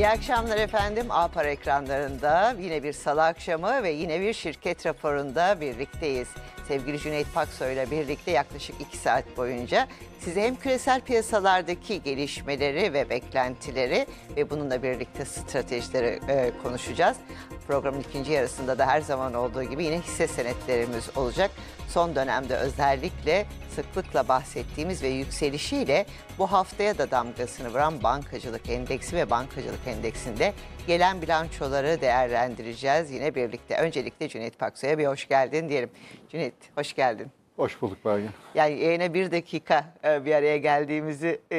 İyi akşamlar efendim. Apar ekranlarında yine bir salı akşamı ve yine bir şirket raporunda birlikteyiz. Sevgili Cüneyt Paksoy ile birlikte yaklaşık 2 saat boyunca size hem küresel piyasalardaki gelişmeleri ve beklentileri ve bununla birlikte stratejileri e, konuşacağız. Programın ikinci yarısında da her zaman olduğu gibi yine hisse senetlerimiz olacak. Son dönemde özellikle sıklıkla bahsettiğimiz ve yükselişiyle bu haftaya da damgasını vuran bankacılık endeksi ve bankacılık endeksinde gelen bilançoları değerlendireceğiz yine birlikte. Öncelikle Cüneyt Paksoy'a bir hoş geldin diyelim. Cüneyt hoş geldin. Hoş bulduk Belgin. Yani yine bir dakika e, bir araya geldiğimizi e,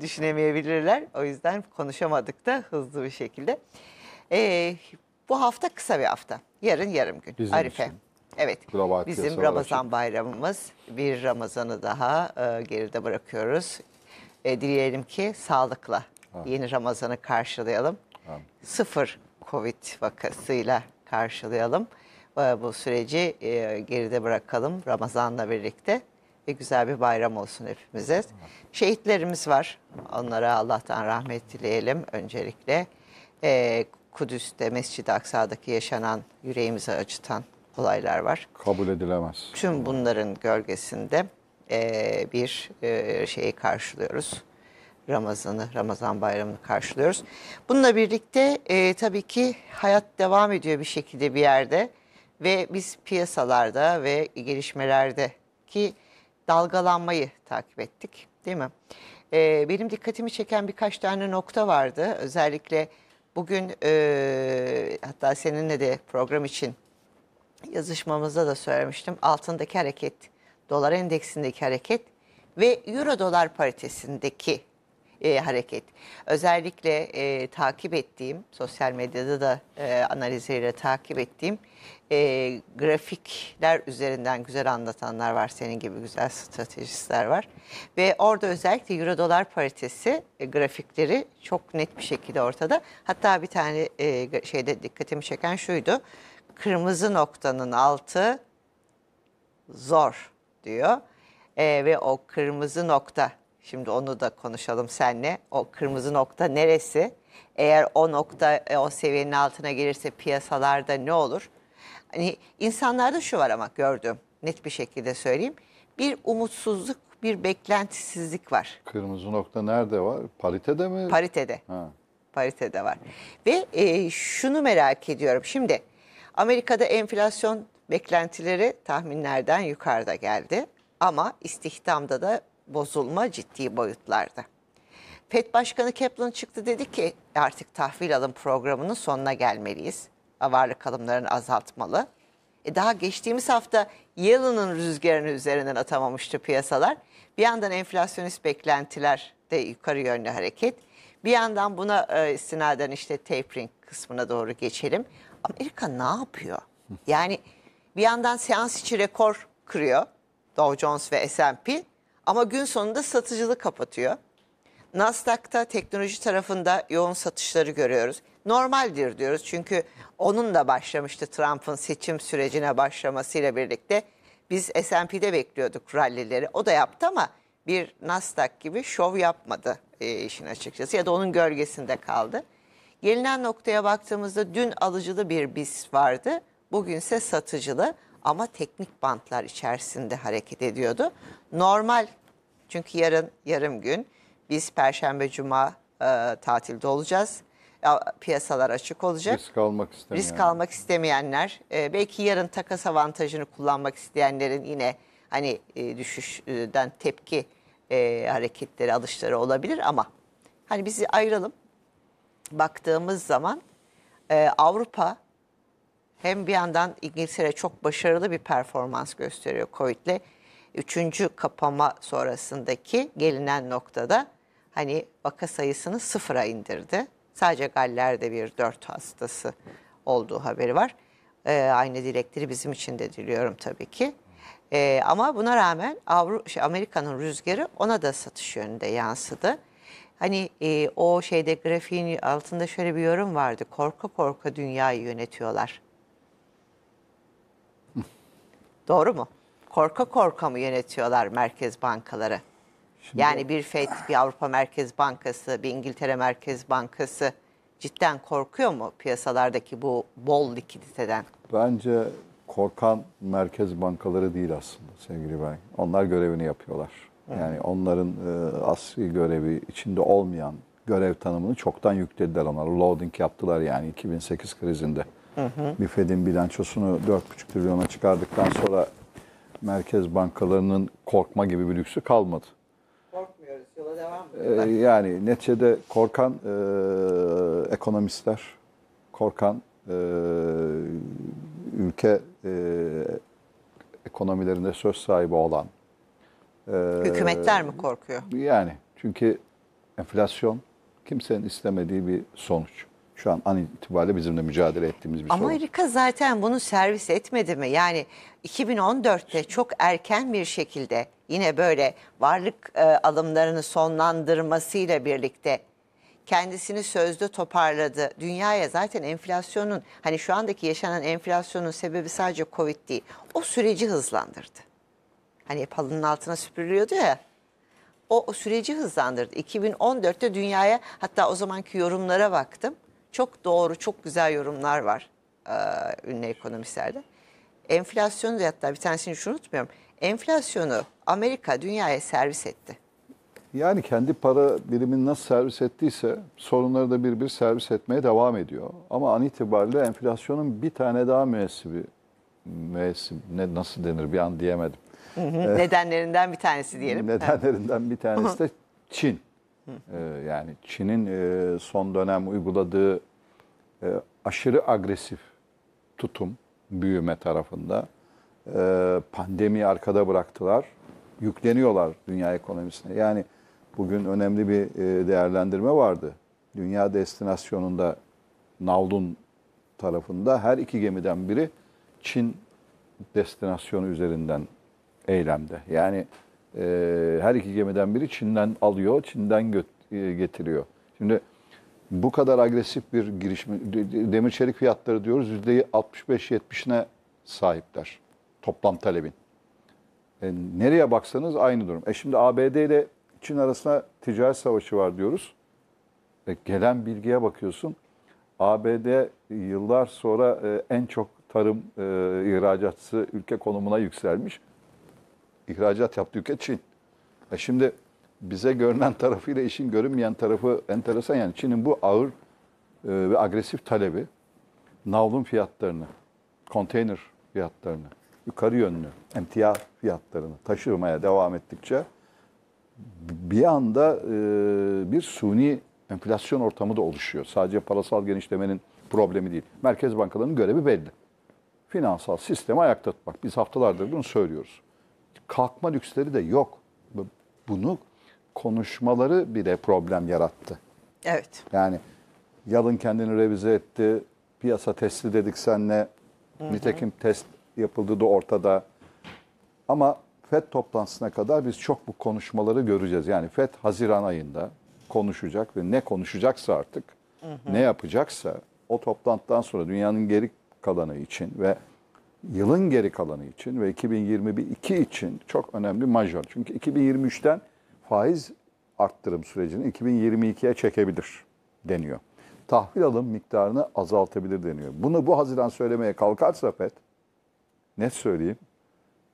düşünemeyebilirler. O yüzden konuşamadık da hızlı bir şekilde. E, bu hafta kısa bir hafta. Yarın yarım gün. Bizim Arife. Için. Şey. Evet. Global bizim Ramazan için. bayramımız bir Ramazan'ı daha e, geride bırakıyoruz. E, dileyelim ki sağlıkla ha. yeni Ramazan'ı karşılayalım. Ha. Sıfır Covid vakasıyla karşılayalım. E, bu süreci e, geride bırakalım Ramazan'la birlikte ve güzel bir bayram olsun hepimize. Şehitlerimiz var. Onlara Allah'tan rahmet dileyelim öncelikle. E, Kudüs'te Mescid-i Aksa'daki yaşanan yüreğimizi acıtan olaylar var. Kabul edilemez. Tüm bunların gölgesinde e, bir e, şeyi karşılıyoruz. Ramazan'ı, Ramazan bayramını karşılıyoruz. Bununla birlikte e, tabii ki hayat devam ediyor bir şekilde bir yerde ve biz piyasalarda ve gelişmelerde ki dalgalanmayı takip ettik değil mi? E, benim dikkatimi çeken birkaç tane nokta vardı. Özellikle bugün e, hatta seninle de program için yazışmamızda da söylemiştim. Altındaki hareket, dolar endeksindeki hareket ve euro dolar paritesindeki e, hareket. Özellikle e, takip ettiğim, sosyal medyada da e, analizleriyle takip ettiğim e, grafikler üzerinden güzel anlatanlar var. Senin gibi güzel stratejistler var. Ve orada özellikle euro dolar paritesi e, grafikleri çok net bir şekilde ortada. Hatta bir tane e, şeyde dikkatimi çeken şuydu kırmızı noktanın altı zor diyor. E, ve o kırmızı nokta şimdi onu da konuşalım senle. O kırmızı nokta neresi? Eğer o nokta e, o seviyenin altına gelirse piyasalarda ne olur? Hani insanlarda şu var ama gördüm net bir şekilde söyleyeyim. Bir umutsuzluk, bir beklentisizlik var. Kırmızı nokta nerede var? Paritede mi? Paritede. Ha. Paritede var. Ve e, şunu merak ediyorum. Şimdi Amerika'da enflasyon beklentileri tahminlerden yukarıda geldi ama istihdamda da bozulma ciddi boyutlarda. FED Başkanı Kaplan çıktı dedi ki artık tahvil alım programının sonuna gelmeliyiz. avarlık alımlarını azaltmalı. E daha geçtiğimiz hafta Yellen'ın rüzgarını üzerinden atamamıştı piyasalar. Bir yandan enflasyonist beklentiler de yukarı yönlü hareket. Bir yandan buna e, istinaden işte tapering kısmına doğru geçelim. Amerika ne yapıyor? Yani bir yandan seans içi rekor kırıyor Dow Jones ve S&P ama gün sonunda satıcılığı kapatıyor. Nasdaq'ta teknoloji tarafında yoğun satışları görüyoruz. Normaldir diyoruz çünkü onun da başlamıştı Trump'ın seçim sürecine başlamasıyla birlikte. Biz S&P'de bekliyorduk rallileri. O da yaptı ama bir Nasdaq gibi şov yapmadı e, işin açıkçası ya da onun gölgesinde kaldı. Gelinen noktaya baktığımızda dün alıcılı bir biz vardı. Bugünse satıcılı ama teknik bantlar içerisinde hareket ediyordu. Normal çünkü yarın yarım gün biz perşembe cuma e, tatilde olacağız. Ya, piyasalar açık olacak. Risk almak istemeyenler. Risk almak istemeyenler e, belki yarın takas avantajını kullanmak isteyenlerin yine hani e, düşüşten tepki e, hareketleri alışları olabilir ama hani bizi ayıralım baktığımız zaman e, Avrupa hem bir yandan İngiltere çok başarılı bir performans gösteriyor Covid'le. Üçüncü kapama sonrasındaki gelinen noktada hani vaka sayısını sıfıra indirdi. Sadece Galler'de bir dört hastası olduğu haberi var. E, aynı dilekleri bizim için de diliyorum tabii ki. E, ama buna rağmen Avru şey, Amerika'nın rüzgarı ona da satış yönünde yansıdı. Hani e, o şeyde grafiğin altında şöyle bir yorum vardı. Korku korku dünyayı yönetiyorlar. Doğru mu? Korka korka mı yönetiyorlar merkez bankaları? Şimdi... Yani bir FED, bir Avrupa Merkez Bankası, bir İngiltere Merkez Bankası cidden korkuyor mu piyasalardaki bu bol likiditeden? Bence korkan merkez bankaları değil aslında sevgili ben. Onlar görevini yapıyorlar. Yani onların e, asli görevi içinde olmayan görev tanımını çoktan yüklediler onlara. Loading yaptılar yani 2008 krizinde. Hı hı. Bir Fed'in bilançosunu 4,5 trilyona çıkardıktan sonra merkez bankalarının korkma gibi bir lüksü kalmadı. Korkmuyoruz, yola devam e, ediyoruz. Ee, yani neticede korkan e, ekonomistler, korkan e, ülke e, ekonomilerinde söz sahibi olan, ee, Hükümetler mi korkuyor? Yani çünkü enflasyon kimsenin istemediği bir sonuç. Şu an an itibariyle bizimle mücadele ettiğimiz bir Amerika sonuç. Amerika zaten bunu servis etmedi mi? Yani 2014'te çok erken bir şekilde yine böyle varlık e, alımlarını sonlandırmasıyla birlikte kendisini sözde toparladı. Dünyaya zaten enflasyonun hani şu andaki yaşanan enflasyonun sebebi sadece Covid değil. O süreci hızlandırdı hani halının altına süpürülüyordu ya. O, o süreci hızlandırdı. 2014'te dünyaya hatta o zamanki yorumlara baktım. Çok doğru, çok güzel yorumlar var e, ünlü ekonomistlerde. Enflasyonu da hatta bir tanesini hiç unutmuyorum. Enflasyonu Amerika dünyaya servis etti. Yani kendi para birimini nasıl servis ettiyse sorunları da bir bir servis etmeye devam ediyor. Ama an itibariyle enflasyonun bir tane daha müessibi, müessib, ne, nasıl denir bir an diyemedim. Nedenlerinden bir tanesi diyelim. Nedenlerinden bir tanesi de Çin. Ee, yani Çin'in e, son dönem uyguladığı e, aşırı agresif tutum büyüme tarafında e, pandemi arkada bıraktılar. Yükleniyorlar dünya ekonomisine. Yani bugün önemli bir değerlendirme vardı. Dünya destinasyonunda Navlun tarafında her iki gemiden biri Çin destinasyonu üzerinden eylemde. Yani e, her iki gemiden biri Çin'den alıyor, Çin'den e, getiriyor. Şimdi bu kadar agresif bir girişim, demir çelik fiyatları diyoruz %65-70'ine sahipler toplam talebin. E, nereye baksanız aynı durum. E şimdi ABD ile Çin arasında ticaret savaşı var diyoruz. E, gelen bilgiye bakıyorsun. ABD yıllar sonra e, en çok tarım e, ihracatçısı ülke konumuna yükselmiş. İhracat yaptığı ülke Çin. E şimdi bize görünen tarafıyla işin görünmeyen tarafı enteresan. Yani Çin'in bu ağır e, ve agresif talebi navlun fiyatlarını, konteyner fiyatlarını, yukarı yönlü emtia fiyatlarını taşırmaya devam ettikçe bir anda e, bir suni enflasyon ortamı da oluşuyor. Sadece parasal genişlemenin problemi değil. Merkez bankalarının görevi belli. Finansal sistemi ayakta tutmak. Biz haftalardır bunu söylüyoruz kalkma lüksleri de yok. Bunu konuşmaları bile problem yarattı. Evet. Yani yalın kendini revize etti, piyasa testi dedik senle, nitekim test yapıldığı da ortada. Ama FED toplantısına kadar biz çok bu konuşmaları göreceğiz. Yani FED Haziran ayında konuşacak ve ne konuşacaksa artık, hı hı. ne yapacaksa o toplantıdan sonra dünyanın geri kalanı için ve yılın geri kalanı için ve 2022 için çok önemli majör. Çünkü 2023'ten faiz arttırım sürecini 2022'ye çekebilir deniyor. Tahvil alım miktarını azaltabilir deniyor. Bunu bu Haziran söylemeye kalkarsa FED, net söyleyeyim,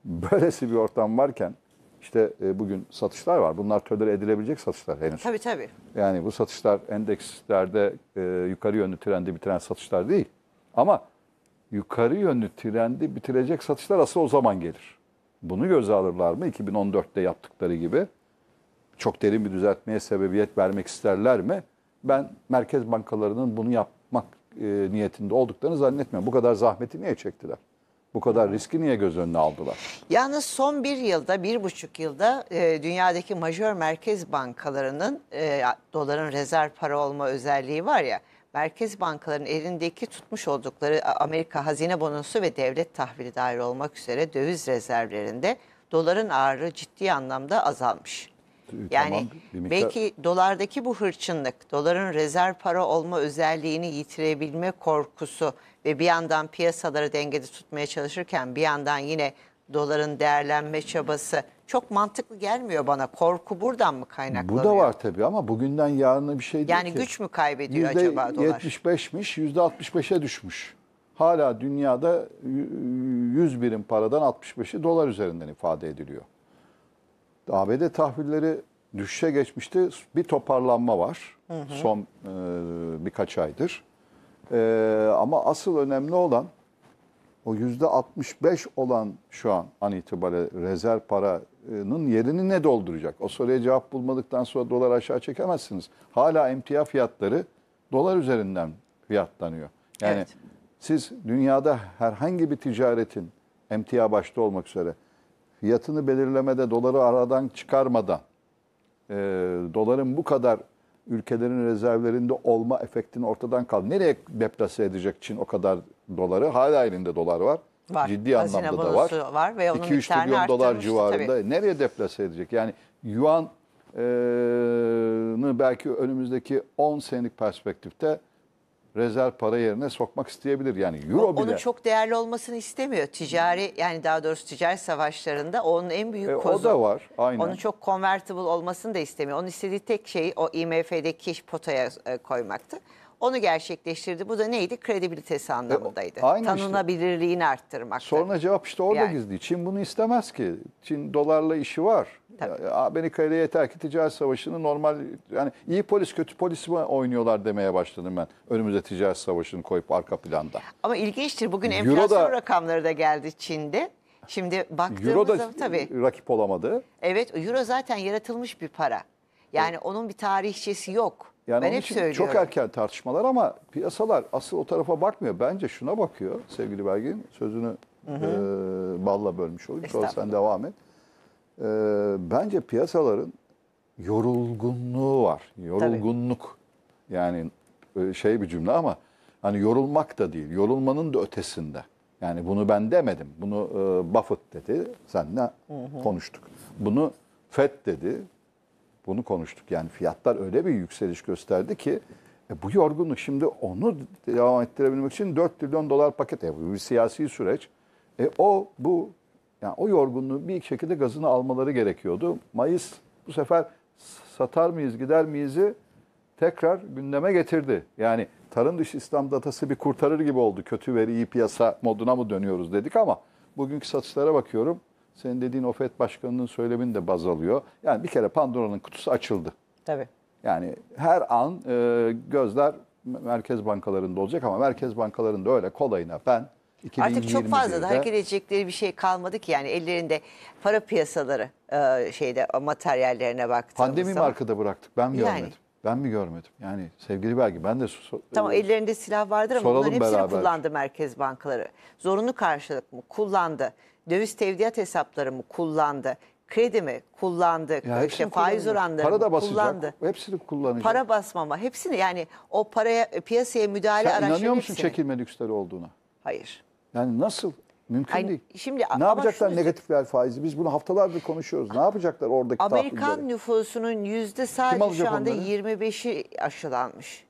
böylesi bir ortam varken işte e, bugün satışlar var. Bunlar töler edilebilecek satışlar henüz. Tabii tabii. Yani bu satışlar endekslerde e, yukarı yönlü trendi bitiren satışlar değil. Ama yukarı yönlü trendi bitirecek satışlar asıl o zaman gelir. Bunu göze alırlar mı? 2014'te yaptıkları gibi çok derin bir düzeltmeye sebebiyet vermek isterler mi? Ben merkez bankalarının bunu yapmak e, niyetinde olduklarını zannetmiyorum. Bu kadar zahmeti niye çektiler? Bu kadar riski niye göz önüne aldılar? Yalnız son bir yılda, bir buçuk yılda e, dünyadaki majör merkez bankalarının e, doların rezerv para olma özelliği var ya merkez bankaların elindeki tutmuş oldukları Amerika hazine bonosu ve devlet tahvili dair olmak üzere döviz rezervlerinde doların ağırlığı ciddi anlamda azalmış. Yani tamam, belki dolardaki bu hırçınlık, doların rezerv para olma özelliğini yitirebilme korkusu ve bir yandan piyasaları dengede tutmaya çalışırken bir yandan yine doların değerlenme çabası çok mantıklı gelmiyor bana. Korku buradan mı kaynaklanıyor? Bu da var tabii ama bugünden yarına bir şey değil Yani ki. güç mü kaybediyor Yüzde acaba dolar? %75'miş, %65'e düşmüş. Hala dünyada 100 birim paradan 65'i dolar üzerinden ifade ediliyor. ABD tahvilleri düşüşe geçmişti. Bir toparlanma var hı hı. son e, birkaç aydır. E, ama asıl önemli olan o yüzde 65 olan şu an an itibariyle rezerv paranın yerini ne dolduracak? O soruya cevap bulmadıktan sonra dolar aşağı çekemezsiniz. Hala emtia fiyatları dolar üzerinden fiyatlanıyor. Yani evet. siz dünyada herhangi bir ticaretin emtia başta olmak üzere fiyatını belirlemede doları aradan çıkarmadan e, doların bu kadar ülkelerin rezervlerinde olma efektini ortadan kal. Nereye deplase edecek Çin o kadar doları? Hala elinde dolar var. var. Ciddi Hazine anlamda da var. var ve onun 2-3 trilyon dolar civarında. Tabii. Nereye deplase edecek? Yani yuan e, belki önümüzdeki 10 senelik perspektifte rezerv para yerine sokmak isteyebilir. Yani euro bile. Onun çok değerli olmasını istemiyor. Ticari yani daha doğrusu ticari savaşlarında onun en büyük e, kozu. O da var aynen. Onun çok convertible olmasını da istemiyor. Onun istediği tek şey o IMF'deki potaya e, koymaktı. Onu gerçekleştirdi. Bu da neydi? Kredibilitesi e, anlamındaydı. aynı Tanınabilirliğini işte. arttırmak. Soruna cevap işte orada yani. gizli. Çin bunu istemez ki. Çin dolarla işi var. Tabii. Amerika ile yeter ki ticaret savaşını normal yani iyi polis kötü polis mi oynuyorlar demeye başladım ben. Önümüze ticaret savaşını koyup arka planda. Ama ilginçtir. Bugün Euro enflasyon da, rakamları da geldi Çin'de. Şimdi baktığımızda Euro da tabii. rakip olamadı. Evet Euro zaten yaratılmış bir para. Yani evet. onun bir tarihçesi yok. Yani ben onun için söylüyorum. çok erken tartışmalar ama piyasalar asıl o tarafa bakmıyor. Bence şuna bakıyor sevgili Belgin. Sözünü hı hı. E, balla bölmüş olayım. Sonra sen devam et. E, bence piyasaların yorulgunluğu var. Yorulgunluk. Tabii. Yani e, şey bir cümle ama hani yorulmak da değil. Yorulmanın da ötesinde. Yani bunu ben demedim. Bunu e, Buffett dedi. Senle hı hı. konuştuk. Bunu FED dedi. Bunu konuştuk. Yani fiyatlar öyle bir yükseliş gösterdi ki e, bu yorgunluk şimdi onu devam ettirebilmek için 4 trilyon dolar paket. E, bu bir siyasi süreç. E, o bu yani o yorgunluğu bir şekilde gazını almaları gerekiyordu. Mayıs bu sefer satar mıyız gider miyiz'i tekrar gündeme getirdi. Yani tarım dışı İslam datası bir kurtarır gibi oldu. Kötü veri iyi piyasa moduna mı dönüyoruz dedik ama bugünkü satışlara bakıyorum senin dediğin OFED Başkanı'nın söylemini de baz alıyor. Yani bir kere Pandora'nın kutusu açıldı. Tabii. Yani her an e, gözler merkez bankalarında olacak ama merkez bankalarında öyle kolayına ben Artık çok fazla da hareket edecekleri bir şey kalmadı ki yani ellerinde para piyasaları e, şeyde materyallerine baktığımız Pandemi zaman. markada bıraktık ben mi yani. görmedim. Ben mi görmedim? Yani sevgili Belgi ben de... Tamam e, ellerinde silah vardır ama bunların hepsini beraber. kullandı merkez bankaları. Zorunlu karşılık mı? Kullandı döviz tevdiat mı kullandı. Kredimi kullandı, Ya işte faiz kullanıyor. oranlarımı Para da basacak. kullandı. Hepsini kullanacak. Para basmama hepsini yani o paraya piyasaya müdahale Sen araçları inanıyor musun hepsini. çekilme lüksleri olduğuna? Hayır. Yani nasıl? Mümkün Ay, değil. şimdi ne ama yapacaklar şunu- negatifler faizi? Biz bunu haftalardır konuşuyoruz. Ne yapacaklar oradaki Amerikan nüfusunun yüzde sadece şu anda 25'i aşılanmış.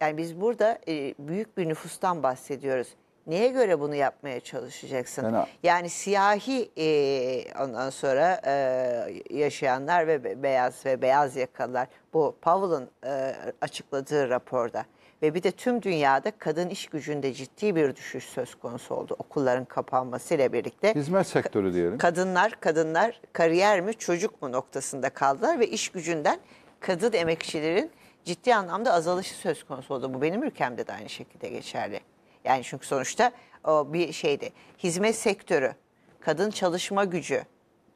Yani biz burada e, büyük bir nüfustan bahsediyoruz. Neye göre bunu yapmaya çalışacaksın? Yani, yani siyahi e, ondan sonra e, yaşayanlar ve beyaz ve beyaz yakalılar bu Powell'ın e, açıkladığı raporda ve bir de tüm dünyada kadın iş gücünde ciddi bir düşüş söz konusu oldu. Okulların kapanmasıyla birlikte. Hizmet sektörü diyelim. Kadınlar, kadınlar kariyer mi çocuk mu noktasında kaldılar ve iş gücünden kadın emekçilerin ciddi anlamda azalışı söz konusu oldu. Bu benim ülkemde de aynı şekilde geçerli. Yani çünkü sonuçta o bir şeydi. Hizmet sektörü, kadın çalışma gücü,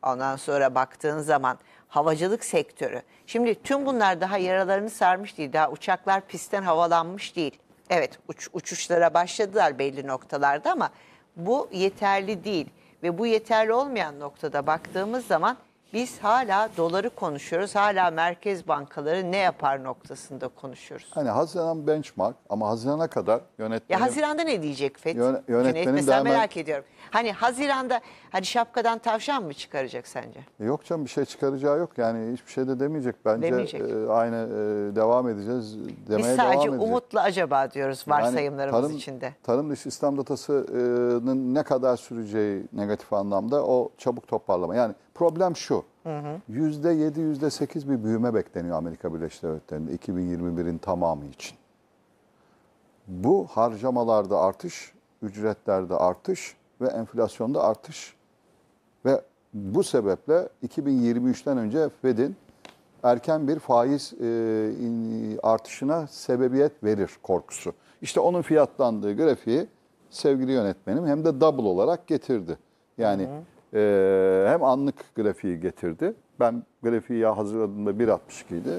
ondan sonra baktığın zaman havacılık sektörü. Şimdi tüm bunlar daha yaralarını sarmış değil. Daha uçaklar pistten havalanmış değil. Evet uç, uçuşlara başladılar belli noktalarda ama bu yeterli değil. Ve bu yeterli olmayan noktada baktığımız zaman biz hala doları konuşuyoruz. Hala merkez bankaları ne yapar noktasında konuşuyoruz. Hani Haziran benchmark ama Haziran'a kadar yönetmenin... Ya Haziran'da ne diyecek FED? Yöne, yönetmenin Cüneyt, mesela hemen... merak ediyorum. Hani Haziran'da Hadi şapkadan tavşan mı çıkaracak sence? Yok canım bir şey çıkaracağı yok. Yani hiçbir şey de demeyecek. Bence Demeyecek. e, aynı e, devam edeceğiz. Demeye Biz sadece edecek. umutla acaba diyoruz varsayımlarımız tarım, içinde. Tarım dışı İslam datasının ne kadar süreceği negatif anlamda o çabuk toparlama. Yani problem şu. Yüzde yedi, yüzde sekiz bir büyüme bekleniyor Amerika Birleşik Devletleri'nde 2021'in tamamı için. Bu harcamalarda artış, ücretlerde artış ve enflasyonda artış bu sebeple 2023'ten önce Fed'in erken bir faiz e, artışına sebebiyet verir korkusu. İşte onun fiyatlandığı grafiği sevgili yönetmenim hem de double olarak getirdi. Yani hı e, hı. hem anlık grafiği getirdi. Ben grafiği ya hazırladığımda 1.62 idi.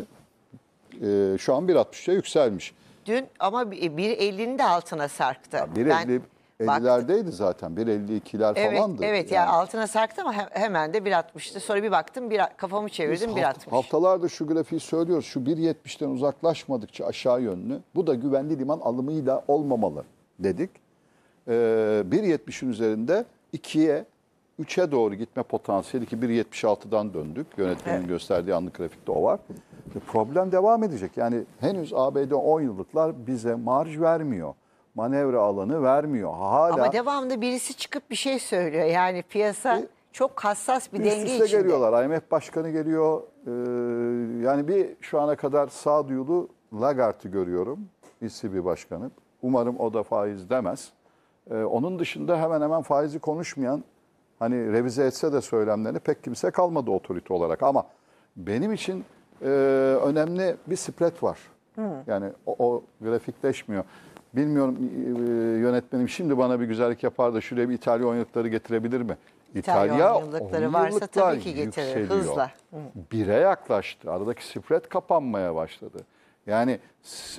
E, şu an 1.63'e yükselmiş. Dün ama 1.50'nin de altına sarktı. Yani 1.50 50'lerdeydi zaten. 1.52'ler evet, falandı. Evet yani. yani altına sarktı ama hemen de 1.60'tı. Sonra bir baktım bir, kafamı çevirdim 1.60. Haft Haftalardır şu grafiği söylüyoruz. Şu 1.70'ten uzaklaşmadıkça aşağı yönlü. Bu da güvenli liman alımıyla olmamalı dedik. Ee, 1.70'in üzerinde 2'ye 3'e doğru gitme potansiyeli ki 1.76'dan döndük. Yönetmenin evet. gösterdiği anlık grafikte o var. Problem devam edecek. Yani henüz ABD 10 yıllıklar bize marj vermiyor manevra alanı vermiyor. Hala Ama devamlı birisi çıkıp bir şey söylüyor. Yani piyasa e, çok hassas bir üst denge üste içinde. geliyorlar. IMF Başkanı geliyor. Ee, yani bir şu ana kadar sağduyulu Lagarde'ı görüyorum. ECB Başkanı. Umarım o da faiz demez. Ee, onun dışında hemen hemen faizi konuşmayan hani revize etse de söylemlerini pek kimse kalmadı otorite olarak. Ama benim için e, önemli bir spread var. Hı. Yani o, o grafikleşmiyor. Bilmiyorum e, e, yönetmenim şimdi bana bir güzellik yapar da şuraya bir İtalya oyunlukları getirebilir mi? İtalya, İtalya oyunlukları varsa tabii ki getirir hızla. Bire yaklaştı. Aradaki spread kapanmaya başladı. Yani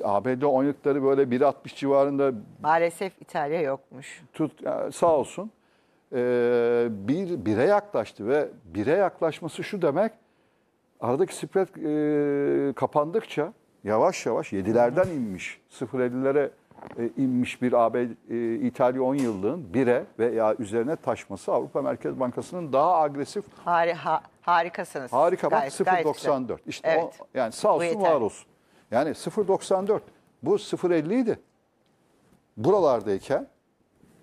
ABD oyunlukları böyle 1.60 civarında... Maalesef İtalya yokmuş. Tut, e, sağ olsun. Ee, bir, bire yaklaştı ve bire yaklaşması şu demek aradaki spread e, kapandıkça yavaş yavaş 7'lerden inmiş. 0.50'lere e, inmiş bir AB e, İtalya 10 yıllığın 1'e veya üzerine taşması Avrupa Merkez Bankası'nın daha agresif. Hari, harikasınız. Harika bak 0.94. İşte evet. o, yani sağ olsun var olsun. Yani 0.94 bu 0.50 idi. Buralardayken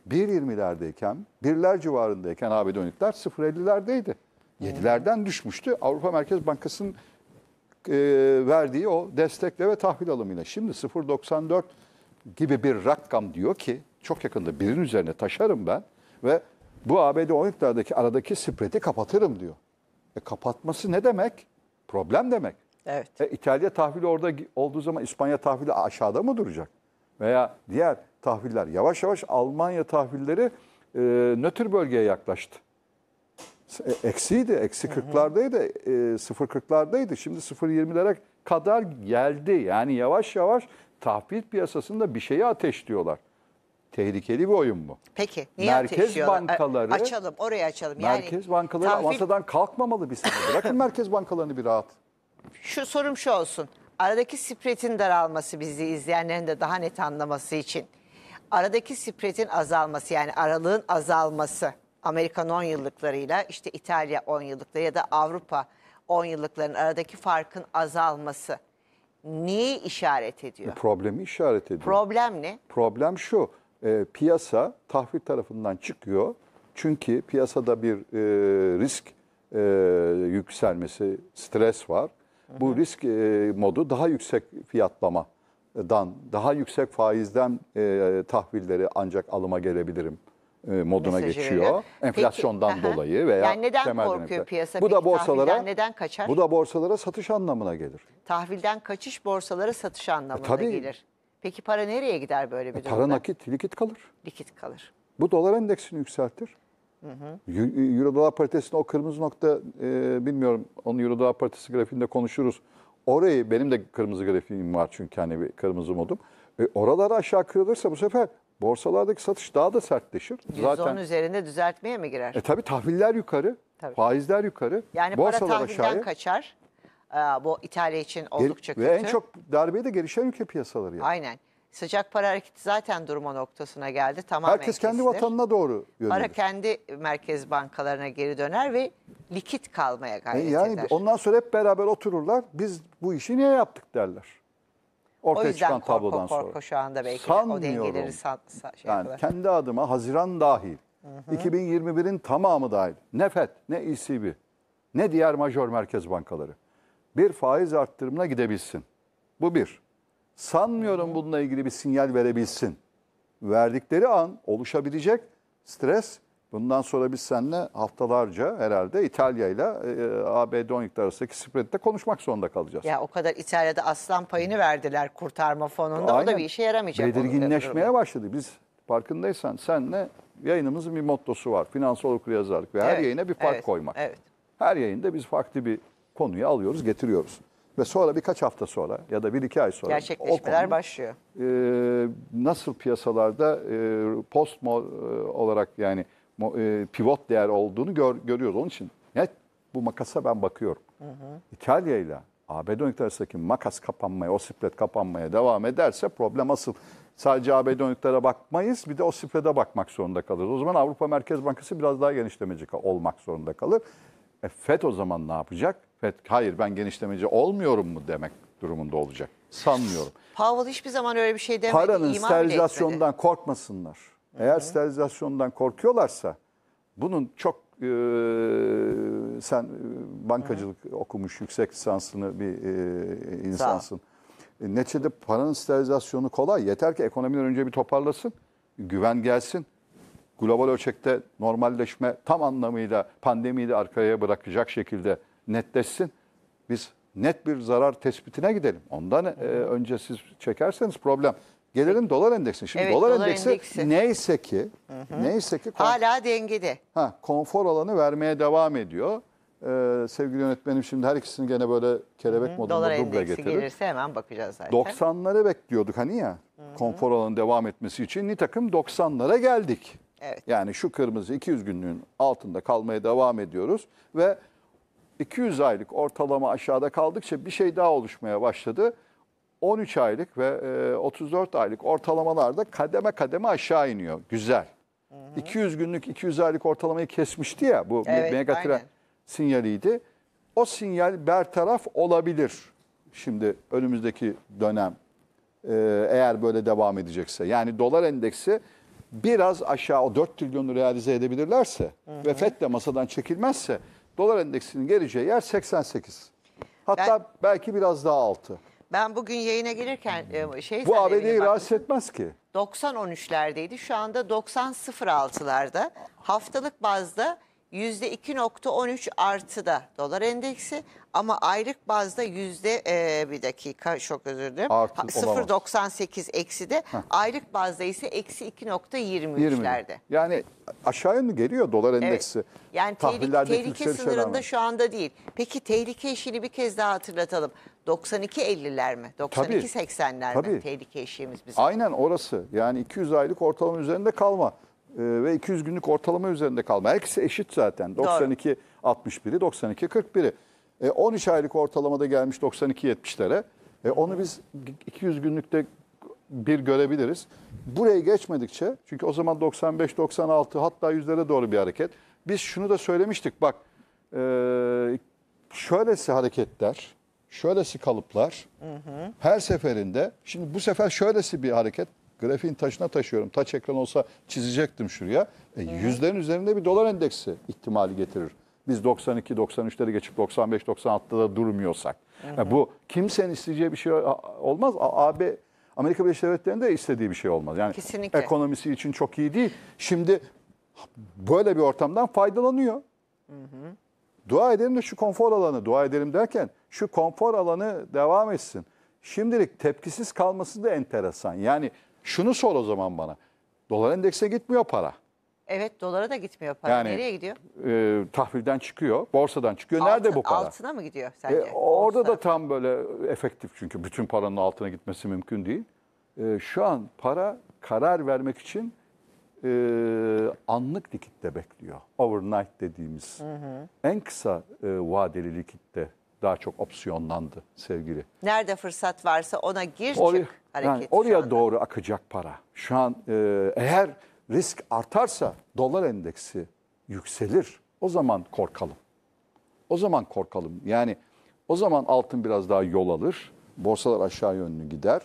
1.20'lerdeyken, birler civarındayken AB dönükler 0.50'lerdeydi. 7'lerden düşmüştü. Avrupa Merkez Bankası'nın e, verdiği o destekle ve tahvil alımıyla. Şimdi 0.94 gibi bir rakam diyor ki çok yakında birin üzerine taşarım ben ve bu ABD 10 iktidardaki aradaki spredi kapatırım diyor. E, kapatması ne demek? Problem demek. Evet. E, İtalya tahvili orada olduğu zaman İspanya tahvili aşağıda mı duracak? Veya diğer tahviller yavaş yavaş Almanya tahvilleri e, nötr bölgeye yaklaştı. E, eksiydi, eksi 40'lardaydı, e, 0.40'lardaydı. Şimdi 0 20'lere kadar geldi. Yani yavaş yavaş tahvil piyasasında bir şeyi ateşliyorlar. Tehlikeli bir oyun bu. Peki niye Merkez e, bankaları- Açalım oraya açalım. Merkez yani, bankaları tahvil- masadan kalkmamalı bir sene. Bırakın merkez bankalarını bir rahat. Şu sorum şu olsun. Aradaki spreadin daralması bizi izleyenlerin de daha net anlaması için. Aradaki spreadin azalması yani aralığın azalması. Amerikan 10 yıllıklarıyla işte İtalya 10 yıllıkları ya da Avrupa 10 yıllıkların aradaki farkın azalması neyi işaret ediyor? E, problemi işaret ediyor. Problem ne? Problem şu, e, piyasa tahvil tarafından çıkıyor. Çünkü piyasada bir e, risk e, yükselmesi, stres var. Hı hı. Bu risk e, modu daha yüksek fiyatlama dan, daha yüksek faizden e, tahvilleri ancak alıma gelebilirim e, moduna Mesajı geçiyor. Veriyor. Enflasyondan Peki, dolayı veya yani neden temel korkuyor denemekler. piyasa? Bu da borsalara neden kaçar? Bu da borsalara satış anlamına gelir. Tahvilden kaçış borsalara satış anlamına e, tabii. gelir. Peki para nereye gider böyle bir e, durumda? Para nakit, likit kalır. Likit kalır. Bu dolar endeksini yükseltir. Hı hı. Euro dolar paritesinde o kırmızı nokta e, bilmiyorum onu Euro dolar paritesi grafiğinde konuşuruz. Orayı benim de kırmızı grafiğim var çünkü hani bir kırmızı modum. E, oraları aşağı kırılırsa bu sefer borsalardaki satış daha da sertleşir. %10 Zaten üzerinde düzeltmeye mi girer? e tabii tahviller yukarı, Tabii. faizler yukarı, yani para tahvilden aşağıya. kaçar. Ee, Bu İtalya için oldukça kötü. Ve en çok darbeyi de gelişen ülke piyasaları yani. Aynen. Sıcak para hareketi zaten durma noktasına geldi. Tamamen Herkes kendi vatanına doğru yönelir. Para kendi merkez bankalarına geri döner ve likit kalmaya e gayret yani eder. ondan sonra hep beraber otururlar. Biz bu işi niye yaptık derler ortaya o yüzden çıkan korku, tablodan korku sonra. şu anda belki Sanmıyorum. o dengeleri sa sa şey yani kendi adıma Haziran dahil, 2021'in tamamı dahil. Ne FED, ne ECB, ne diğer major merkez bankaları. Bir faiz arttırımına gidebilsin. Bu bir. Sanmıyorum bununla ilgili bir sinyal verebilsin. Verdikleri an oluşabilecek stres Bundan sonra biz seninle haftalarca herhalde İtalya ile e, e, ABD 12 arasındaki spread'te konuşmak zorunda kalacağız. Ya o kadar İtalya'da aslan payını verdiler kurtarma fonunda. Aynen. O da bir işe yaramayacak. Belirginleşmeye başladı. Biz farkındaysan senle yayınımızın bir mottosu var. Finansal okuryazarlık ve evet. her yayına bir fark evet. koymak. Evet. Her yayında biz farklı bir konuyu alıyoruz, getiriyoruz. Ve sonra birkaç hafta sonra ya da bir iki ay sonra gerçekleşmeler konu, başlıyor. E, nasıl piyasalarda e, post e, olarak yani e, pivot değer olduğunu gör, görüyoruz. Onun için net bu makasa ben bakıyorum. Hı hı. İtalya ile ABD örgütleri arasındaki makas kapanmaya, o split kapanmaya devam ederse problem asıl sadece AB örgütlere bakmayız bir de o spread'e bakmak zorunda kalır. O zaman Avrupa Merkez Bankası biraz daha genişlemeci olmak zorunda kalır. E, FED o zaman ne yapacak? FED hayır ben genişlemeci olmuyorum mu demek durumunda olacak. Sanmıyorum. Powell hiçbir zaman öyle bir şey demedi. Paranın sterilizasyondan korkmasınlar. Eğer sterilizasyondan korkuyorlarsa bunun çok e, sen e, bankacılık okumuş yüksek lisansını bir e, insansın. E, neticede paranın sterilizasyonu kolay. Yeter ki ekonomiden önce bir toparlasın. Güven gelsin. Global ölçekte normalleşme tam anlamıyla pandemiyi de arkaya bırakacak şekilde netleşsin. Biz net bir zarar tespitine gidelim. Ondan e, önce siz çekerseniz problem. Gelelim dolar endeksine. Şimdi Evet, dolar, dolar endeksi, endeksi. neyse ki neyse ki Hala dengede. ha, konfor alanı vermeye devam ediyor. Ee, sevgili yönetmenim şimdi her ikisini gene böyle kelebek Dolar modunda Dolar endeksi getirir. gelirse hemen bakacağız zaten. 90'ları bekliyorduk hani ya konfor alanı devam etmesi için nitakim 90'lara geldik. Evet. Yani şu kırmızı 200 günlüğün altında kalmaya devam ediyoruz ve 200 aylık ortalama aşağıda kaldıkça bir şey daha oluşmaya başladı. 13 aylık ve 34 e, aylık ortalamalarda kademe kademe aşağı iniyor. Güzel. Hı hı. 200 günlük 200 aylık ortalamayı kesmişti ya bu evet, megatren sinyaliydi. O sinyal bertaraf olabilir şimdi önümüzdeki dönem e, eğer böyle devam edecekse. Yani dolar endeksi biraz aşağı o 4 trilyonu realize edebilirlerse hı hı. ve FED de masadan çekilmezse dolar endeksinin geleceği yer 88. Hatta ben... belki biraz daha altı. Ben bugün yayına gelirken e, şey Bu ABD'yi rahatsız etmez ki. 90-13'lerdeydi. Şu anda 90-06'larda. Haftalık bazda %2.13 artıda dolar endeksi ama aylık bazda yüzde e, bir dakika çok özür dilerim. Artı, 0.98 eksi de aylık bazda ise eksi 2.23'lerde. 20. Yani aşağıya mı geliyor dolar endeksi? Yani tehlike, tehlike sınırında şu anda değil. Peki tehlike işini bir kez daha hatırlatalım. 92-50'ler mi? 92-80'ler mi? Tehlike eşiğimiz bizim. Aynen orası. Yani 200 aylık ortalama üzerinde kalma ee, ve 200 günlük ortalama üzerinde kalma. Herkese eşit zaten. 92 61'i, 92 41'i. E, 13 aylık ortalamada gelmiş 92 70'lere. E, onu biz 200 günlükte bir görebiliriz. Burayı geçmedikçe çünkü o zaman 95 96 hatta yüzlere doğru bir hareket. Biz şunu da söylemiştik. Bak, e, şöylesi hareketler şöylesi kalıplar hı hı. her seferinde şimdi bu sefer şöylesi bir hareket grafiğin taşına taşıyorum. Taç ekran olsa çizecektim şuraya. E, yüzlerin üzerinde bir dolar endeksi ihtimali getirir. Biz 92-93'leri geçip 95-96'da da durmuyorsak. Hı hı. Yani bu kimsenin isteyeceği bir şey olmaz. AB Amerika Birleşik Devletleri'nde istediği bir şey olmaz. Yani Kesinlikle. ekonomisi için çok iyi değil. Şimdi böyle bir ortamdan faydalanıyor. Hı hı. Dua edelim de şu konfor alanı, dua edelim derken şu konfor alanı devam etsin. Şimdilik tepkisiz kalması da enteresan. Yani şunu sor o zaman bana. Dolar endekse gitmiyor para. Evet dolara da gitmiyor para. Yani, Nereye gidiyor? E, tahvilden çıkıyor, borsadan çıkıyor. Altın, Nerede bu para? Altına mı gidiyor sence? E, orada Borsa. da tam böyle efektif çünkü bütün paranın altına gitmesi mümkün değil. E, şu an para karar vermek için e, anlık likitte bekliyor. Overnight dediğimiz hı hı. en kısa e, vadeli likitte daha çok opsiyonlandı sevgili. Nerede fırsat varsa ona gir oraya, çık hareket. Yani oraya doğru akacak para. Şu an e, eğer risk artarsa dolar endeksi yükselir. O zaman korkalım. O zaman korkalım. Yani o zaman altın biraz daha yol alır. Borsalar aşağı yönlü gider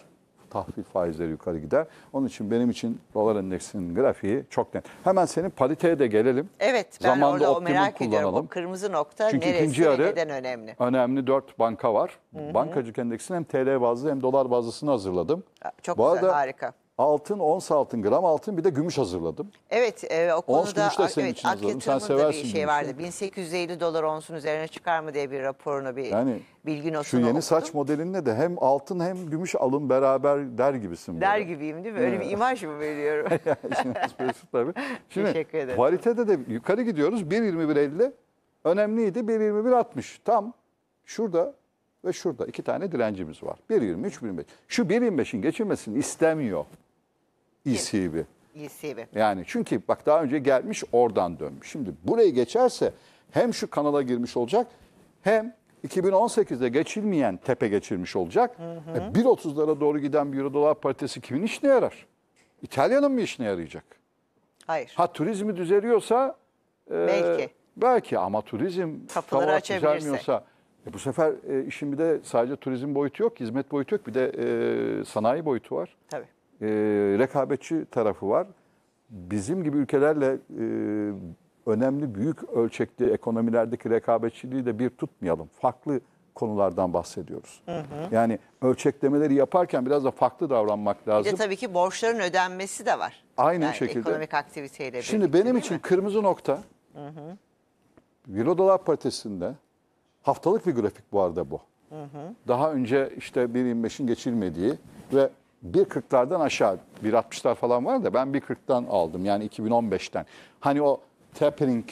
tahvil faizleri yukarı gider. Onun için benim için dolar endeksinin grafiği çok net. Hemen senin pariteye de gelelim. Evet ben Zamanda orada o merak kullanalım. ediyorum. O kırmızı nokta Çünkü neresi ikinci yarı, neden önemli? Önemli dört banka var. Hı -hı. Bankacılık endeksini hem TL bazlı hem dolar bazlısını hazırladım. Çok Bu güzel arada, harika. Altın, ons altın, gram altın bir de gümüş hazırladım. Evet e, o konuda ons gümüş de senin evet, için hazırladım. Sen seversin bir şey gümüşü. vardı. 1850 dolar onsun üzerine çıkar mı diye bir raporunu bir yani, bilgi notunu Şu yeni okudum. saç modelinde de hem altın hem gümüş alın beraber der gibisin. Böyle. Der gibiyim değil mi? Öyle evet. bir imaj mı veriyorum? Şimdi, Şimdi Teşekkür ederim. paritede de yukarı gidiyoruz. 1.21.50 önemliydi. 1.21.60 tam şurada ve şurada iki tane direncimiz var. 1.23, 1.25. Şu 1.25'in geçilmesini istemiyor. ECB. ECB. E yani çünkü bak daha önce gelmiş oradan dönmüş. Şimdi burayı geçerse hem şu kanala girmiş olacak hem 2018'de geçilmeyen tepe geçirmiş olacak. E, 1.30'lara doğru giden bir euro dolar paritesi kimin işine yarar? İtalya'nın mı işine yarayacak? Hayır. Ha turizmi düzeliyorsa e, belki. Belki ama turizm Kapıları açabilirse. E, bu sefer e, işin bir de sadece turizm boyutu yok, hizmet boyutu yok, bir de e, sanayi boyutu var. Tabii e, rekabetçi tarafı var. Bizim gibi ülkelerle e, önemli büyük ölçekli ekonomilerdeki rekabetçiliği de bir tutmayalım. Farklı konulardan bahsediyoruz. Hı hı. Yani ölçeklemeleri yaparken biraz da farklı davranmak lazım. Bir de tabii ki borçların ödenmesi de var. Aynı yani şekilde. Ekonomik aktiviteyle Şimdi benim için mi? kırmızı nokta hı hı. Euro dolar paritesinde haftalık bir grafik bu arada bu. Hı hı. Daha önce işte 1.25'in geçilmediği ve 1.40'lardan aşağı 1.60'lar falan var da ben 1.40'tan aldım yani 2015'ten. Hani o tapering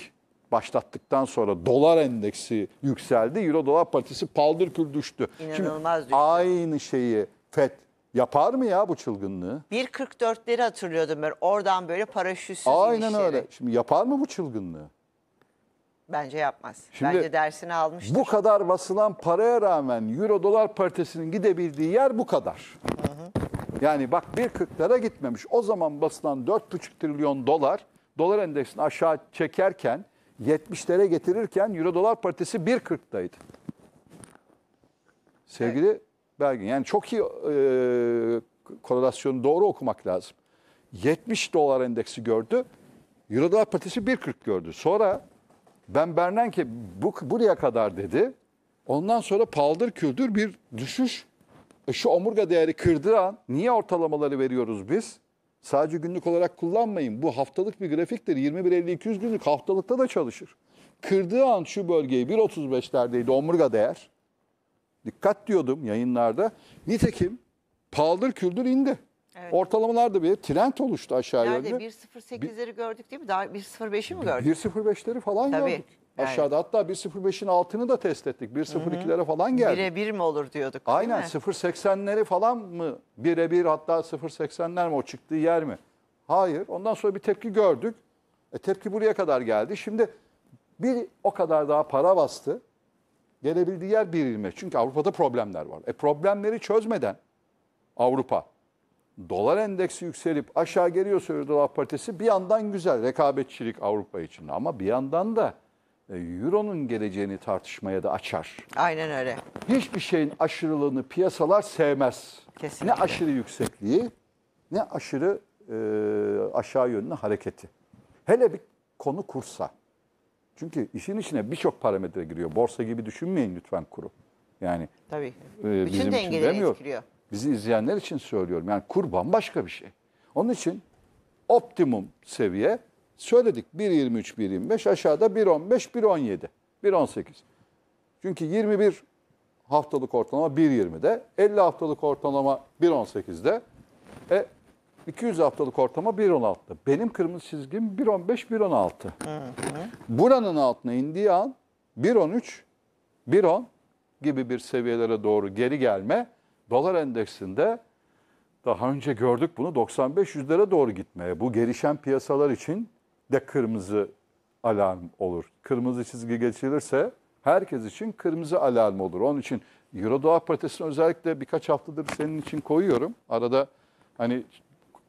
başlattıktan sonra dolar endeksi yükseldi. Euro dolar paritesi paldır kül düştü. İnanılmaz Şimdi, düştü. Aynı şeyi FED yapar mı ya bu çılgınlığı? 1.44'leri hatırlıyordum ben. Oradan böyle paraşütsüz Aynen inişleri. öyle. Şimdi yapar mı bu çılgınlığı? Bence yapmaz. Şimdi, Bence dersini almıştır. Bu kadar basılan paraya rağmen euro dolar paritesinin gidebildiği yer bu kadar. Hı hı. Yani bak bir kırklara gitmemiş. O zaman basılan 4,5 trilyon dolar dolar endeksini aşağı çekerken 70'lere getirirken euro dolar paritesi 1.40'daydı. Sevgili evet. Belgin yani çok iyi e, korelasyonu doğru okumak lazım. 70 dolar endeksi gördü. Euro dolar paritesi 1.40 gördü. Sonra ben Bernanke bu, buraya kadar dedi. Ondan sonra paldır küldür bir düşüş e, şu omurga değeri kırdığı an niye ortalamaları veriyoruz biz? Sadece günlük olarak kullanmayın. Bu haftalık bir grafiktir. 21-50-200 günlük haftalıkta da çalışır. Kırdığı an şu bölgeyi 1.35'lerdeydi omurga değer. Dikkat diyordum yayınlarda. Nitekim paldır küldür indi. Evet. da bir trend oluştu aşağı yönde. Nerede 1.08'leri gördük değil mi? Daha 1.05'i mi gördük? 1.05'leri falan Tabii. gördük. Evet. Aşağıda hatta 1.05'in altını da test ettik. 1.02'lere falan geldi. Birebir mi olur diyorduk Aynen 0.80'leri falan mı? Birebir hatta 0.80'ler mi o çıktığı yer mi? Hayır. Ondan sonra bir tepki gördük. E, tepki buraya kadar geldi. Şimdi bir o kadar daha para bastı. Gelebildiği yer bir ilme. Çünkü Avrupa'da problemler var. E problemleri çözmeden Avrupa dolar endeksi yükselip aşağı geliyor Suriye Dolar Partisi bir yandan güzel rekabetçilik Avrupa için ama bir yandan da e, Euro'nun geleceğini tartışmaya da açar. Aynen öyle. Hiçbir şeyin aşırılığını piyasalar sevmez. Kesinlikle. Ne aşırı yüksekliği ne aşırı e, aşağı yönlü hareketi. Hele bir konu kursa. Çünkü işin içine birçok parametre giriyor. Borsa gibi düşünmeyin lütfen kuru. Yani Tabii. E, Bütün bizim için demiyor. etkiliyor. Bizi izleyenler için söylüyorum. Yani kur bambaşka bir şey. Onun için optimum seviye Söyledik 1.23, 1.25 aşağıda 1.15, 1.17, 1.18. Çünkü 21 haftalık ortalama 1.20'de, 50 haftalık ortalama 1.18'de, e, 200 haftalık ortalama 1.16'da. Benim kırmızı çizgim 1.15, 1.16. Buranın altına indiği an 1.13, 1.10 gibi bir seviyelere doğru geri gelme dolar endeksinde daha önce gördük bunu 95 yüzlere doğru gitmeye. Bu gelişen piyasalar için de kırmızı alarm olur. Kırmızı çizgi geçilirse herkes için kırmızı alarm olur. Onun için Euro Doğa Paritesi'ni özellikle birkaç haftadır senin için koyuyorum. Arada hani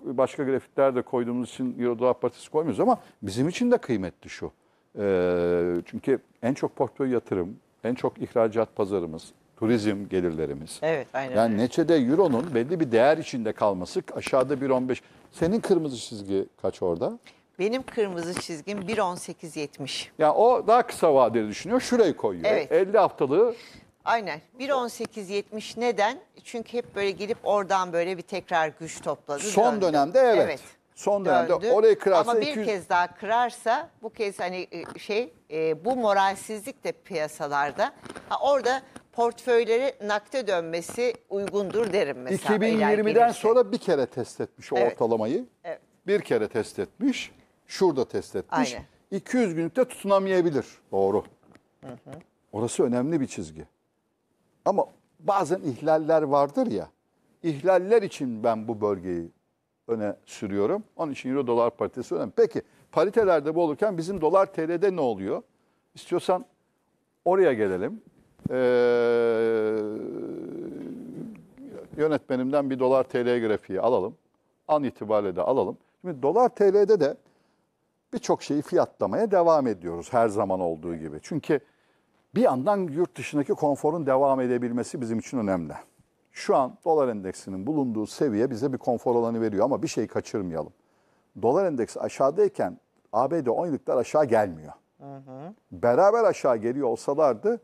başka grafikler de koyduğumuz için Euro Doğa Paritesi koymuyoruz ama bizim için de kıymetli şu. Ee, çünkü en çok portföy yatırım, en çok ihracat pazarımız, turizm gelirlerimiz. Evet, aynen. Yani öyle. neçede Euro'nun belli bir değer içinde kalması aşağıda 1.15. Senin kırmızı çizgi kaç orada? Benim kırmızı çizgim 1.18.70. Yani o daha kısa vadeli düşünüyor. Şurayı koyuyor. Evet. 50 haftalığı Aynen. 1.18.70 neden? Çünkü hep böyle gelip oradan böyle bir tekrar güç topladı. son döndü. dönemde evet. Evet. Son dönemde döndü. orayı kırarsa Ama bir 200 kez daha kırarsa bu kez hani e, şey e, bu moralsizlik de piyasalarda. Ha, orada portföylere nakde dönmesi uygundur derim mesela. 2020'den sonra bir kere test etmiş o Evet. ortalamayı. Evet. Bir kere test etmiş şurada test etmiş. Aynen. 200 günlükte tutunamayabilir. Doğru. Hı hı. Orası önemli bir çizgi. Ama bazen ihlaller vardır ya. İhlaller için ben bu bölgeyi öne sürüyorum. Onun için Euro Dolar paritesi önemli. Peki paritelerde bu olurken bizim Dolar TL'de ne oluyor? İstiyorsan oraya gelelim. Ee, yönetmenimden bir Dolar TL grafiği alalım. An itibariyle de alalım. Şimdi Dolar TL'de de birçok şeyi fiyatlamaya devam ediyoruz her zaman olduğu gibi. Çünkü bir yandan yurt dışındaki konforun devam edebilmesi bizim için önemli. Şu an dolar endeksinin bulunduğu seviye bize bir konfor alanı veriyor ama bir şey kaçırmayalım. Dolar endeksi aşağıdayken ABD 10 yıllıklar aşağı gelmiyor. Hı hı. Beraber aşağı geliyor olsalardı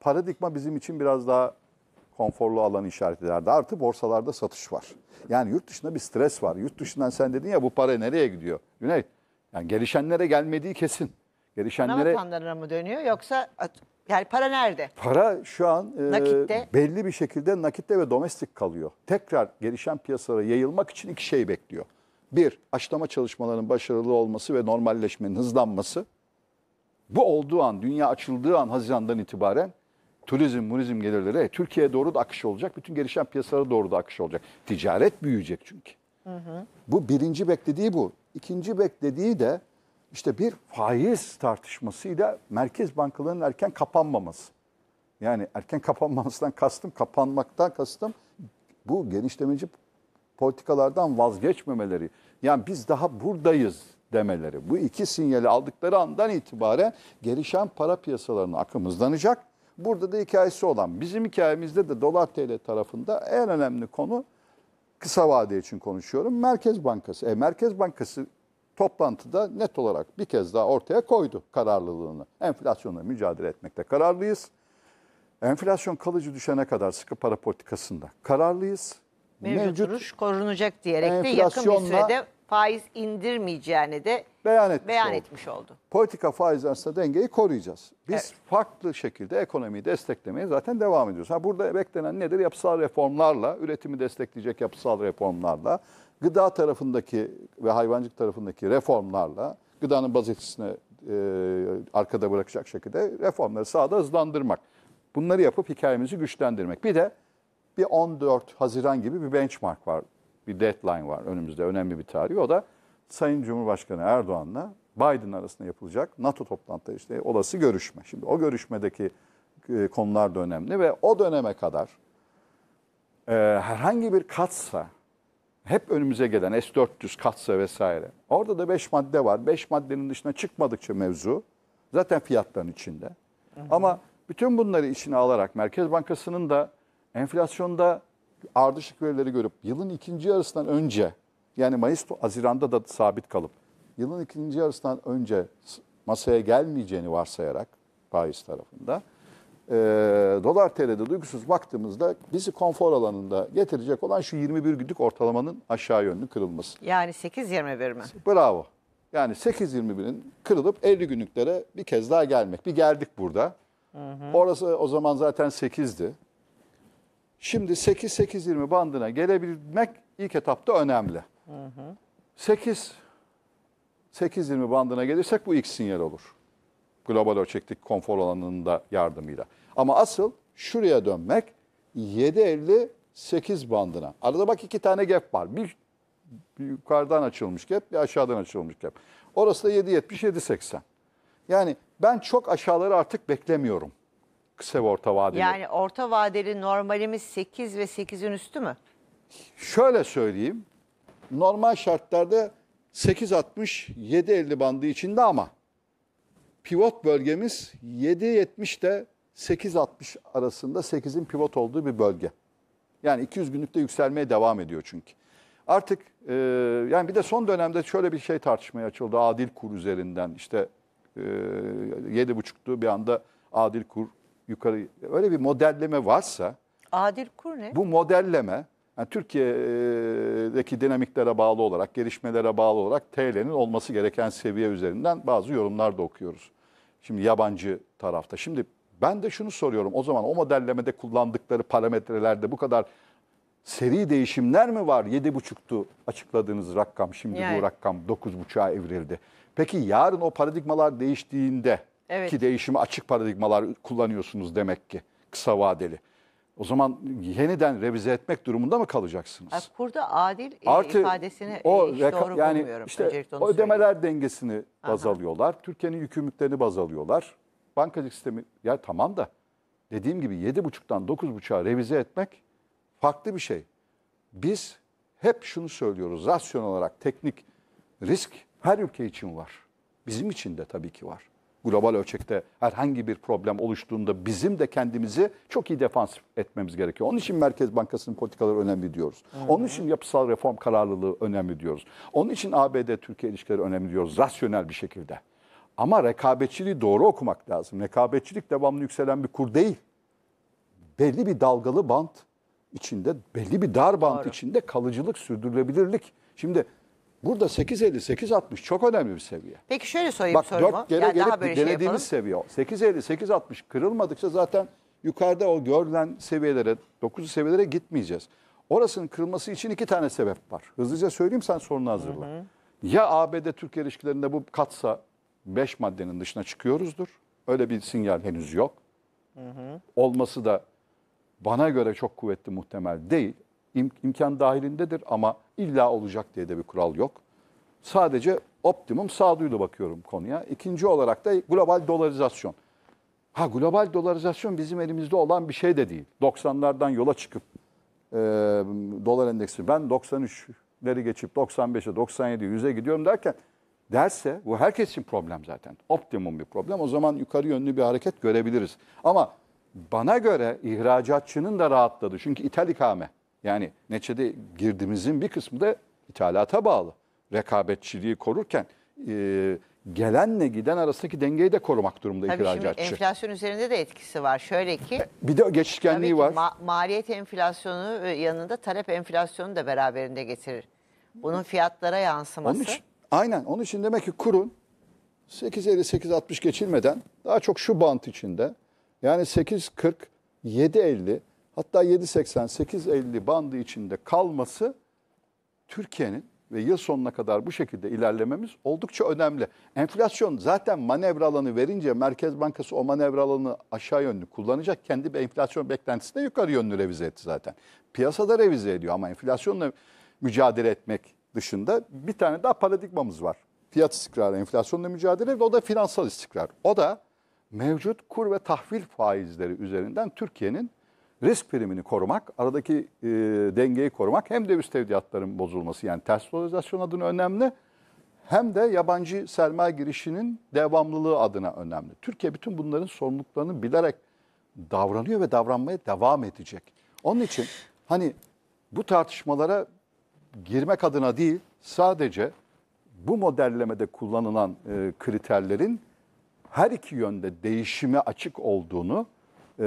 paradigma bizim için biraz daha konforlu alan işaret ederdi. Artı borsalarda satış var. Yani yurt dışında bir stres var. Yurt dışından sen dedin ya bu para nereye gidiyor? Güney yani gelişenlere gelmediği kesin. Ana Gelişenlere vatanlarına mı dönüyor yoksa yani para nerede? para şu an e, belli bir şekilde nakitte ve domestik kalıyor. Tekrar gelişen piyasalara yayılmak için iki şey bekliyor. Bir, açlama çalışmalarının başarılı olması ve normalleşmenin hızlanması. Bu olduğu an, dünya açıldığı an Haziran'dan itibaren turizm, murizm gelirleri e, Türkiye'ye doğru da akış olacak. Bütün gelişen piyasalara doğru da akış olacak. Ticaret büyüyecek çünkü. Hı hı. Bu birinci beklediği bu. İkinci beklediği de işte bir faiz tartışmasıyla merkez bankalarının erken kapanmaması. Yani erken kapanmamasından kastım, kapanmaktan kastım bu genişlemeci politikalardan vazgeçmemeleri. Yani biz daha buradayız demeleri. Bu iki sinyali aldıkları andan itibaren gelişen para piyasalarına akımızlanacak. Burada da hikayesi olan bizim hikayemizde de dolar TL tarafında en önemli konu kısa vade için konuşuyorum. Merkez Bankası. E, Merkez Bankası toplantıda net olarak bir kez daha ortaya koydu kararlılığını. Enflasyonla mücadele etmekte kararlıyız. Enflasyon kalıcı düşene kadar sıkı para politikasında kararlıyız. Mevcut, Mevcut duruş korunacak diyerek de yakın bir sürede faiz indirmeyeceğini de beyan etmiş, beyan oldu. etmiş oldu. Politika faiz arasında dengeyi koruyacağız. Biz evet. farklı şekilde ekonomiyi desteklemeye zaten devam ediyoruz. Ha burada beklenen nedir? Yapısal reformlarla, üretimi destekleyecek yapısal reformlarla, gıda tarafındaki ve hayvancılık tarafındaki reformlarla, gıdanın baz etkisine e, arkada bırakacak şekilde reformları sağda hızlandırmak. Bunları yapıp hikayemizi güçlendirmek. Bir de bir 14 Haziran gibi bir benchmark var, bir deadline var önümüzde önemli bir tarih. O da Sayın Cumhurbaşkanı Erdoğan'la Biden arasında yapılacak NATO toplantıda işte olası görüşme. Şimdi o görüşmedeki e, konular da önemli ve o döneme kadar e, herhangi bir katsa hep önümüze gelen S-400 katsa vesaire. Orada da 5 madde var. 5 maddenin dışına çıkmadıkça mevzu zaten fiyatların içinde. Hı hı. Ama bütün bunları içine alarak Merkez Bankası'nın da enflasyonda ardışık verileri görüp yılın ikinci yarısından önce yani Mayıs, Haziran'da da sabit kalıp yılın ikinci yarısından önce masaya gelmeyeceğini varsayarak faiz tarafında e, dolar TL'de duygusuz baktığımızda bizi konfor alanında getirecek olan şu 21 günlük ortalamanın aşağı yönlü kırılması. Yani 8.21 mi? Bravo. Yani 8.21'in kırılıp 50 günlüklere bir kez daha gelmek. Bir geldik burada. Hı hı. Orası o zaman zaten 8'di. Şimdi 8-8.20 bandına gelebilmek ilk etapta önemli. 8 8-20 bandına gelirsek bu ilk sinyal olur. Global ölçeklik konfor alanında yardımıyla. Ama asıl şuraya dönmek 7.50-8 bandına. Arada bak iki tane gap var. Bir, bir yukarıdan açılmış gap, bir aşağıdan açılmış gap. Orası da 7.70-7.80. Yani ben çok aşağıları artık beklemiyorum. Kısa ve orta vadeli. Yani orta vadeli normalimiz 8 ve 8'in üstü mü? Şöyle söyleyeyim normal şartlarda 8.60-7.50 bandı içinde ama pivot bölgemiz 7.70 de 8.60 arasında 8'in pivot olduğu bir bölge. Yani 200 günlükte yükselmeye devam ediyor çünkü. Artık e, yani bir de son dönemde şöyle bir şey tartışmaya açıldı adil kur üzerinden işte e, 7.5'tu bir anda adil kur yukarı öyle bir modelleme varsa adil kur ne? Bu modelleme yani Türkiye'deki dinamiklere bağlı olarak, gelişmelere bağlı olarak TL'nin olması gereken seviye üzerinden bazı yorumlar da okuyoruz. Şimdi yabancı tarafta. Şimdi ben de şunu soruyorum. O zaman o modellemede kullandıkları parametrelerde bu kadar seri değişimler mi var? 7,5'tu açıkladığınız rakam. Şimdi yani. bu rakam 9,5'a evrildi. Peki yarın o paradigmalar değiştiğinde evet. ki değişimi açık paradigmalar kullanıyorsunuz demek ki kısa vadeli. O zaman yeniden revize etmek durumunda mı kalacaksınız? Yani Kurda adil e, Artı, ifadesini o e, hiç doğru yani bulmuyorum. Işte, o ödemeler söyleyeyim. dengesini baz Aha. alıyorlar. Türkiye'nin yükümlülüklerini baz alıyorlar. Bankacılık sistemi ya tamam da dediğim gibi 7.5'tan 9.5'a revize etmek farklı bir şey. Biz hep şunu söylüyoruz. Rasyonel olarak teknik risk her ülke için var. Bizim için de tabii ki var global ölçekte herhangi bir problem oluştuğunda bizim de kendimizi çok iyi defans etmemiz gerekiyor. Onun için Merkez Bankası'nın politikaları önemli diyoruz. Onun için yapısal reform kararlılığı önemli diyoruz. Onun için ABD-Türkiye ilişkileri önemli diyoruz rasyonel bir şekilde. Ama rekabetçiliği doğru okumak lazım. Rekabetçilik devamlı yükselen bir kur değil. Belli bir dalgalı bant içinde, belli bir dar bant doğru. içinde kalıcılık, sürdürülebilirlik. Şimdi Burada 8.50, 8.60 çok önemli bir seviye. Peki şöyle sorayım Bak, sorumu. Bak 4 kere yani gelip şey denediğimiz şey yapalım. seviye. 8.50, 8.60 kırılmadıkça zaten yukarıda o görülen seviyelere, 9 seviyelere gitmeyeceğiz. Orasının kırılması için iki tane sebep var. Hızlıca söyleyeyim sen sorunu hazırla. Hı hı. Ya ABD-Türkiye ilişkilerinde bu katsa 5 maddenin dışına çıkıyoruzdur. Öyle bir sinyal henüz yok. Hı hı. Olması da bana göre çok kuvvetli muhtemel değil im, imkan dahilindedir ama illa olacak diye de bir kural yok. Sadece optimum sağduyulu bakıyorum konuya. İkinci olarak da global dolarizasyon. Ha global dolarizasyon bizim elimizde olan bir şey de değil. 90'lardan yola çıkıp e, dolar endeksi ben 93'leri geçip 95'e 97 100'e gidiyorum derken derse bu herkes için problem zaten. Optimum bir problem. O zaman yukarı yönlü bir hareket görebiliriz. Ama bana göre ihracatçının da rahatladı. Çünkü ithal ikame. Yani neçede girdimizin bir kısmı da ithalata bağlı. Rekabetçiliği korurken e, gelenle giden arasındaki dengeyi de korumak durumunda Tabii ihracatçı. Tabii enflasyon üzerinde de etkisi var. Şöyle ki e, bir de geçişkenliği var. Ma maliyet enflasyonu e, yanında talep enflasyonu da beraberinde getirir. Bunun fiyatlara yansıması. Onun için, aynen. Onun için demek ki kurun 8.50-8.60 geçilmeden daha çok şu bant içinde yani 8.40 7.50 hatta 7.88-50 bandı içinde kalması Türkiye'nin ve yıl sonuna kadar bu şekilde ilerlememiz oldukça önemli. Enflasyon zaten manevra alanı verince Merkez Bankası o manevra alanı aşağı yönlü kullanacak. Kendi bir enflasyon beklentisini yukarı yönlü revize etti zaten. Piyasada revize ediyor ama enflasyonla mücadele etmek dışında bir tane daha paradigmamız var. Fiyat istikrarı, enflasyonla mücadele ve o da finansal istikrar. O da mevcut kur ve tahvil faizleri üzerinden Türkiye'nin risk primini korumak, aradaki e, dengeyi korumak hem de üst evliyatların bozulması yani ters valorizasyon adına önemli hem de yabancı sermaye girişinin devamlılığı adına önemli. Türkiye bütün bunların sorumluluklarını bilerek davranıyor ve davranmaya devam edecek. Onun için hani bu tartışmalara girmek adına değil sadece bu modellemede kullanılan e, kriterlerin her iki yönde değişime açık olduğunu e,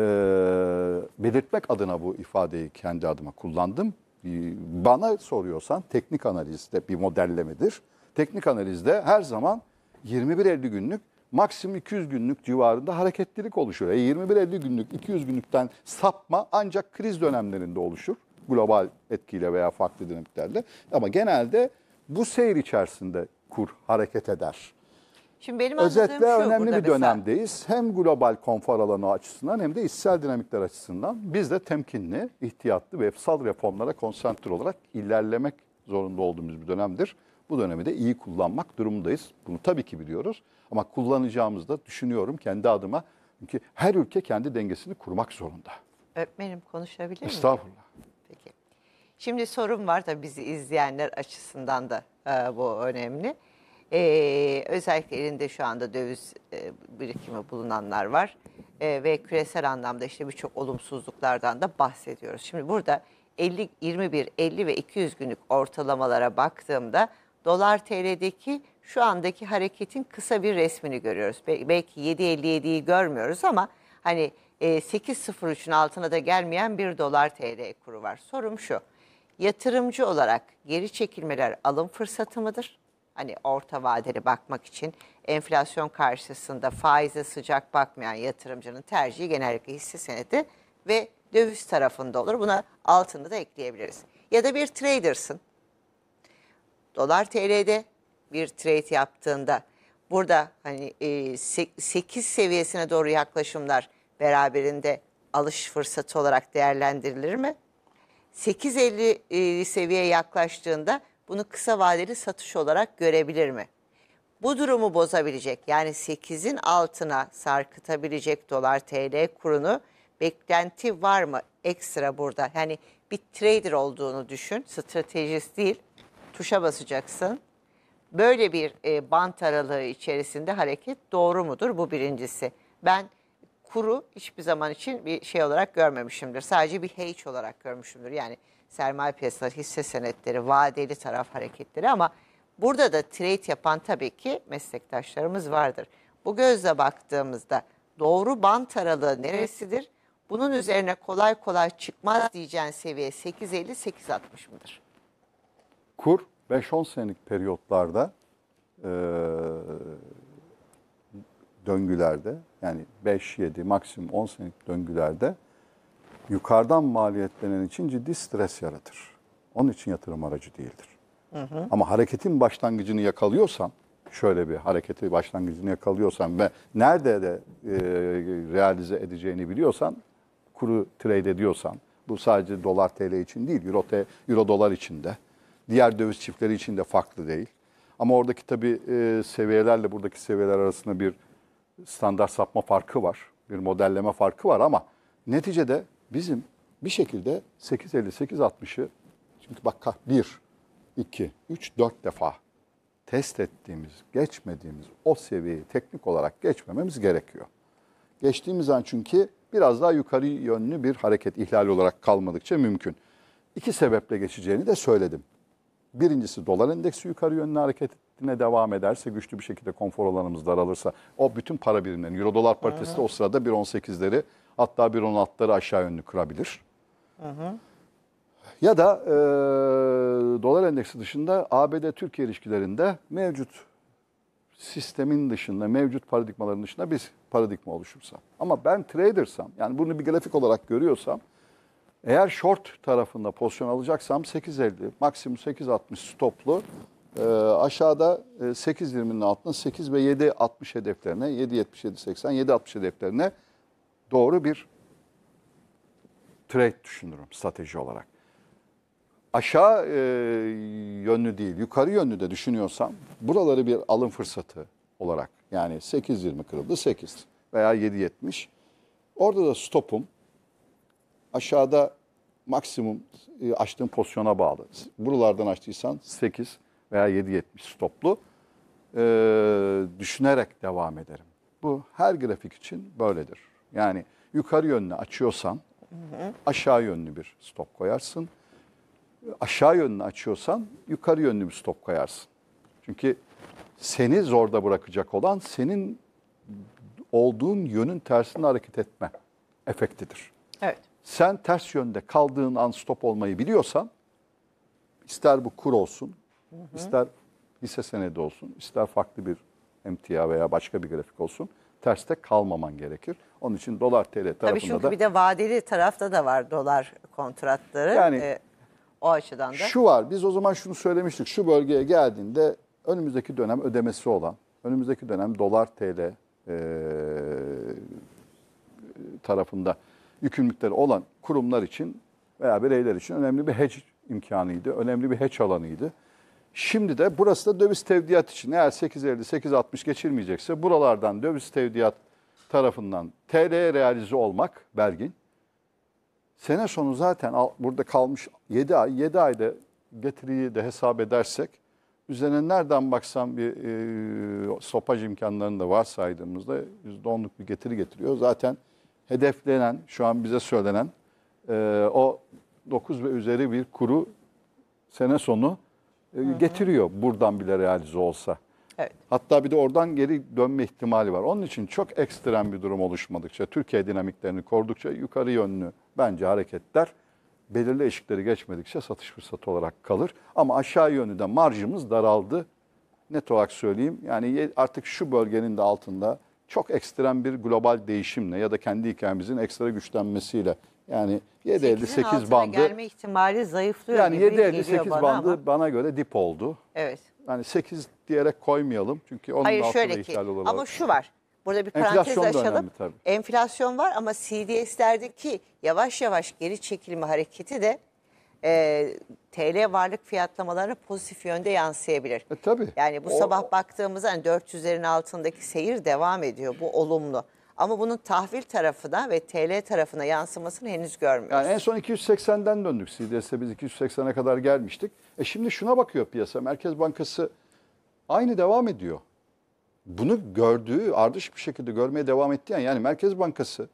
belirtmek adına bu ifadeyi kendi adıma kullandım. Ee, bana soruyorsan teknik analizde bir modellemedir. Teknik analizde her zaman 21-50 günlük maksimum 200 günlük civarında hareketlilik oluşur. E 21-50 günlük 200 günlükten sapma ancak kriz dönemlerinde oluşur. Global etkiyle veya farklı dinamiklerle. Ama genelde bu seyir içerisinde kur hareket eder. Şimdi benim Özetle şu, önemli bir dönemdeyiz. Mesela... Hem global konfor alanı açısından hem de işsel dinamikler açısından biz de temkinli, ihtiyatlı ve yapısal reformlara konsantre olarak ilerlemek zorunda olduğumuz bir dönemdir. Bu dönemi de iyi kullanmak durumundayız. Bunu tabii ki biliyoruz ama kullanacağımızı da düşünüyorum kendi adıma. Çünkü her ülke kendi dengesini kurmak zorunda. Öğretmenim konuşabilir miyim? Estağfurullah. Peki. Şimdi sorun var da bizi izleyenler açısından da e, bu önemli. Ee, özellikle elinde şu anda döviz e, birikimi bulunanlar var e, ve küresel anlamda işte birçok olumsuzluklardan da bahsediyoruz. Şimdi burada 50, 21, 50 ve 200 günlük ortalamalara baktığımda dolar TL'deki şu andaki hareketin kısa bir resmini görüyoruz. belki 7.57'yi görmüyoruz ama hani e, 8.03'ün altına da gelmeyen bir dolar TL kuru var. Sorum şu, yatırımcı olarak geri çekilmeler alım fırsatı mıdır? hani orta vadeli bakmak için enflasyon karşısında faize sıcak bakmayan yatırımcının tercihi genellikle hisse senedi ve döviz tarafında olur. Buna altını da ekleyebiliriz. Ya da bir trader'sın. Dolar TL'de bir trade yaptığında burada hani 8 e, seviyesine doğru yaklaşımlar beraberinde alış fırsatı olarak değerlendirilir mi? 8.50 e, seviye yaklaştığında bunu kısa vadeli satış olarak görebilir mi? Bu durumu bozabilecek yani 8'in altına sarkıtabilecek dolar TL kurunu beklenti var mı ekstra burada? Yani bir trader olduğunu düşün, stratejist değil. Tuşa basacaksın. Böyle bir e, bant aralığı içerisinde hareket doğru mudur? Bu birincisi. Ben kuru hiçbir zaman için bir şey olarak görmemişimdir. Sadece bir hedge olarak görmüşümdür. Yani sermaye piyasaları, hisse senetleri, vadeli taraf hareketleri ama burada da trade yapan tabii ki meslektaşlarımız vardır. Bu gözle baktığımızda doğru bant aralığı neresidir? Bunun üzerine kolay kolay çıkmaz diyeceğin seviye 8.50-8.60 mıdır? Kur 5-10 senelik periyotlarda e, döngülerde yani 5-7 maksimum 10 senelik döngülerde yukarıdan maliyetlenen için ciddi stres yaratır. Onun için yatırım aracı değildir. Hı hı. Ama hareketin başlangıcını yakalıyorsan, şöyle bir hareketi başlangıcını yakalıyorsan ve nerede de e, realize edeceğini biliyorsan, kuru trade ediyorsan, bu sadece dolar TL için değil, euro, te, euro dolar için de, diğer döviz çiftleri için de farklı değil. Ama oradaki tabii e, seviyelerle buradaki seviyeler arasında bir standart sapma farkı var, bir modelleme farkı var ama neticede Bizim bir şekilde 850, 860'ı çünkü bak 1, 2, 3, 4 defa test ettiğimiz, geçmediğimiz o seviyeyi teknik olarak geçmememiz gerekiyor. Geçtiğimiz an çünkü biraz daha yukarı yönlü bir hareket ihlal olarak kalmadıkça mümkün. İki sebeple geçeceğini de söyledim. Birincisi dolar endeksi yukarı yönlü hareket ettiğine devam ederse, güçlü bir şekilde konfor alanımız daralırsa, o bütün para birimlerinin, euro dolar paritesi de o sırada 1.18'leri Hatta bir onun altları aşağı yönlü kırabilir. Hı hı. Ya da e, dolar endeksi dışında ABD-Türkiye ilişkilerinde mevcut sistemin dışında, mevcut paradigmaların dışında bir paradigma oluşursa. Ama ben tradersam, yani bunu bir grafik olarak görüyorsam, eğer short tarafında pozisyon alacaksam 8.50, maksimum 8.60 stoplu, e, aşağıda e, 8.20'nin altında 8 ve 7.60 hedeflerine, 7.77.80, 7.60 hedeflerine doğru bir trade düşünürüm strateji olarak. Aşağı e, yönlü değil, yukarı yönlü de düşünüyorsam buraları bir alım fırsatı olarak yani 8.20 kırıldı 8 veya 7.70. Orada da stopum aşağıda maksimum e, açtığın pozisyona bağlı. Buralardan açtıysan 8 veya 7.70 stoplu e, düşünerek devam ederim. Bu her grafik için böyledir. Yani yukarı yönlü açıyorsan aşağı yönlü bir stop koyarsın. Aşağı yönlü açıyorsan yukarı yönlü bir stop koyarsın. Çünkü seni zorda bırakacak olan senin olduğun yönün tersine hareket etme efektidir. Evet. Sen ters yönde kaldığın an stop olmayı biliyorsan ister bu kur olsun, hı hı. ister hisse senedi olsun, ister farklı bir emtia veya başka bir grafik olsun terste kalmaman gerekir. Onun için dolar TL tarafında Tabii çünkü da... bir de vadeli tarafta da var dolar kontratları. Yani ee, o açıdan da. Şu var biz o zaman şunu söylemiştik. Şu bölgeye geldiğinde önümüzdeki dönem ödemesi olan, önümüzdeki dönem dolar TL e, ee, tarafında yükümlülükleri olan kurumlar için veya bireyler için önemli bir hedge imkanıydı. Önemli bir hedge alanıydı. Şimdi de burası da döviz tevdiat için eğer 8.50 8.60 geçirmeyecekse buralardan döviz tevdiat tarafından TL realize olmak Bergin. Sene sonu zaten burada kalmış 7 ay 7 ayda getiriyi de hesap edersek üzerine nereden baksam bir e, sopaj imkanlarını da varsaydığımızda %10'luk bir getiri getiriyor. Zaten hedeflenen şu an bize söylenen e, o 9 ve üzeri bir kuru sene sonu e, getiriyor buradan bile realize olsa. Evet. Hatta bir de oradan geri dönme ihtimali var. Onun için çok ekstrem bir durum oluşmadıkça, Türkiye dinamiklerini korudukça yukarı yönlü bence hareketler belirli eşikleri geçmedikçe satış fırsatı olarak kalır. Ama aşağı yönlü de marjımız daraldı. Net olarak söyleyeyim yani artık şu bölgenin de altında çok ekstrem bir global değişimle ya da kendi hikayemizin ekstra güçlenmesiyle yani 7.58 bandı. gelme ihtimali zayıflıyor yani gibi 7.58 bandı bana, bana göre dip oldu. Evet. Yani 8 diyerek koymayalım. Çünkü onun Hayır, şöyle ki, olarak. Ama şu var. Burada bir parantez açalım. Önemli, tabii. Enflasyon var ama CDS'lerdeki yavaş yavaş geri çekilme hareketi de e, TL varlık fiyatlamalarına pozitif yönde yansıyabilir. E, tabii. Yani bu o... sabah baktığımızda hani 400'lerin altındaki seyir devam ediyor. Bu olumlu. Ama bunun tahvil tarafı da ve TL tarafına yansımasını henüz görmüyoruz. Yani en son 280'den döndük CDS'e biz 280'e kadar gelmiştik. E şimdi şuna bakıyor piyasa. Merkez Bankası aynı devam ediyor. Bunu gördüğü, ardışık bir şekilde görmeye devam ettiği yani, yani Merkez Bankası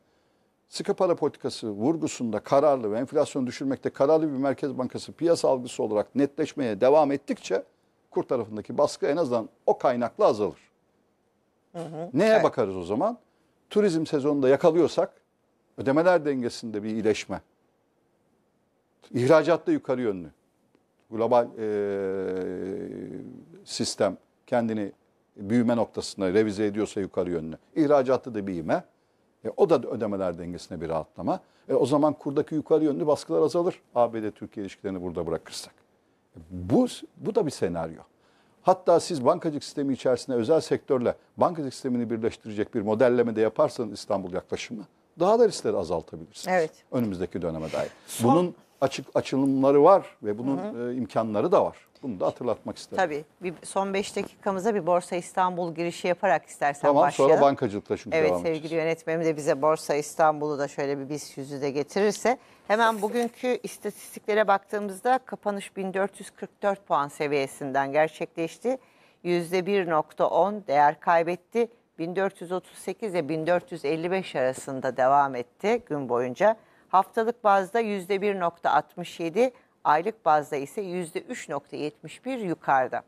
sıkı para politikası vurgusunda kararlı ve enflasyonu düşürmekte kararlı bir Merkez Bankası piyasa algısı olarak netleşmeye devam ettikçe kur tarafındaki baskı en azından o kaynakla azalır. Hı hı. Neye evet. bakarız o zaman? turizm sezonunda yakalıyorsak ödemeler dengesinde bir iyileşme. da yukarı yönlü. Global e, sistem kendini büyüme noktasında revize ediyorsa yukarı yönlü. İhracatta da bir E, o da ödemeler dengesine bir rahatlama. E, o zaman kurdaki yukarı yönlü baskılar azalır. ABD-Türkiye ilişkilerini burada bırakırsak. E, bu, bu da bir senaryo. Hatta siz bankacılık sistemi içerisinde özel sektörle bankacılık sistemini birleştirecek bir modelleme de yaparsanız İstanbul yaklaşımı daha da riskleri azaltabilirsiniz. Evet. Önümüzdeki döneme dair. Son... Bunun açık açılımları var ve bunun hı hı. E, imkanları da var. Bunu da hatırlatmak isterim. Tabii. Bir son 5 dakikamıza bir Borsa İstanbul girişi yaparak istersen tamam, başlayalım. Tamam sonra bankacılıkta çünkü evet, devam Evet sevgili yönetmenim de bize Borsa İstanbul'u da şöyle bir biz yüzü de getirirse. Hemen bugünkü istatistiklere baktığımızda kapanış 1444 puan seviyesinden gerçekleşti. %1.10 değer kaybetti. 1438 ile 1455 arasında devam etti gün boyunca. Haftalık bazda %1.67 Aylık bazda ise %3.71 yukarıda.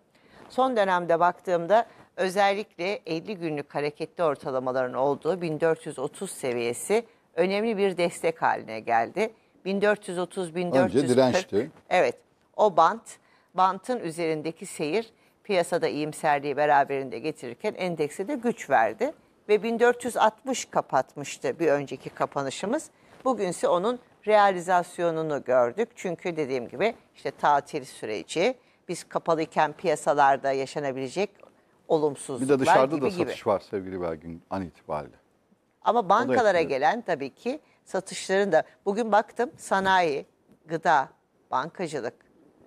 Son dönemde baktığımda özellikle 50 günlük hareketli ortalamaların olduğu 1430 seviyesi önemli bir destek haline geldi. 1430 1440 Önce dirençti. Evet. O bant bantın üzerindeki seyir piyasada iyimserliği beraberinde getirirken endekse de güç verdi ve 1460 kapatmıştı bir önceki kapanışımız. Bugünse onun realizasyonunu gördük. Çünkü dediğim gibi işte tatil süreci, biz kapalıyken piyasalarda yaşanabilecek olumsuzluklar gibi Bir de dışarıda gibi da satış gibi. var sevgili Belgin an itibariyle. Ama bankalara gelen tabii ki satışların da bugün baktım sanayi, gıda, bankacılık,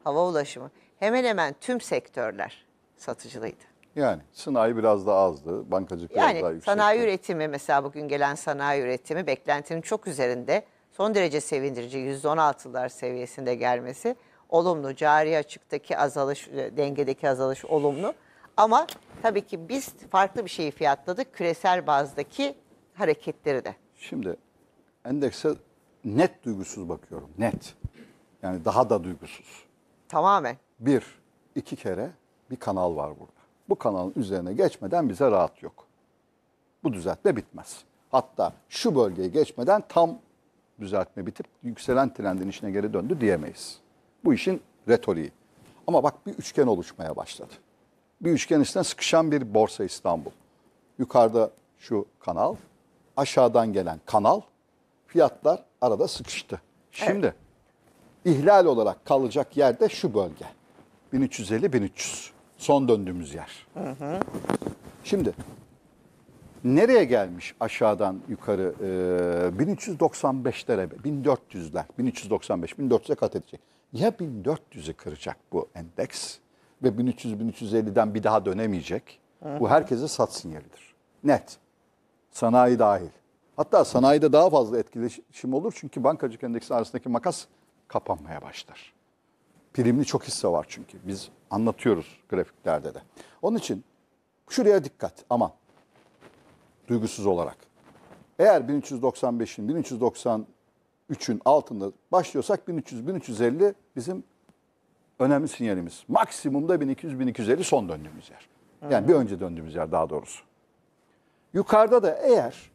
hava ulaşımı hemen hemen tüm sektörler satıcılıydı. Yani sanayi biraz daha azdı, bankacılık yani, biraz daha yüksekti. Yani sanayi üretimi mesela bugün gelen sanayi üretimi beklentinin çok üzerinde son derece sevindirici 116'lar seviyesinde gelmesi olumlu. Cari açıktaki azalış, e, dengedeki azalış olumlu. Ama tabii ki biz farklı bir şeyi fiyatladık küresel bazdaki hareketleri de. Şimdi endekse net duygusuz bakıyorum. Net. Yani daha da duygusuz. Tamamen. Bir, iki kere bir kanal var burada. Bu kanalın üzerine geçmeden bize rahat yok. Bu düzeltme bitmez. Hatta şu bölgeye geçmeden tam düzeltme bitip yükselen trendin içine geri döndü diyemeyiz. Bu işin retoriği. Ama bak bir üçgen oluşmaya başladı. Bir üçgen içinden sıkışan bir borsa İstanbul. Yukarıda şu kanal, aşağıdan gelen kanal, fiyatlar arada sıkıştı. Şimdi evet. ihlal olarak kalacak yerde şu bölge. 1350-1300. Son döndüğümüz yer. Hı hı. Şimdi Nereye gelmiş aşağıdan yukarı? E, 1395'lere, 1400'ler, 1395, 1400'e kat edecek. Ya 1400'ü kıracak bu endeks ve 1300-1350'den bir daha dönemeyecek. Bu herkese sat sinyalidir. Net. Sanayi dahil. Hatta sanayide daha fazla etkileşim olur çünkü bankacılık endeksi arasındaki makas kapanmaya başlar. Primli çok hisse var çünkü. Biz anlatıyoruz grafiklerde de. Onun için şuraya dikkat ama duygusuz olarak. Eğer 1395'in, 1393'ün altında başlıyorsak 1300, 1350 bizim önemli sinyalimiz. Maksimumda 1200, 1250 son döndüğümüz yer. Yani Hı. bir önce döndüğümüz yer daha doğrusu. Yukarıda da eğer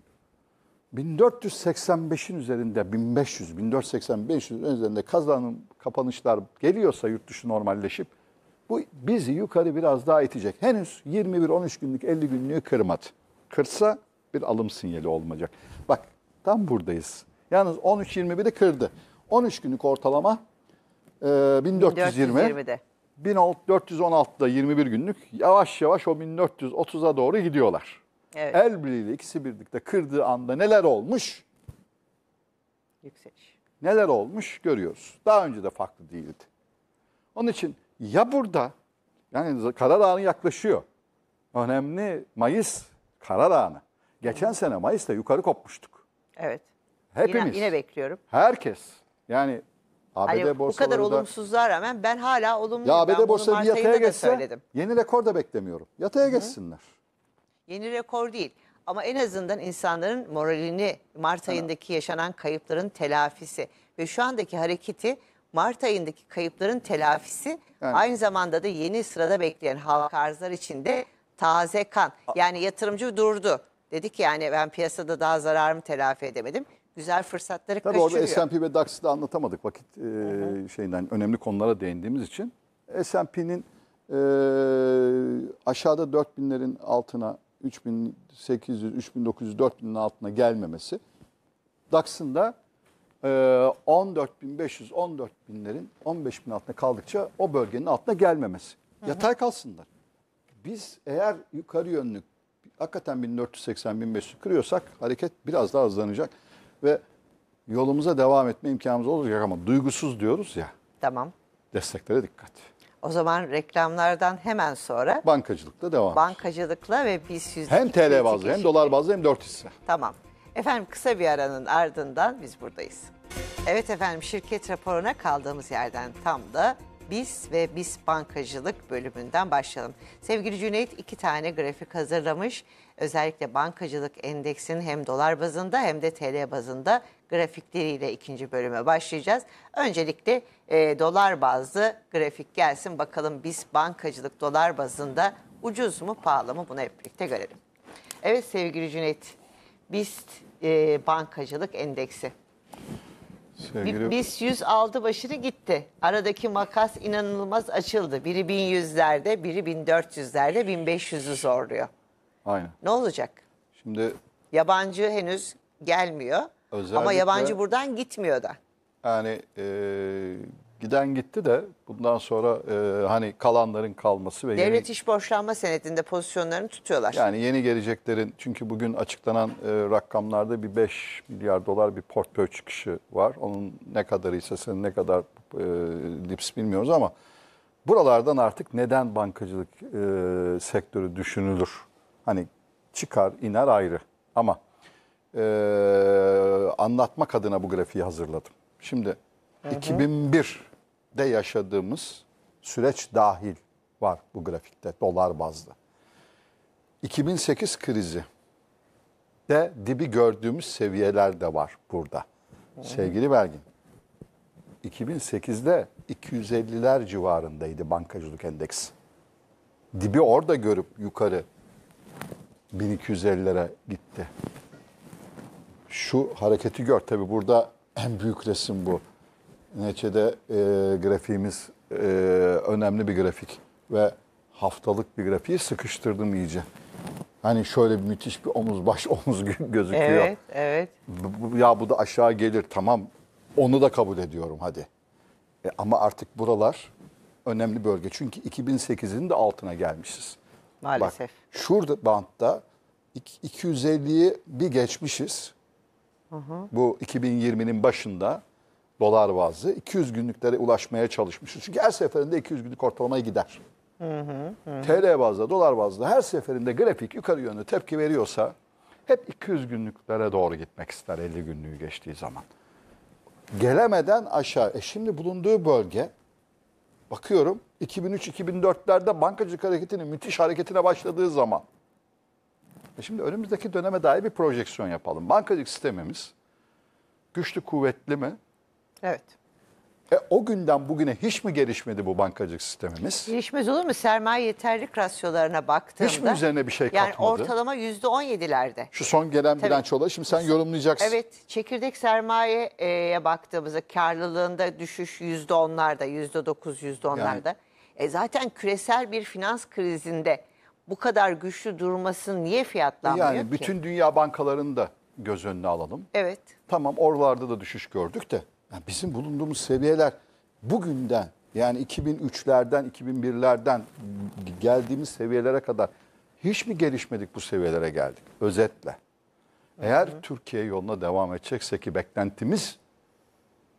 1485'in üzerinde 1500, 1485in üzerinde kazanım kapanışlar geliyorsa yurt dışı normalleşip bu bizi yukarı biraz daha itecek. Henüz 21-13 günlük 50 günlük kırmadı. Kırsa bir alım sinyali olmayacak. Bak tam buradayız. Yalnız 13.21'i kırdı. 13 günlük ortalama e, 1420. 1420'de. 1416'da 21 günlük yavaş yavaş o 1430'a doğru gidiyorlar. Evet. El birliğiyle ikisi birlikte kırdığı anda neler olmuş? Yükseliş. Neler olmuş görüyoruz. Daha önce de farklı değildi. Onun için ya burada yani karar anı yaklaşıyor. Önemli Mayıs karar anı. Geçen sene Mayıs'ta yukarı kopmuştuk. Evet. Hepimiz. Yine, yine bekliyorum. Herkes. Yani ABD hani bu kadar da, olumsuzluğa rağmen ben hala olumlu. Ya ABD borsası bir yataya geçse yeni rekor da beklemiyorum. Yataya Hı-hı. geçsinler. Yeni rekor değil ama en azından insanların moralini Mart ayındaki yaşanan kayıpların telafisi ve şu andaki hareketi Mart ayındaki kayıpların telafisi yani. aynı zamanda da yeni sırada bekleyen halk arzlar için de taze kan. Yani yatırımcı durdu. dedi ki yani ben piyasada daha zararımı telafi edemedim. Güzel fırsatları Tabii kaçırıyor. Tabii orada S&P ve DAX'ı da anlatamadık vakit e, şeyinden önemli konulara değindiğimiz için. S&P'nin e, aşağıda 4000'lerin altına 3800, 3900, 4000'in altına gelmemesi. DAX'ın da e, 14.500, 14.000'lerin 15.000 altına kaldıkça o bölgenin altına gelmemesi. Hı hı. Yatay kalsınlar. Biz eğer yukarı yönlü hakikaten 1480-1500 kırıyorsak hareket biraz daha hızlanacak ve yolumuza devam etme imkanımız olacak ama duygusuz diyoruz ya. Tamam. Desteklere dikkat. O zaman reklamlardan hemen sonra bankacılıkta devam. Bankacılıkla ve biz yüzde Hem TL bazlı hem dolar bazlı hem 4 hisse. Tamam. Efendim kısa bir aranın ardından biz buradayız. Evet efendim şirket raporuna kaldığımız yerden tam da BIS ve BIS Bankacılık bölümünden başlayalım. Sevgili Cüneyt iki tane grafik hazırlamış. Özellikle bankacılık endeksinin hem dolar bazında hem de TL bazında grafikleriyle ikinci bölüme başlayacağız. Öncelikle e, dolar bazlı grafik gelsin bakalım BIS Bankacılık dolar bazında ucuz mu pahalı mı bunu hep birlikte görelim. Evet sevgili Cüneyt BIST e, Bankacılık Endeksi. Sevgili... Biz 100 aldı başını gitti. Aradaki makas inanılmaz açıldı. Biri 1100'lerde, biri 1400'lerde 1500'ü zorluyor. Aynen. Ne olacak? Şimdi yabancı henüz gelmiyor. Özellikle, ama yabancı buradan gitmiyor da. Yani e, giden gitti de bundan sonra e, hani kalanların kalması ve Devlet yeni, iş borçlanma senetinde pozisyonlarını tutuyorlar. yani yeni geleceklerin çünkü bugün açıklanan e, rakamlarda bir 5 milyar dolar bir portföy çıkışı var. Onun ne kadarı ise senin ne kadar e, lips bilmiyoruz ama buralardan artık neden bankacılık e, sektörü düşünülür? Hani çıkar iner ayrı ama e, anlatmak adına bu grafiği hazırladım. Şimdi 2001 de yaşadığımız süreç dahil var bu grafikte dolar bazlı. 2008 krizi de dibi gördüğümüz seviyeler de var burada. Sevgili Belgin, 2008'de 250'ler civarındaydı bankacılık endeksi. Dibi orada görüp yukarı 1250'lere gitti. Şu hareketi gör. Tabi burada en büyük resim bu. Neçe'de e, grafiğimiz e, önemli bir grafik ve haftalık bir grafiği sıkıştırdım iyice. Hani şöyle bir müthiş bir omuz baş omuz gözüküyor. Evet, evet. ya bu da aşağı gelir tamam. Onu da kabul ediyorum hadi. E, ama artık buralar önemli bölge. Çünkü 2008'in de altına gelmişiz. Maalesef. Bak, şurada bantta 250'yi bir geçmişiz. Hı hı. Bu 2020'nin başında dolar bazlı 200 günlüklere ulaşmaya çalışmışız. Çünkü her seferinde 200 günlük ortalamaya gider. Hı hı, hı. TL bazda, dolar bazda her seferinde grafik yukarı yönlü tepki veriyorsa hep 200 günlüklere doğru gitmek ister 50 günlüğü geçtiği zaman. Gelemeden aşağı. E şimdi bulunduğu bölge bakıyorum 2003-2004'lerde bankacılık hareketinin müthiş hareketine başladığı zaman. E şimdi önümüzdeki döneme dair bir projeksiyon yapalım. Bankacılık sistemimiz güçlü kuvvetli mi? Evet. E, o günden bugüne hiç mi gelişmedi bu bankacılık sistemimiz? Gelişmez olur mu? Sermaye yeterlik rasyolarına baktığımda. Hiç mi üzerine bir şey yani katmadı? Yani ortalama yüzde on yedilerde. Şu son gelen Tabii. bilançoları şimdi sen yorumlayacaksın. Evet çekirdek sermayeye baktığımızda karlılığında düşüş yüzde onlarda yüzde dokuz yüzde onlarda. E zaten küresel bir finans krizinde bu kadar güçlü durması niye fiyatlanmıyor yani ki? Yani bütün dünya bankalarını da göz önüne alalım. Evet. Tamam oralarda da düşüş gördük de yani bizim bulunduğumuz seviyeler bugünden yani 2003'lerden 2001'lerden geldiğimiz seviyelere kadar hiç mi gelişmedik bu seviyelere geldik? Özetle. Eğer hı hı. Türkiye yoluna devam edecekse ki beklentimiz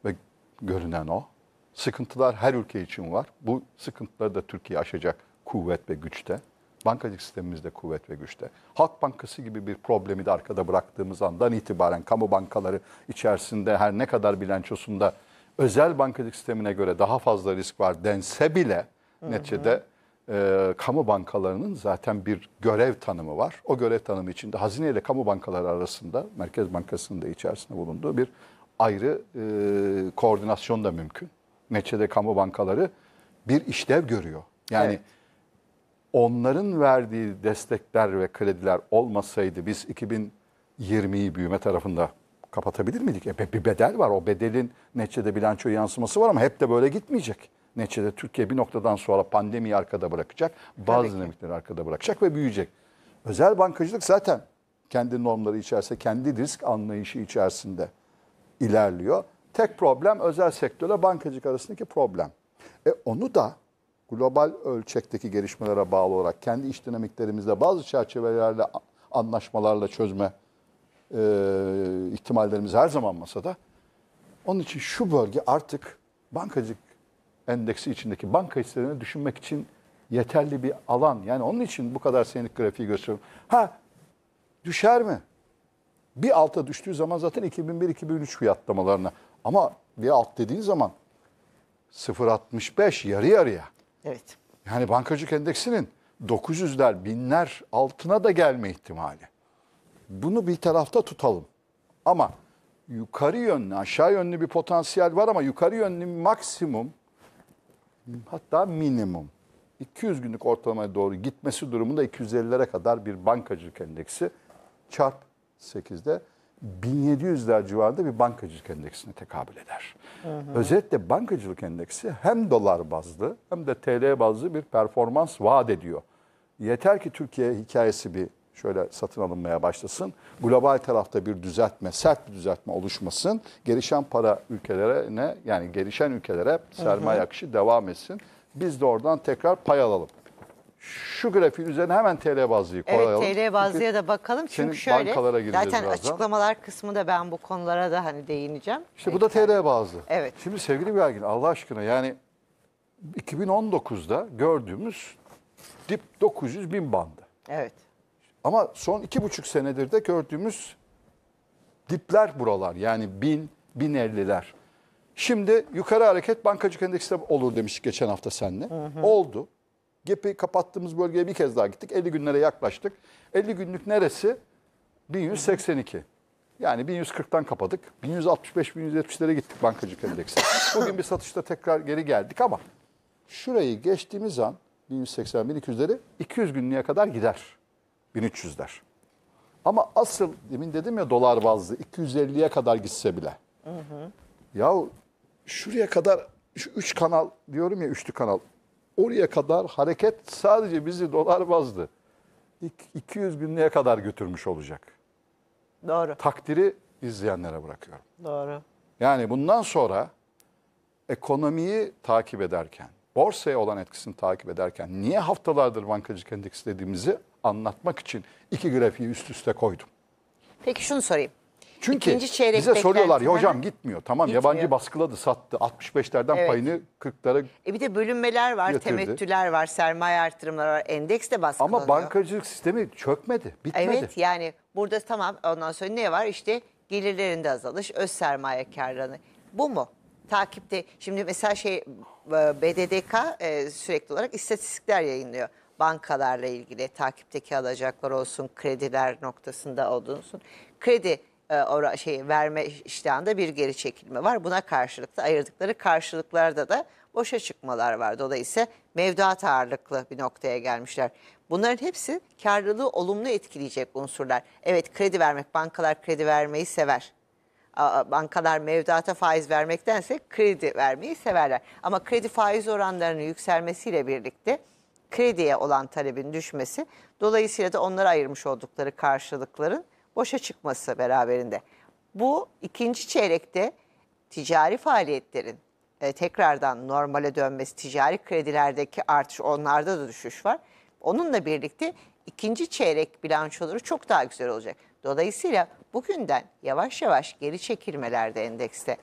ve görünen o. Sıkıntılar her ülke için var. Bu sıkıntıları da Türkiye aşacak kuvvet ve güçte. Bankacılık sistemimizde kuvvet ve güçte. Halk Bankası gibi bir problemi de arkada bıraktığımız andan itibaren kamu bankaları içerisinde her ne kadar bilançosunda özel bankacılık sistemine göre daha fazla risk var dense bile neticede e, kamu bankalarının zaten bir görev tanımı var. O görev tanımı içinde hazine ile kamu bankaları arasında Merkez Bankası'nın da içerisinde bulunduğu bir ayrı e, koordinasyon da mümkün. Neticede kamu bankaları bir işlev görüyor. Yani evet onların verdiği destekler ve krediler olmasaydı biz 2020'yi büyüme tarafında kapatabilir miydik? E, bir bedel var. O bedelin neçede bilanço yansıması var ama hep de böyle gitmeyecek. Neçede Türkiye bir noktadan sonra pandemiyi arkada bırakacak. Bazı dinamikleri arkada bırakacak ve büyüyecek. Özel bankacılık zaten kendi normları içerisinde, kendi risk anlayışı içerisinde ilerliyor. Tek problem özel sektörle bankacılık arasındaki problem. E onu da global ölçekteki gelişmelere bağlı olarak kendi iş dinamiklerimizde bazı çerçevelerle, anlaşmalarla çözme e, ihtimallerimiz her zaman masada. Onun için şu bölge artık bankacılık endeksi içindeki banka hisselerini düşünmek için yeterli bir alan. Yani onun için bu kadar senelik grafiği gösteriyorum. Ha düşer mi? Bir alta düştüğü zaman zaten 2001-2003 fiyatlamalarına. Ama bir alt dediğin zaman 0.65 yarı yarıya. Evet. Yani bankacılık endeksinin 900'ler, binler altına da gelme ihtimali. Bunu bir tarafta tutalım. Ama yukarı yönlü, aşağı yönlü bir potansiyel var ama yukarı yönlü maksimum hatta minimum 200 günlük ortalamaya doğru gitmesi durumunda 250'lere kadar bir bankacılık endeksi çarp 8'de 1700'ler civarında bir bankacılık endeksine tekabül eder. Hı hı. Özellikle bankacılık endeksi hem dolar bazlı hem de TL bazlı bir performans vaat ediyor. Yeter ki Türkiye hikayesi bir şöyle satın alınmaya başlasın. Global tarafta bir düzeltme, sert bir düzeltme oluşmasın. Gelişen para ülkelere ne yani gelişen ülkelere sermaye akışı devam etsin. Biz de oradan tekrar pay alalım şu grafiğin üzerine hemen TL bazlıyı koyalım. Evet TL bazlıya da bakalım çünkü şöyle bankalara zaten birazdan. açıklamalar da ben bu konulara da hani değineceğim. İşte Peki. bu da TL bazlı. Evet. Şimdi sevgili Belgin Allah aşkına yani 2019'da gördüğümüz dip 900 bin bandı. Evet. Ama son iki buçuk senedir de gördüğümüz dipler buralar yani bin, bin elliler. Şimdi yukarı hareket bankacılık endeksinde olur demiştik geçen hafta seninle. Hı hı. Oldu. GEP'i kapattığımız bölgeye bir kez daha gittik. 50 günlere yaklaştık. 50 günlük neresi? 1182. Yani 1140'tan kapadık. 1165-1170'lere gittik bankacılık endeksi. Bugün bir satışta tekrar geri geldik ama şurayı geçtiğimiz an 1180-1200'leri 200 günlüğe kadar gider. 1300'ler. Ama asıl demin dedim ya dolar bazlı 250'ye kadar gitse bile. Hı hı. Ya şuraya kadar şu üç kanal diyorum ya üçlü kanal. Oraya kadar hareket sadece bizi dolar bazlı 200 bin binliğe kadar götürmüş olacak. Doğru. Takdiri izleyenlere bırakıyorum. Doğru. Yani bundan sonra ekonomiyi takip ederken, borsaya olan etkisini takip ederken niye haftalardır bankacılık endeksi dediğimizi anlatmak için iki grafiği üst üste koydum. Peki şunu sorayım. Çünkü İkinci çeyrek bize soruyorlar ya hocam gitmiyor. Tamam Gitmiyor. yabancı baskıladı sattı. 65'lerden Evet. payını 40'lara E bir de bölünmeler var, Yatırdı. temettüler var, sermaye artırımları var, endeks de baskılanıyor. ama bankacılık sistemi çökmedi, bitmedi. Evet yani burada tamam ondan sonra ne var? İşte gelirlerinde azalış, öz sermaye karlarını. Bu mu? Takipte şimdi mesela şey e, BDDK e, sürekli olarak istatistikler yayınlıyor. Bankalarla ilgili takipteki alacaklar olsun, krediler noktasında olsun. Kredi e, şey verme iştahında bir geri çekilme var. Buna karşılık da ayırdıkları karşılıklarda da boşa çıkmalar var. Dolayısıyla mevduat ağırlıklı bir noktaya gelmişler. Bunların hepsi karlılığı olumlu etkileyecek unsurlar. Evet kredi vermek, bankalar kredi vermeyi sever. Bankalar mevduata faiz vermektense kredi vermeyi severler. Ama kredi faiz oranlarının yükselmesiyle birlikte krediye olan talebin düşmesi dolayısıyla da onlara ayırmış oldukları karşılıkların boşa çıkması beraberinde. Bu ikinci çeyrekte ticari faaliyetlerin e, tekrardan normale dönmesi, ticari kredilerdeki artış, onlarda da düşüş var. Onunla birlikte ikinci çeyrek bilançoları çok daha güzel olacak. Dolayısıyla bugünden yavaş yavaş geri çekilmelerde endekste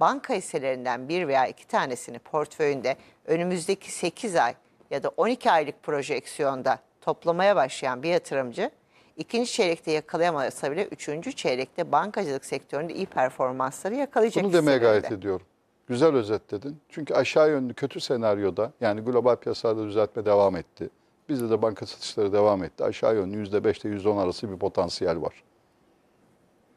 banka hisselerinden bir veya iki tanesini portföyünde önümüzdeki 8 ay ya da 12 aylık projeksiyonda toplamaya başlayan bir yatırımcı İkinci çeyrekte yakalayamasa bile üçüncü çeyrekte bankacılık sektöründe iyi performansları yakalayacak. Bunu demeye gayret ediyorum. Güzel özetledin. Çünkü aşağı yönlü kötü senaryoda yani global piyasada düzeltme devam etti. Bizde de banka satışları devam etti. Aşağı yönlü %5 ile %10 arası bir potansiyel var.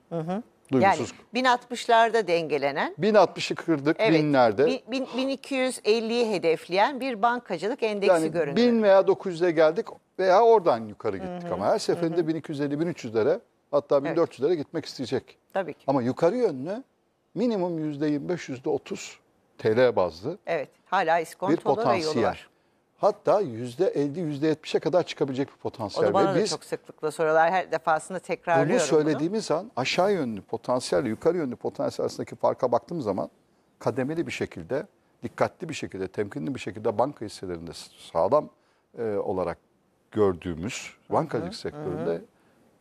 Hı hı. Duygusuz. Yani 1060'larda dengelenen. 1060'ı kırdık evet, binlerde. Bin, bin, 1250'yi hedefleyen bir bankacılık endeksi yani görünüyor. 1000 veya 900'e geldik veya oradan yukarı gittik Hı -hı. ama her seferinde 1250-1300'lere hatta 1400'lere evet. gitmek isteyecek. Tabii ki. Ama yukarı yönlü minimum %25, %30 TL bazlı. Evet hala iskontolu bir potansiyel. yolu var. Hatta yüzde %50-%70'e kadar çıkabilecek bir potansiyel. Onu bana Ve da biz, çok sıklıkla soruyorlar. Her defasında tekrarlıyorum bunu. söylediğimiz bunu. an aşağı yönlü potansiyel yukarı yönlü potansiyel arasındaki farka baktığım zaman kademeli bir şekilde, dikkatli bir şekilde, temkinli bir şekilde banka hisselerinde sağlam e, olarak gördüğümüz bankacılık sektöründe hı.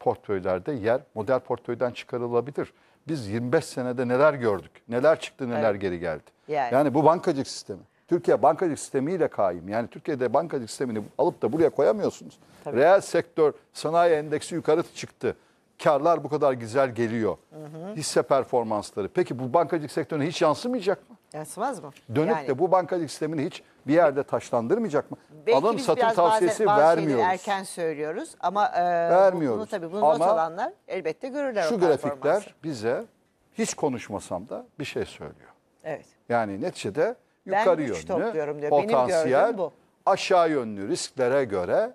portföylerde yer model portföyden çıkarılabilir. Biz 25 senede neler gördük, neler çıktı, neler evet. geri geldi. Yani. yani bu bankacılık sistemi. Türkiye bankacılık sistemiyle kaim. Yani Türkiye'de bankacılık sistemini alıp da buraya koyamıyorsunuz. Tabii. Reel sektör sanayi endeksi yukarı çıktı. Karlar bu kadar güzel geliyor. Hı hı. Hisse performansları. Peki bu bankacılık sektörüne hiç yansımayacak mı? Yansımaz mı? Dönüp yani. de bu bankacılık sistemini hiç bir yerde taşlandırmayacak mı? Belki Alım satım tavsiyesi bazen, bazı vermiyoruz. erken söylüyoruz ama e, vermiyoruz. bunu tabii bunu ama not alanlar elbette görürler Şu grafikler bize hiç konuşmasam da bir şey söylüyor. Evet. Yani neticede Yukarı güç yönlü diyor. Benim potansiyel, bu. aşağı yönlü risklere göre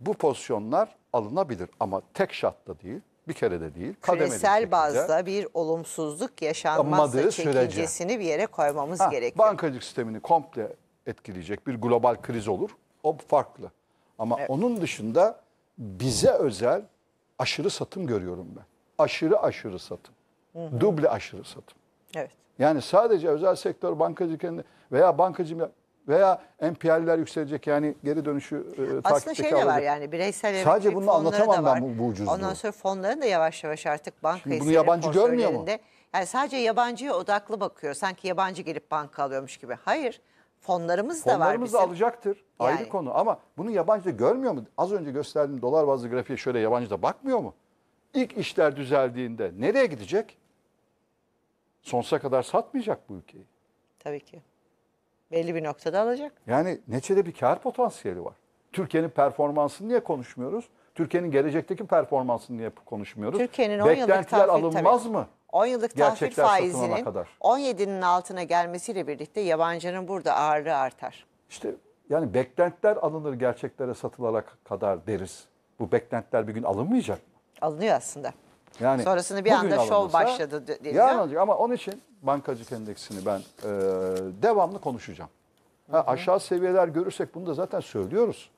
bu pozisyonlar alınabilir. Ama tek şartla değil, bir kere de değil. kademeli Küresel bazda bir olumsuzluk yaşanmazsa Olmadığı sürece. çekincesini bir yere koymamız Ha, gerekiyor. Bankacılık sistemini komple etkileyecek bir global kriz olur. O farklı. Ama onun dışında bize özel aşırı satım görüyorum ben. Aşırı aşırı satım. Duble aşırı satım. Evet. Yani sadece özel sektör bankacılık veya bankacı veya NPL'ler yükselecek yani geri dönüşü e, takipteki Aslında şey de var yani bireysel Sadece bunu anlatamam ben bu, bu ucuzluğu. Ondan sonra fonların da yavaş yavaş artık banka Şimdi bunu yabancı görmüyor mu? Yani sadece yabancıya odaklı bakıyor. Sanki yabancı gelip banka alıyormuş gibi. Hayır. Fonlarımız, fonlarımız da var Fonlarımız da alacaktır. Yani. Ayrı konu ama bunu yabancı da görmüyor mu? Az önce gösterdiğim dolar bazlı grafiğe şöyle yabancı da bakmıyor mu? İlk işler düzeldiğinde nereye gidecek? sonsuza kadar satmayacak bu ülkeyi. Tabii ki. Belli bir noktada alacak. Yani neçede bir kar potansiyeli var. Türkiye'nin performansını niye konuşmuyoruz? Türkiye'nin gelecekteki performansını niye konuşmuyoruz? Türkiye'nin 10 yıllık tahvil alınmaz tabii. mı? 10 yıllık tahvil faizinin kadar. 17'nin altına gelmesiyle birlikte yabancının burada ağırlığı artar. İşte yani beklentiler alınır gerçeklere satılarak kadar deriz. Bu beklentiler bir gün alınmayacak mı? Alınıyor aslında. Yani Sonrasında bir bugün anda şov başladı de- deniyor. Yarın olacak ama onun için bankacılık endeksini ben e, devamlı konuşacağım. Ha, aşağı seviyeler görürsek bunu da zaten söylüyoruz.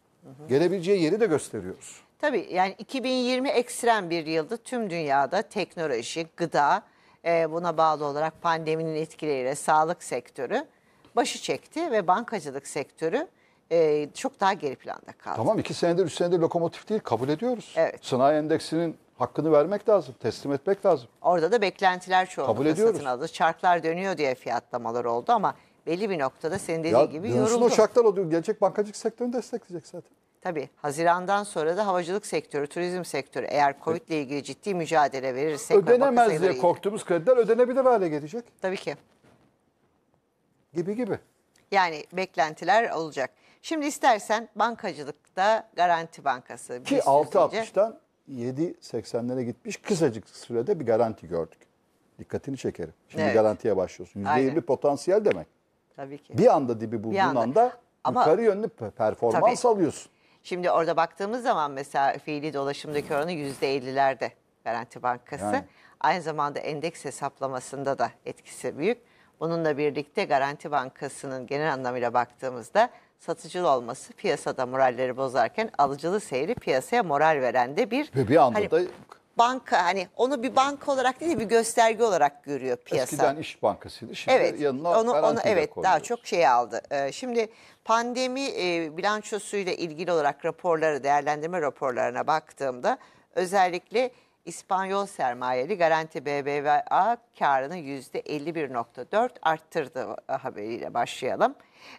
Gelebileceği yeri de gösteriyoruz. Tabii yani 2020 ekstrem bir yıldı. Tüm dünyada teknoloji, gıda, e, buna bağlı olarak pandeminin etkileriyle sağlık sektörü başı çekti ve bankacılık sektörü e, çok daha geri planda kaldı. Tamam iki senedir üç senedir lokomotif değil kabul ediyoruz. Evet. Sanayi endeksinin hakkını vermek lazım, teslim etmek lazım. Orada da beklentiler Kabul çoğunlukla satın aldı. Çarklar dönüyor diye fiyatlamalar oldu ama belli bir noktada senin dediğin Ya gibi dönüşün yoruldu. uçaklar o diyor, gelecek bankacılık sektörünü destekleyecek zaten. Tabii Haziran'dan sonra da havacılık sektörü, turizm sektörü eğer Covid ile ilgili ciddi mücadele verirsek... Ödenemez diye korktuğumuz krediler ödenebilir hale gelecek Tabii ki. gibi gibi. Yani beklentiler olacak. Şimdi istersen bankacılıkta Garanti Bankası. Ki biz sözünce- 6.60'dan 7.80'lere gitmiş kısacık sürede bir garanti gördük. Dikkatini çekerim. Şimdi Evet. garantiye başlıyorsun. %20 potansiyel demek. Tabii ki. Bir anda dibi bulduğun anda. anda. Ama- yukarı yönlü performans Tabii. alıyorsun. Şimdi orada baktığımız zaman mesela fiili dolaşımdaki oranı %50'lerde Garanti Bankası. Yani. Aynı zamanda endeks hesaplamasında da etkisi büyük. Bununla birlikte Garanti Bankası'nın genel anlamıyla baktığımızda satıcılı olması piyasada moralleri bozarken alıcılı seyri piyasaya moral veren de bir... Ve bir anda hani, da... Banka hani onu bir banka olarak değil bir gösterge olarak görüyor piyasa. Eskiden iş bankasıydı şimdi evet, yanına onu, onu Evet daha çok şey aldı. Ee, şimdi pandemi e, bilançosuyla ilgili olarak raporları değerlendirme raporlarına baktığımda özellikle İspanyol sermayeli Garanti BBVA karını %51.4 arttırdı e, haberiyle başlayalım.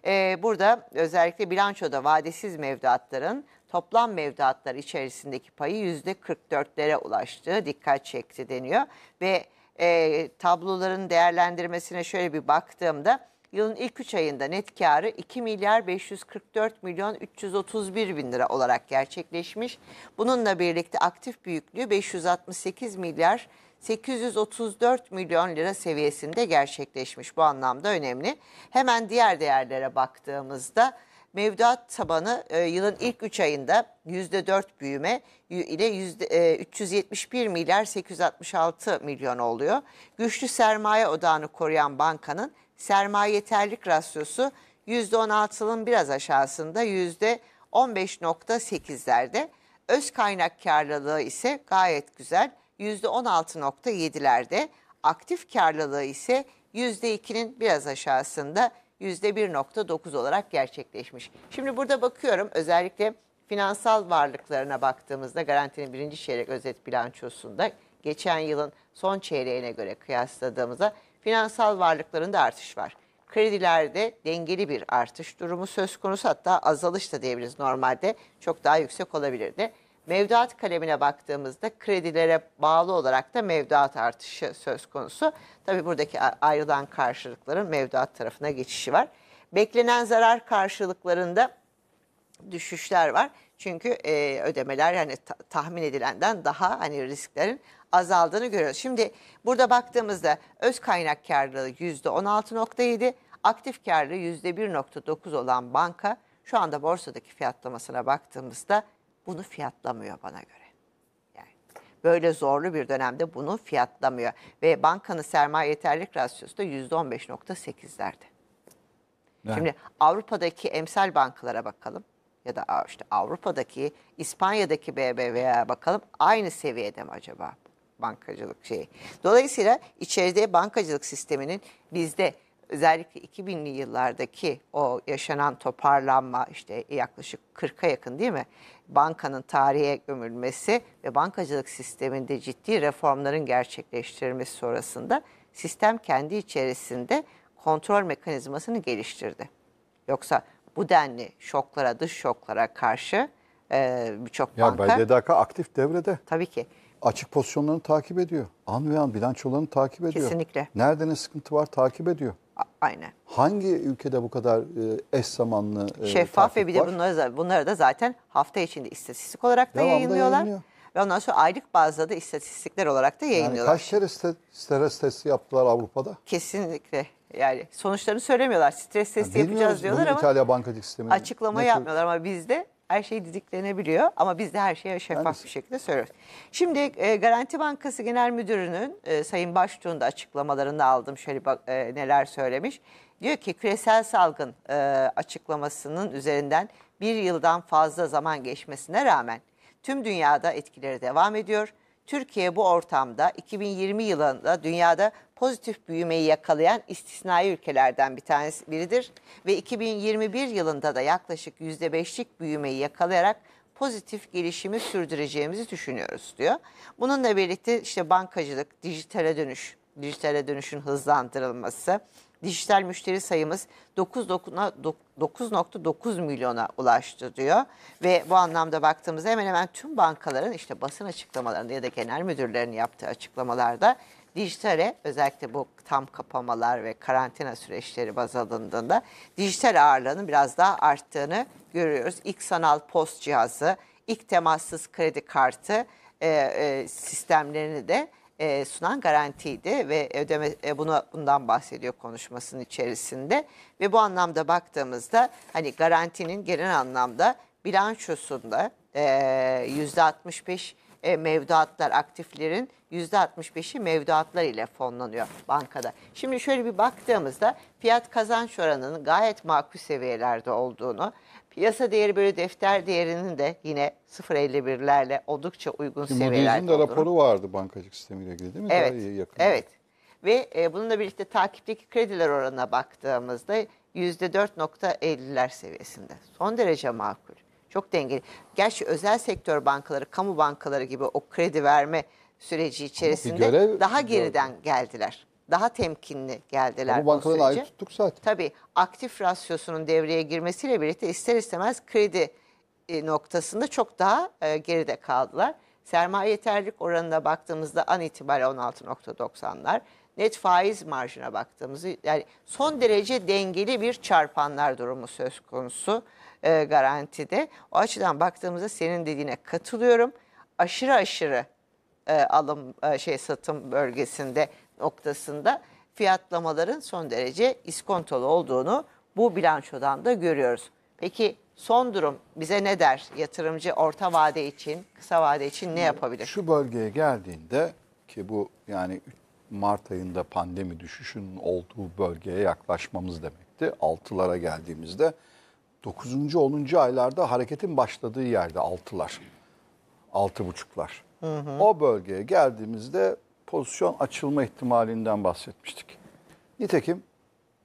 Ee, burada özellikle bilançoda vadesiz mevduatların toplam mevduatlar içerisindeki payı %44'lere ulaştığı dikkat çekti deniyor. Ve e, tabloların değerlendirmesine şöyle bir baktığımda yılın ilk 3 ayında net karı 2 milyar 544 milyon 331 bin lira olarak gerçekleşmiş. Bununla birlikte aktif büyüklüğü 568 milyar 834 milyon lira seviyesinde gerçekleşmiş. Bu anlamda önemli. Hemen diğer değerlere baktığımızda mevduat tabanı e, yılın ilk 3 ayında %4 büyüme ile yüzde, e, 371 milyar 866 milyon oluyor. Güçlü sermaye odağını koruyan bankanın sermaye yeterlik rasyosu %16'nın biraz aşağısında %15.8'lerde. Öz kaynak karlılığı ise gayet güzel %16.7'lerde, aktif karlılığı ise %2'nin biraz aşağısında %1.9 olarak gerçekleşmiş. Şimdi burada bakıyorum özellikle finansal varlıklarına baktığımızda garantinin birinci çeyrek özet bilançosunda geçen yılın son çeyreğine göre kıyasladığımızda finansal varlıklarında artış var. Kredilerde dengeli bir artış durumu söz konusu hatta azalış da diyebiliriz normalde çok daha yüksek olabilirdi. Mevduat kalemine baktığımızda kredilere bağlı olarak da mevduat artışı söz konusu. Tabii buradaki ayrılan karşılıkların mevduat tarafına geçişi var. Beklenen zarar karşılıklarında düşüşler var. Çünkü e, ödemeler yani tahmin edilenden daha hani risklerin azaldığını görüyoruz. Şimdi burada baktığımızda öz kaynak karlılığı %16.7, aktif karlı %1.9 olan banka şu anda borsadaki fiyatlamasına baktığımızda bunu fiyatlamıyor bana göre. Yani böyle zorlu bir dönemde bunu fiyatlamıyor. Ve bankanın sermaye yeterlik rasyosu da %15.8'lerde. Evet. Şimdi Avrupa'daki emsal bankalara bakalım ya da işte Avrupa'daki, İspanya'daki BBVA'ya bakalım aynı seviyede mi acaba bankacılık şeyi? Dolayısıyla içeride bankacılık sisteminin bizde özellikle 2000'li yıllardaki o yaşanan toparlanma işte yaklaşık 40'a yakın değil mi? Bankanın tarihe gömülmesi ve bankacılık sisteminde ciddi reformların gerçekleştirilmesi sonrasında sistem kendi içerisinde kontrol mekanizmasını geliştirdi. Yoksa bu denli şoklara, dış şoklara karşı e, birçok banka... Ya BDDK aktif devrede. Tabii ki açık pozisyonlarını takip ediyor. An ve an bilançolarını takip ediyor. Kesinlikle. Nerede ne sıkıntı var takip ediyor aynı. Hangi ülkede bu kadar e, eş zamanlı e, şeffaf ve bir de var? bunları da, bunları da zaten hafta içinde istatistik olarak da Devamlı yayınlıyorlar. yayınlıyor. Ve ondan sonra aylık bazda da istatistikler olarak da yayınlıyorlar. Yani kaç kere ste- stres testi yaptılar Avrupa'da? Kesinlikle. Yani sonuçlarını söylemiyorlar. Stres testi Bilmiyoruz yapacağız diyorlar ama İtalya bankacılık sistemi. açıklama yapmıyorlar ama bizde her şey didiklenebiliyor ama biz de her şeye şeffaf Aynısı. bir şekilde söylüyoruz. Şimdi e, Garanti Bankası Genel Müdürü'nün e, Sayın Baştuğ'un da açıklamalarını aldım şöyle bak, e, neler söylemiş. Diyor ki küresel salgın e, açıklamasının üzerinden bir yıldan fazla zaman geçmesine rağmen tüm dünyada etkileri devam ediyor. Türkiye bu ortamda 2020 yılında dünyada pozitif büyümeyi yakalayan istisnai ülkelerden bir tanesi biridir ve 2021 yılında da yaklaşık %5'lik büyümeyi yakalayarak pozitif gelişimi sürdüreceğimizi düşünüyoruz diyor. Bununla birlikte işte bankacılık, dijitale dönüş, dijitale dönüşün hızlandırılması, Dijital müşteri sayımız 9.9 milyona ulaştı diyor. Ve bu anlamda baktığımızda hemen hemen tüm bankaların işte basın açıklamalarında ya da genel müdürlerin yaptığı açıklamalarda dijitale özellikle bu tam kapamalar ve karantina süreçleri baz alındığında dijital ağırlığının biraz daha arttığını görüyoruz. İlk sanal post cihazı, ilk temassız kredi kartı e, e, sistemlerini de e, sunan garantiydi ve ödeme e, bunu bundan bahsediyor konuşmasının içerisinde ve bu anlamda baktığımızda hani garantinin genel anlamda bilançosunda e, yüzde %65 e, mevduatlar aktiflerin %65'i mevduatlar ile fonlanıyor bankada. Şimdi şöyle bir baktığımızda fiyat kazanç oranının gayet makul seviyelerde olduğunu Yasa değeri bölü defter değerinin de yine 0.51'lerle oldukça uygun seviyelerde olduğunu. de raporu vardı bankacılık sistemiyle ilgili değil mi? Evet. Daha iyi Evet. Ve e, bununla birlikte takipteki krediler oranına baktığımızda %4.50'ler seviyesinde. Son derece makul. Çok dengeli. Gerçi özel sektör bankaları, kamu bankaları gibi o kredi verme süreci içerisinde görev, daha geriden gördüm. geldiler daha temkinli geldiler. Ama bankaları ayrı tuttuk zaten. Tabii aktif rasyosunun devreye girmesiyle birlikte ister istemez kredi e, noktasında çok daha e, geride kaldılar. Sermaye yeterlilik oranına baktığımızda an itibariyle 16.90'lar. Net faiz marjına baktığımızda yani son derece dengeli bir çarpanlar durumu söz konusu e, garantide. O açıdan baktığımızda senin dediğine katılıyorum. Aşırı aşırı e, alım e, şey satım bölgesinde noktasında fiyatlamaların son derece iskontolu olduğunu bu bilançodan da görüyoruz. Peki son durum bize ne der? Yatırımcı orta vade için, kısa vade için ne yapabilir? Şu bölgeye geldiğinde ki bu yani Mart ayında pandemi düşüşünün olduğu bölgeye yaklaşmamız demekti. Altılara geldiğimizde 9. 10. aylarda hareketin başladığı yerde altılar, altı buçuklar. Hı hı. O bölgeye geldiğimizde pozisyon açılma ihtimalinden bahsetmiştik. Nitekim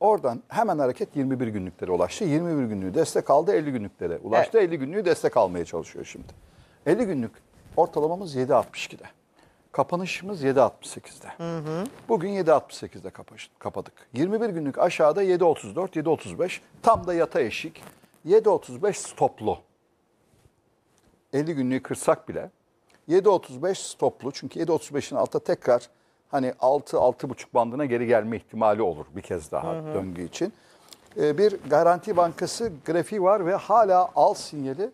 oradan hemen hareket 21 günlüklere ulaştı. 21 günlüğü destek aldı 50 günlüklere ulaştı. Evet. 50 günlüğü destek almaya çalışıyor şimdi. 50 günlük ortalamamız 7.62'de. Kapanışımız 7.68'de. Hı hı. Bugün 7.68'de kapadık. 21 günlük aşağıda 7.34, 7.35 tam da yata eşik. 7.35 stoplu. 50 günlüğü kırsak bile 7.35 stoplu çünkü 7.35'in altta tekrar hani 6-6.5 bandına geri gelme ihtimali olur bir kez daha hı hı. döngü için. Ee, bir Garanti Bankası grafiği var ve hala al sinyali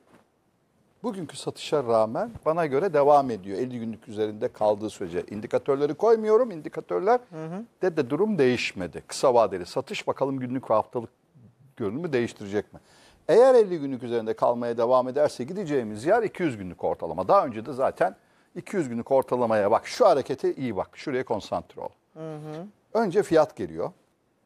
bugünkü satışa rağmen bana göre devam ediyor. 50 günlük üzerinde kaldığı sürece indikatörleri koymuyorum. İndikatörler hı hı. de de durum değişmedi. Kısa vadeli satış bakalım günlük ve haftalık görünümü değiştirecek mi? Eğer 50 günlük üzerinde kalmaya devam ederse gideceğimiz yer 200 günlük ortalama. Daha önce de zaten 200 günlük ortalamaya bak. Şu harekete iyi bak. Şuraya konsantre ol. Hı hı. Önce fiyat geliyor.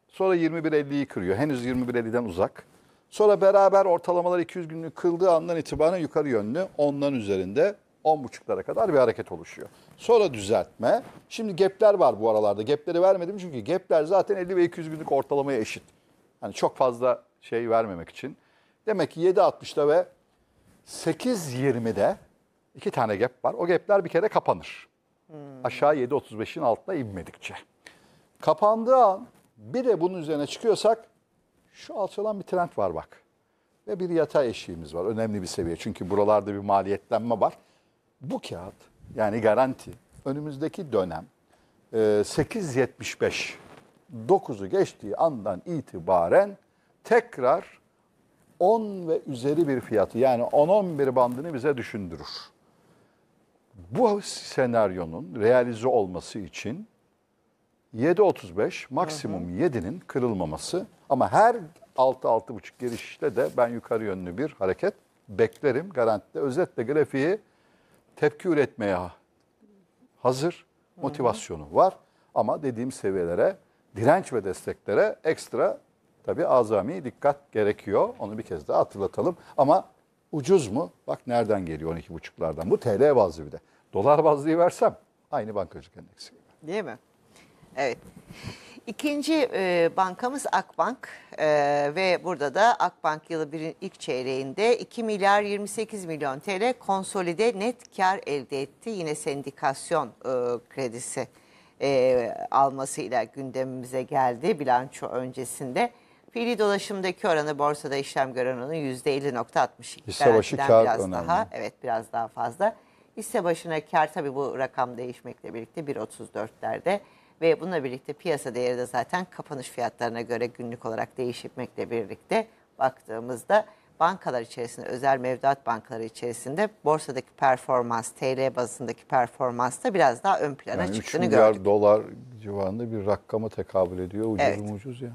Sonra 21.50'yi kırıyor. Henüz 21.50'den uzak. Sonra beraber ortalamalar 200 günlük kıldığı andan itibaren yukarı yönlü ondan üzerinde 10.5'lara kadar bir hareket oluşuyor. Sonra düzeltme. Şimdi gepler var bu aralarda. Gepleri vermedim çünkü gepler zaten 50 ve 200 günlük ortalamaya eşit. Yani çok fazla şey vermemek için. Demek ki 7.60'da ve 8.20'de iki tane gap var. O gapler bir kere kapanır. Hmm. Aşağı 7.35'in altına inmedikçe. Kapandığı an bir de bunun üzerine çıkıyorsak şu alçalan bir trend var bak. Ve bir yatay eşiğimiz var. Önemli bir seviye. Çünkü buralarda bir maliyetlenme var. Bu kağıt yani garanti önümüzdeki dönem 8.75 e, 9'u geçtiği andan itibaren tekrar 10 ve üzeri bir fiyatı yani 10-11 bandını bize düşündürür. Bu senaryonun realize olması için 7.35 maksimum 7'nin kırılmaması ama her 6-6.5 girişte de ben yukarı yönlü bir hareket beklerim garantide. Özetle grafiği tepki üretmeye hazır, motivasyonu var ama dediğim seviyelere, direnç ve desteklere ekstra Tabii azami dikkat gerekiyor. Onu bir kez daha hatırlatalım. Ama ucuz mu? Bak nereden geliyor 12,5'lardan. Bu TL bazlı bir de. Dolar bazlıyı versem aynı bankacılık endeksi gibi. Değil mi? Evet. İkinci e, bankamız Akbank e, ve burada da Akbank yılı birin ilk çeyreğinde 2 milyar 28 milyon TL konsolide net kar elde etti. Yine sendikasyon e, kredisi e, almasıyla gündemimize geldi bilanço öncesinde. Fiili dolaşımdaki oranı borsada işlem gören oranı %50.62. Hisse başı kar biraz önemli. daha, Evet biraz daha fazla. Hisse başına kar tabi bu rakam değişmekle birlikte 1.34'lerde ve bununla birlikte piyasa değeri de zaten kapanış fiyatlarına göre günlük olarak değişmekle birlikte baktığımızda bankalar içerisinde özel mevduat bankaları içerisinde borsadaki performans TL bazındaki performans da biraz daha ön plana yani çıktığını 3 milyar gördük. dolar civarında bir rakama tekabül ediyor. Ucuz Evet. mu ucuz yani.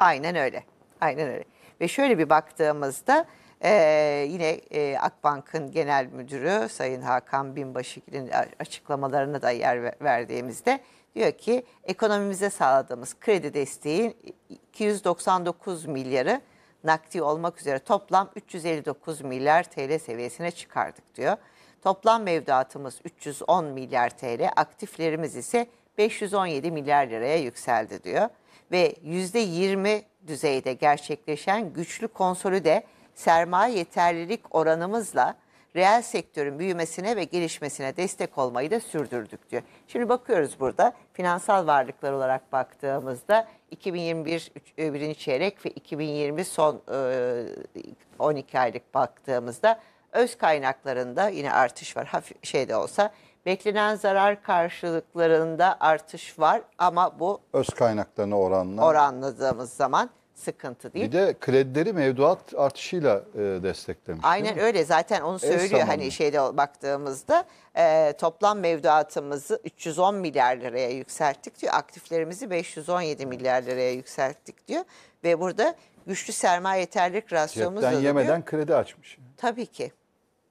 Aynen öyle. Aynen öyle. Ve şöyle bir baktığımızda ee, yine e, Akbank'ın genel müdürü Sayın Hakan Binbaşı'nın açıklamalarına da yer verdiğimizde diyor ki ekonomimize sağladığımız kredi desteğin 299 milyarı nakdi olmak üzere toplam 359 milyar TL seviyesine çıkardık diyor. Toplam mevduatımız 310 milyar TL, aktiflerimiz ise 517 milyar liraya yükseldi diyor ve yüzde yirmi düzeyde gerçekleşen güçlü konsolide sermaye yeterlilik oranımızla reel sektörün büyümesine ve gelişmesine destek olmayı da sürdürdük diyor. Şimdi bakıyoruz burada finansal varlıklar olarak baktığımızda 2021 e, birinci çeyrek ve 2020 son 12 e, aylık baktığımızda öz kaynaklarında yine artış var hafif şey olsa Beklenen zarar karşılıklarında artış var ama bu öz kaynaklarına oranla oranladığımız zaman sıkıntı değil. Bir de kredileri mevduat artışıyla e, desteklemiş. Aynen öyle zaten onu söylüyor hani şeyde baktığımızda e, toplam mevduatımızı 310 milyar liraya yükselttik diyor. Aktiflerimizi 517 milyar liraya yükselttik diyor ve burada güçlü sermaye yeterlik rasyomuz Cepten yemeden kredi açmış. Tabii ki.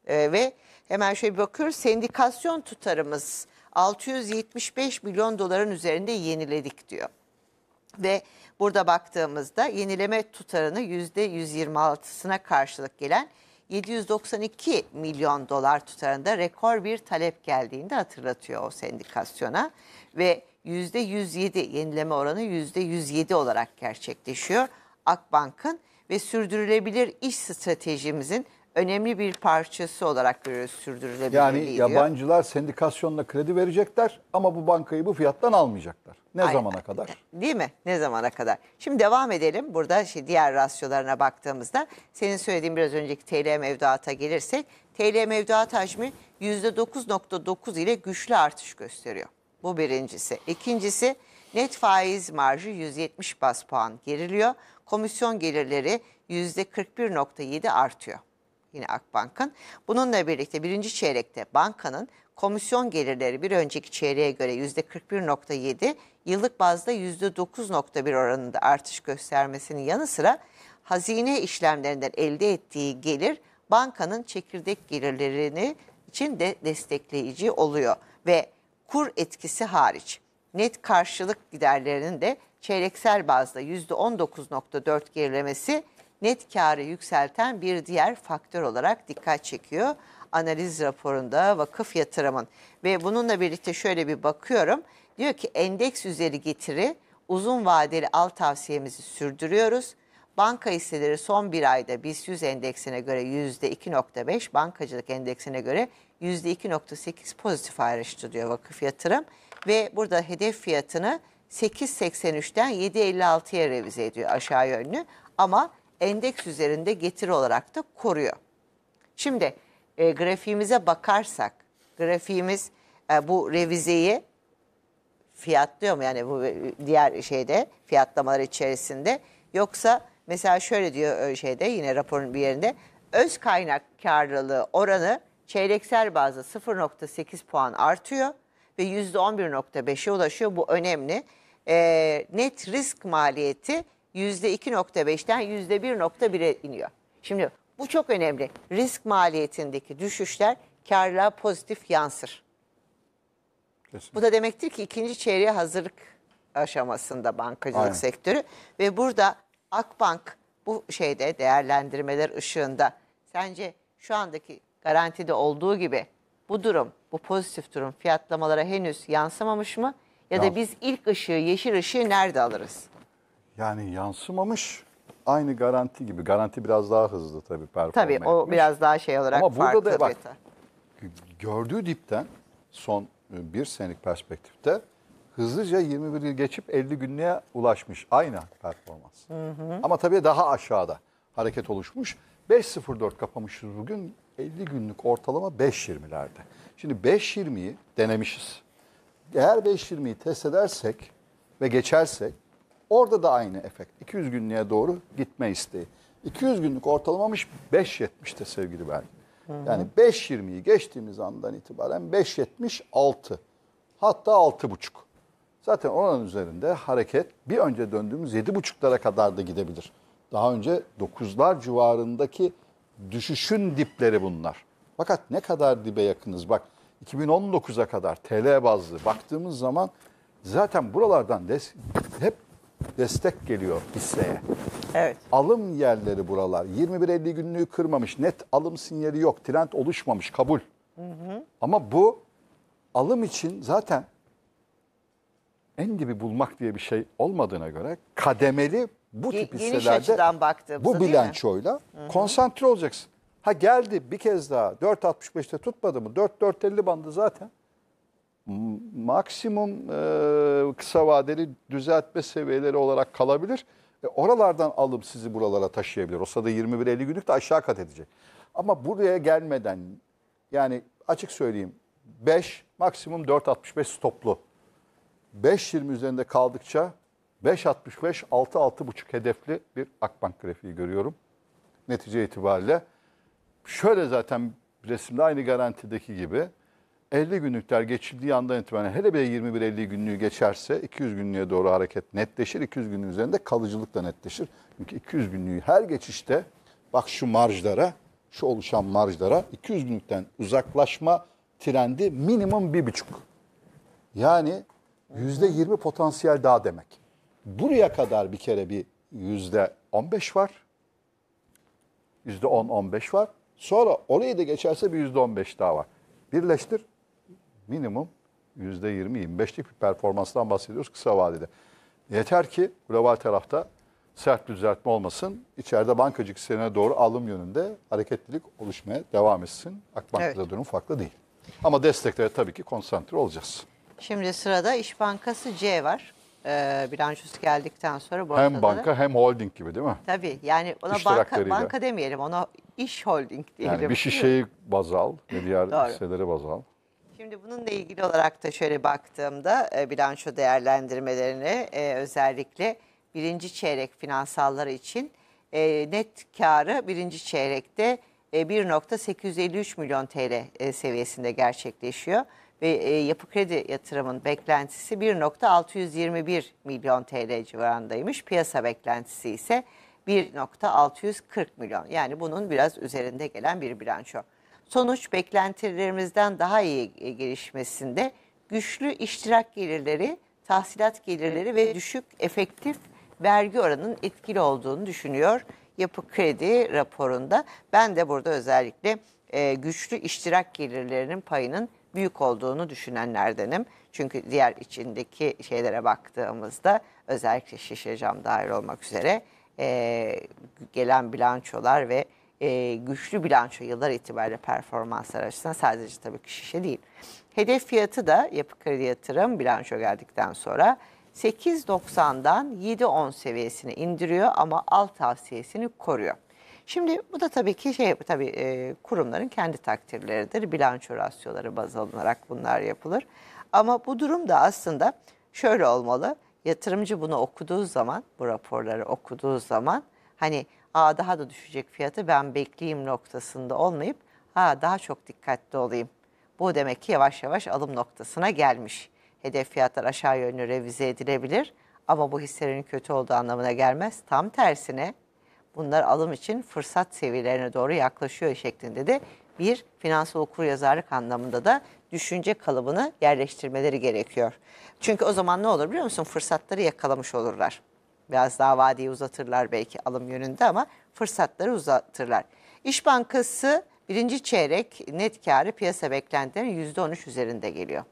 E, ve Hemen şöyle bakıyoruz. Sendikasyon tutarımız 675 milyon doların üzerinde yeniledik diyor. Ve burada baktığımızda yenileme tutarını %126'sına karşılık gelen 792 milyon dolar tutarında rekor bir talep geldiğini de hatırlatıyor o sendikasyona. Ve %107 yenileme oranı %107 olarak gerçekleşiyor. Akbank'ın ve sürdürülebilir iş stratejimizin önemli bir parçası olarak görüyoruz sürdürülebilirliği Yani diyor. yabancılar sendikasyonla kredi verecekler ama bu bankayı bu fiyattan almayacaklar. Ne Aynen. zamana kadar? Değil mi? Ne zamana kadar? Şimdi devam edelim. Burada şey diğer rasyolarına baktığımızda senin söylediğin biraz önceki TL mevduata gelirsek TL mevduat hacmi %9.9 ile güçlü artış gösteriyor. Bu birincisi. İkincisi net faiz marjı 170 bas puan geriliyor. Komisyon gelirleri %41.7 artıyor yine Akbank'ın. Bununla birlikte birinci çeyrekte bankanın komisyon gelirleri bir önceki çeyreğe göre %41.7, yıllık bazda %9.1 oranında artış göstermesinin yanı sıra hazine işlemlerinden elde ettiği gelir bankanın çekirdek gelirlerini için de destekleyici oluyor ve kur etkisi hariç net karşılık giderlerinin de çeyreksel bazda %19.4 gerilemesi net karı yükselten bir diğer faktör olarak dikkat çekiyor. Analiz raporunda vakıf yatırımın ve bununla birlikte şöyle bir bakıyorum. Diyor ki endeks üzeri getiri uzun vadeli al tavsiyemizi sürdürüyoruz. Banka hisseleri son bir ayda BIST 100 endeksine göre %2.5, bankacılık endeksine göre %2.8 pozitif ayrıştı diyor vakıf yatırım. Ve burada hedef fiyatını 8.83'ten 7.56'ya revize ediyor aşağı yönlü. Ama endeks üzerinde getiri olarak da koruyor. Şimdi e, grafiğimize bakarsak grafiğimiz e, bu revizeyi fiyatlıyor mu yani bu e, diğer şeyde fiyatlamalar içerisinde yoksa mesela şöyle diyor e, şeyde yine raporun bir yerinde öz kaynak karlılığı oranı çeyreksel bazda 0.8 puan artıyor ve %11.5'e ulaşıyor bu önemli. E, net risk maliyeti %2.5'ten %1.1'e iniyor. Şimdi bu çok önemli. Risk maliyetindeki düşüşler karla pozitif yansır. Kesinlikle. Bu da demektir ki ikinci çeyreğe hazırlık aşamasında bankacılık Aynen. sektörü ve burada Akbank bu şeyde değerlendirmeler ışığında sence şu andaki garantide olduğu gibi bu durum, bu pozitif durum fiyatlamalara henüz yansımamış mı? Ya da biz ilk ışığı, yeşil ışığı nerede alırız? Yani yansımamış aynı garanti gibi. Garanti biraz daha hızlı tabii performans. Tabii etmiş. o biraz daha şey olarak Ama farklı. Ama burada da bak gördüğü dipten son e, bir senelik perspektifte hızlıca 21 yıl geçip 50 günlüğe ulaşmış. Aynı performans. Hı hı. Ama tabii daha aşağıda hareket oluşmuş. 5.04 kapamışız bugün. 50 günlük ortalama 5.20'lerde. Şimdi 5.20'yi denemişiz. Eğer 5.20'yi test edersek ve geçersek Orada da aynı efekt. 200 günlüğe doğru gitme isteği. 200 günlük ortalamamış 5.70'te sevgili Berk. Yani 5.20'yi geçtiğimiz andan itibaren 5.76 hatta 6.5. Zaten onun üzerinde hareket bir önce döndüğümüz 7.5'lara kadar da gidebilir. Daha önce 9'lar civarındaki düşüşün dipleri bunlar. Fakat ne kadar dibe yakınız bak 2019'a kadar TL bazlı baktığımız zaman zaten buralardan des hep destek geliyor hisseye. Evet. Alım yerleri buralar. 21-50 günlüğü kırmamış. Net alım sinyali yok. Trend oluşmamış. Kabul. Hı hı. Ama bu alım için zaten en dibi bulmak diye bir şey olmadığına göre kademeli bu Ge tip hisselerde bu bilançoyla hı hı. konsantre olacaksın. Ha geldi bir kez daha 4.65'te tutmadı mı? 4.450 bandı zaten maksimum e, kısa vadeli düzeltme seviyeleri olarak kalabilir. E, oralardan alım sizi buralara taşıyabilir. O sırada 21-50 günlük de aşağı kat edecek. Ama buraya gelmeden yani açık söyleyeyim 5 maksimum 4.65 stoplu. 5.20 üzerinde kaldıkça 5.65 6-6.5 hedefli bir Akbank grafiği görüyorum. Netice itibariyle şöyle zaten resimde aynı garantideki gibi 50 günlükler geçildiği andan itibaren hele bir 21-50 günlüğü geçerse 200 günlüğe doğru hareket netleşir. 200 günlüğün üzerinde kalıcılık da netleşir. Çünkü 200 günlüğü her geçişte bak şu marjlara, şu oluşan marjlara 200 günlükten uzaklaşma trendi minimum 1,5. Yani %20 potansiyel daha demek. Buraya kadar bir kere bir %15 var. %10-15 var. Sonra orayı da geçerse bir %15 daha var. Birleştir minimum %20-25'lik bir performanstan bahsediyoruz kısa vadede. Yeter ki global tarafta sert düzeltme olmasın. İçeride bankacık hissene doğru alım yönünde hareketlilik oluşmaya devam etsin. Akbank'ta evet. durum farklı değil. Ama desteklere tabii ki konsantre olacağız. Şimdi sırada İş Bankası C var. Ee, bilançosu geldikten sonra borsalara... Hem banka da... hem holding gibi değil mi? Tabii yani ona banka, banka demeyelim ona iş holding diyelim. Yani bir şişeyi baz al diğer hisseleri baz al. Şimdi bununla ilgili olarak da şöyle baktığımda e, bilanço değerlendirmelerini e, özellikle birinci çeyrek finansalları için e, net karı birinci çeyrekte 1.853 milyon TL seviyesinde gerçekleşiyor. Ve yapı kredi yatırımın beklentisi 1.621 milyon TL civarındaymış. Piyasa beklentisi ise 1.640 milyon. Yani bunun biraz üzerinde gelen bir bilanço sonuç beklentilerimizden daha iyi e, gelişmesinde güçlü iştirak gelirleri, tahsilat gelirleri ve düşük efektif vergi oranının etkili olduğunu düşünüyor yapı kredi raporunda. Ben de burada özellikle e, güçlü iştirak gelirlerinin payının büyük olduğunu düşünenlerdenim. Çünkü diğer içindeki şeylere baktığımızda özellikle şişe cam dahil olmak üzere e, gelen bilançolar ve e, güçlü bilanço yıllar itibariyle performanslar açısından sadece tabii ki şişe değil. Hedef fiyatı da yapı kredi yatırım bilanço geldikten sonra 8.90'dan 7.10 seviyesine indiriyor ama alt tavsiyesini koruyor. Şimdi bu da tabii ki şey tabii e, kurumların kendi takdirleridir. Bilanço rasyoları baz alınarak bunlar yapılır. Ama bu durum da aslında şöyle olmalı. Yatırımcı bunu okuduğu zaman, bu raporları okuduğu zaman hani Aa, daha da düşecek fiyatı ben bekleyeyim noktasında olmayıp ha daha çok dikkatli olayım. Bu demek ki yavaş yavaş alım noktasına gelmiş. Hedef fiyatlar aşağı yönlü revize edilebilir ama bu hisselerin kötü olduğu anlamına gelmez. Tam tersine bunlar alım için fırsat seviyelerine doğru yaklaşıyor şeklinde de bir finansal okuryazarlık anlamında da düşünce kalıbını yerleştirmeleri gerekiyor. Çünkü o zaman ne olur biliyor musun? Fırsatları yakalamış olurlar. Biraz daha vadeyi uzatırlar belki alım yönünde ama fırsatları uzatırlar. İş Bankası birinci çeyrek net karı piyasa beklentilerinin %13 üzerinde geliyor.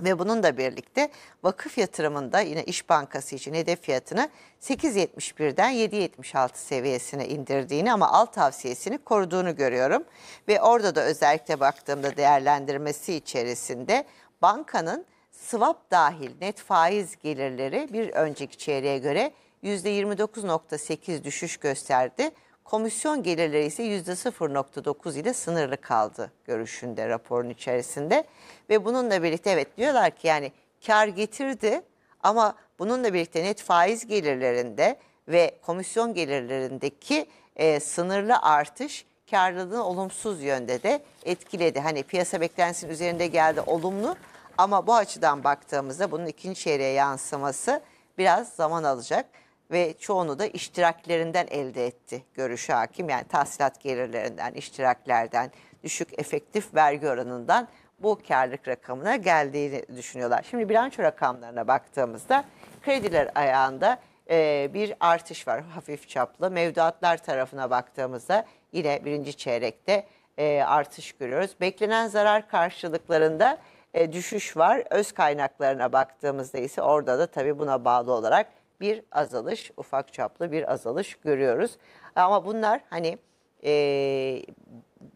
Ve bununla birlikte vakıf yatırımında yine İş Bankası için hedef fiyatını 8.71'den 7.76 seviyesine indirdiğini ama alt tavsiyesini koruduğunu görüyorum. Ve orada da özellikle baktığımda değerlendirmesi içerisinde bankanın swap dahil net faiz gelirleri bir önceki çeyreğe göre %29.8 düşüş gösterdi. Komisyon gelirleri ise %0.9 ile sınırlı kaldı görüşünde raporun içerisinde. Ve bununla birlikte evet diyorlar ki yani kar getirdi ama bununla birlikte net faiz gelirlerinde ve komisyon gelirlerindeki e, sınırlı artış karlılığın olumsuz yönde de etkiledi. Hani piyasa beklentisinin üzerinde geldi olumlu ama bu açıdan baktığımızda bunun ikinci çeyreğe yansıması biraz zaman alacak ve çoğunu da iştiraklerinden elde etti görüş hakim. Yani tahsilat gelirlerinden, iştiraklerden, düşük efektif vergi oranından bu karlılık rakamına geldiğini düşünüyorlar. Şimdi bilanço rakamlarına baktığımızda krediler ayağında e, bir artış var hafif çaplı. Mevduatlar tarafına baktığımızda yine birinci çeyrekte e, artış görüyoruz. Beklenen zarar karşılıklarında e, düşüş var. Öz kaynaklarına baktığımızda ise orada da tabii buna bağlı olarak bir azalış, ufak çaplı bir azalış görüyoruz. Ama bunlar hani e,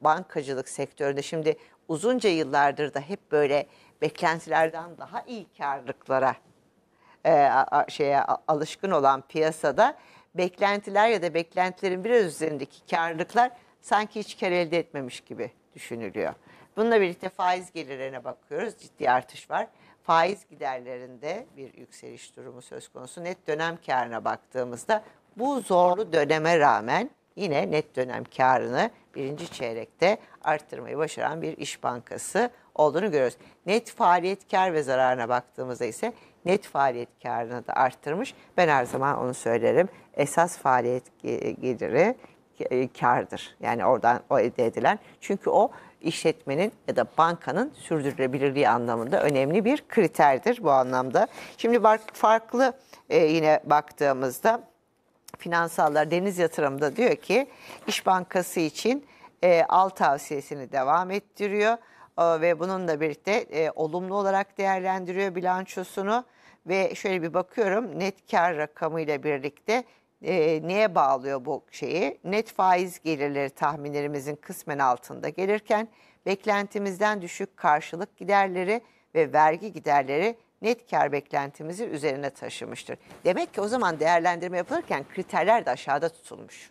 bankacılık sektöründe şimdi uzunca yıllardır da hep böyle beklentilerden daha iyi karlıklara e, a, şeye a, alışkın olan piyasada beklentiler ya da beklentilerin biraz üzerindeki karlılıklar sanki hiç kar elde etmemiş gibi düşünülüyor. Bununla birlikte faiz gelirlerine bakıyoruz. Ciddi artış var. Faiz giderlerinde bir yükseliş durumu söz konusu. Net dönem karına baktığımızda bu zorlu döneme rağmen yine net dönem karını birinci çeyrekte arttırmayı başaran bir iş bankası olduğunu görüyoruz. Net faaliyet kar ve zararına baktığımızda ise net faaliyet karını da arttırmış. Ben her zaman onu söylerim. Esas faaliyet geliri kardır. Yani oradan o elde edilen. Çünkü o işletmenin ya da bankanın sürdürülebilirliği anlamında önemli bir kriterdir bu anlamda. Şimdi farklı e, yine baktığımızda finansallar deniz yatırımda diyor ki İş Bankası için e, al tavsiyesini devam ettiriyor e, ve bununla birlikte e, olumlu olarak değerlendiriyor bilançosunu ve şöyle bir bakıyorum net kar rakamıyla birlikte e, neye bağlıyor bu şeyi? Net faiz gelirleri tahminlerimizin kısmen altında gelirken beklentimizden düşük karşılık giderleri ve vergi giderleri net kar beklentimizi üzerine taşımıştır. Demek ki o zaman değerlendirme yapılırken kriterler de aşağıda tutulmuş.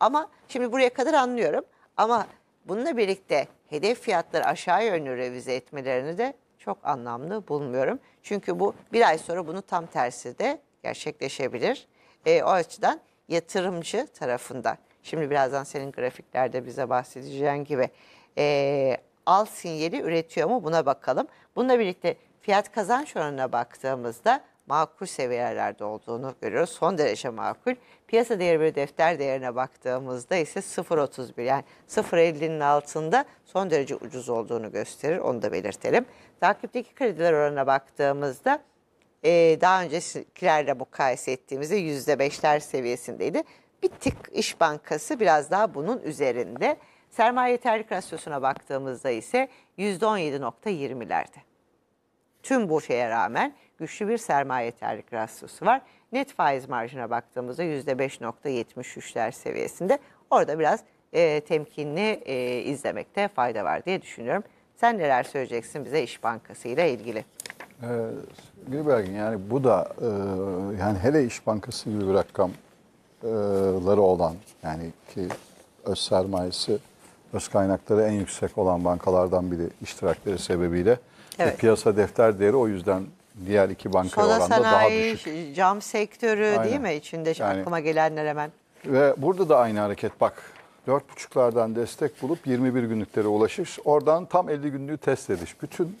Ama şimdi buraya kadar anlıyorum ama bununla birlikte hedef fiyatları aşağı yönlü revize etmelerini de çok anlamlı bulmuyorum. Çünkü bu bir ay sonra bunu tam tersi de gerçekleşebilir. E, o açıdan yatırımcı tarafında Şimdi birazdan senin grafiklerde bize bahsedeceğin gibi e, al sinyali üretiyor mu buna bakalım. Bununla birlikte fiyat kazanç oranına baktığımızda makul seviyelerde olduğunu görüyoruz. Son derece makul. Piyasa değeri bir defter değerine baktığımızda ise 0.31 yani 0.50'nin altında son derece ucuz olduğunu gösterir. Onu da belirtelim. Takipteki krediler oranına baktığımızda e, daha öncekilerle mukayese ettiğimizde yüzde beşler seviyesindeydi. Bir tık İş Bankası biraz daha bunun üzerinde. Sermaye yeterlik rasyosuna baktığımızda ise yüzde on yedi nokta yirmilerde. Tüm bu şeye rağmen güçlü bir sermaye yeterlik rasyosu var. Net faiz marjına baktığımızda yüzde beş nokta yetmiş üçler seviyesinde. Orada biraz e, temkinli e, izlemekte fayda var diye düşünüyorum. Sen neler söyleyeceksin bize İş Bankası ile ilgili? Ee, Gülbergin yani bu da e, yani hele İş Bankası gibi bir rakamları olan yani ki öz sermayesi, öz kaynakları en yüksek olan bankalardan biri iştirakleri sebebiyle evet. piyasa defter değeri o yüzden diğer iki bankaya Soda oranda daha düşük. sanayi, cam sektörü Aynen. değil mi içinde yani, aklıma gelenler hemen. Ve burada da aynı hareket bak. 4,5'lardan destek bulup 21 günlüklere ulaşır. Oradan tam 50 günlüğü test ediş. Bütün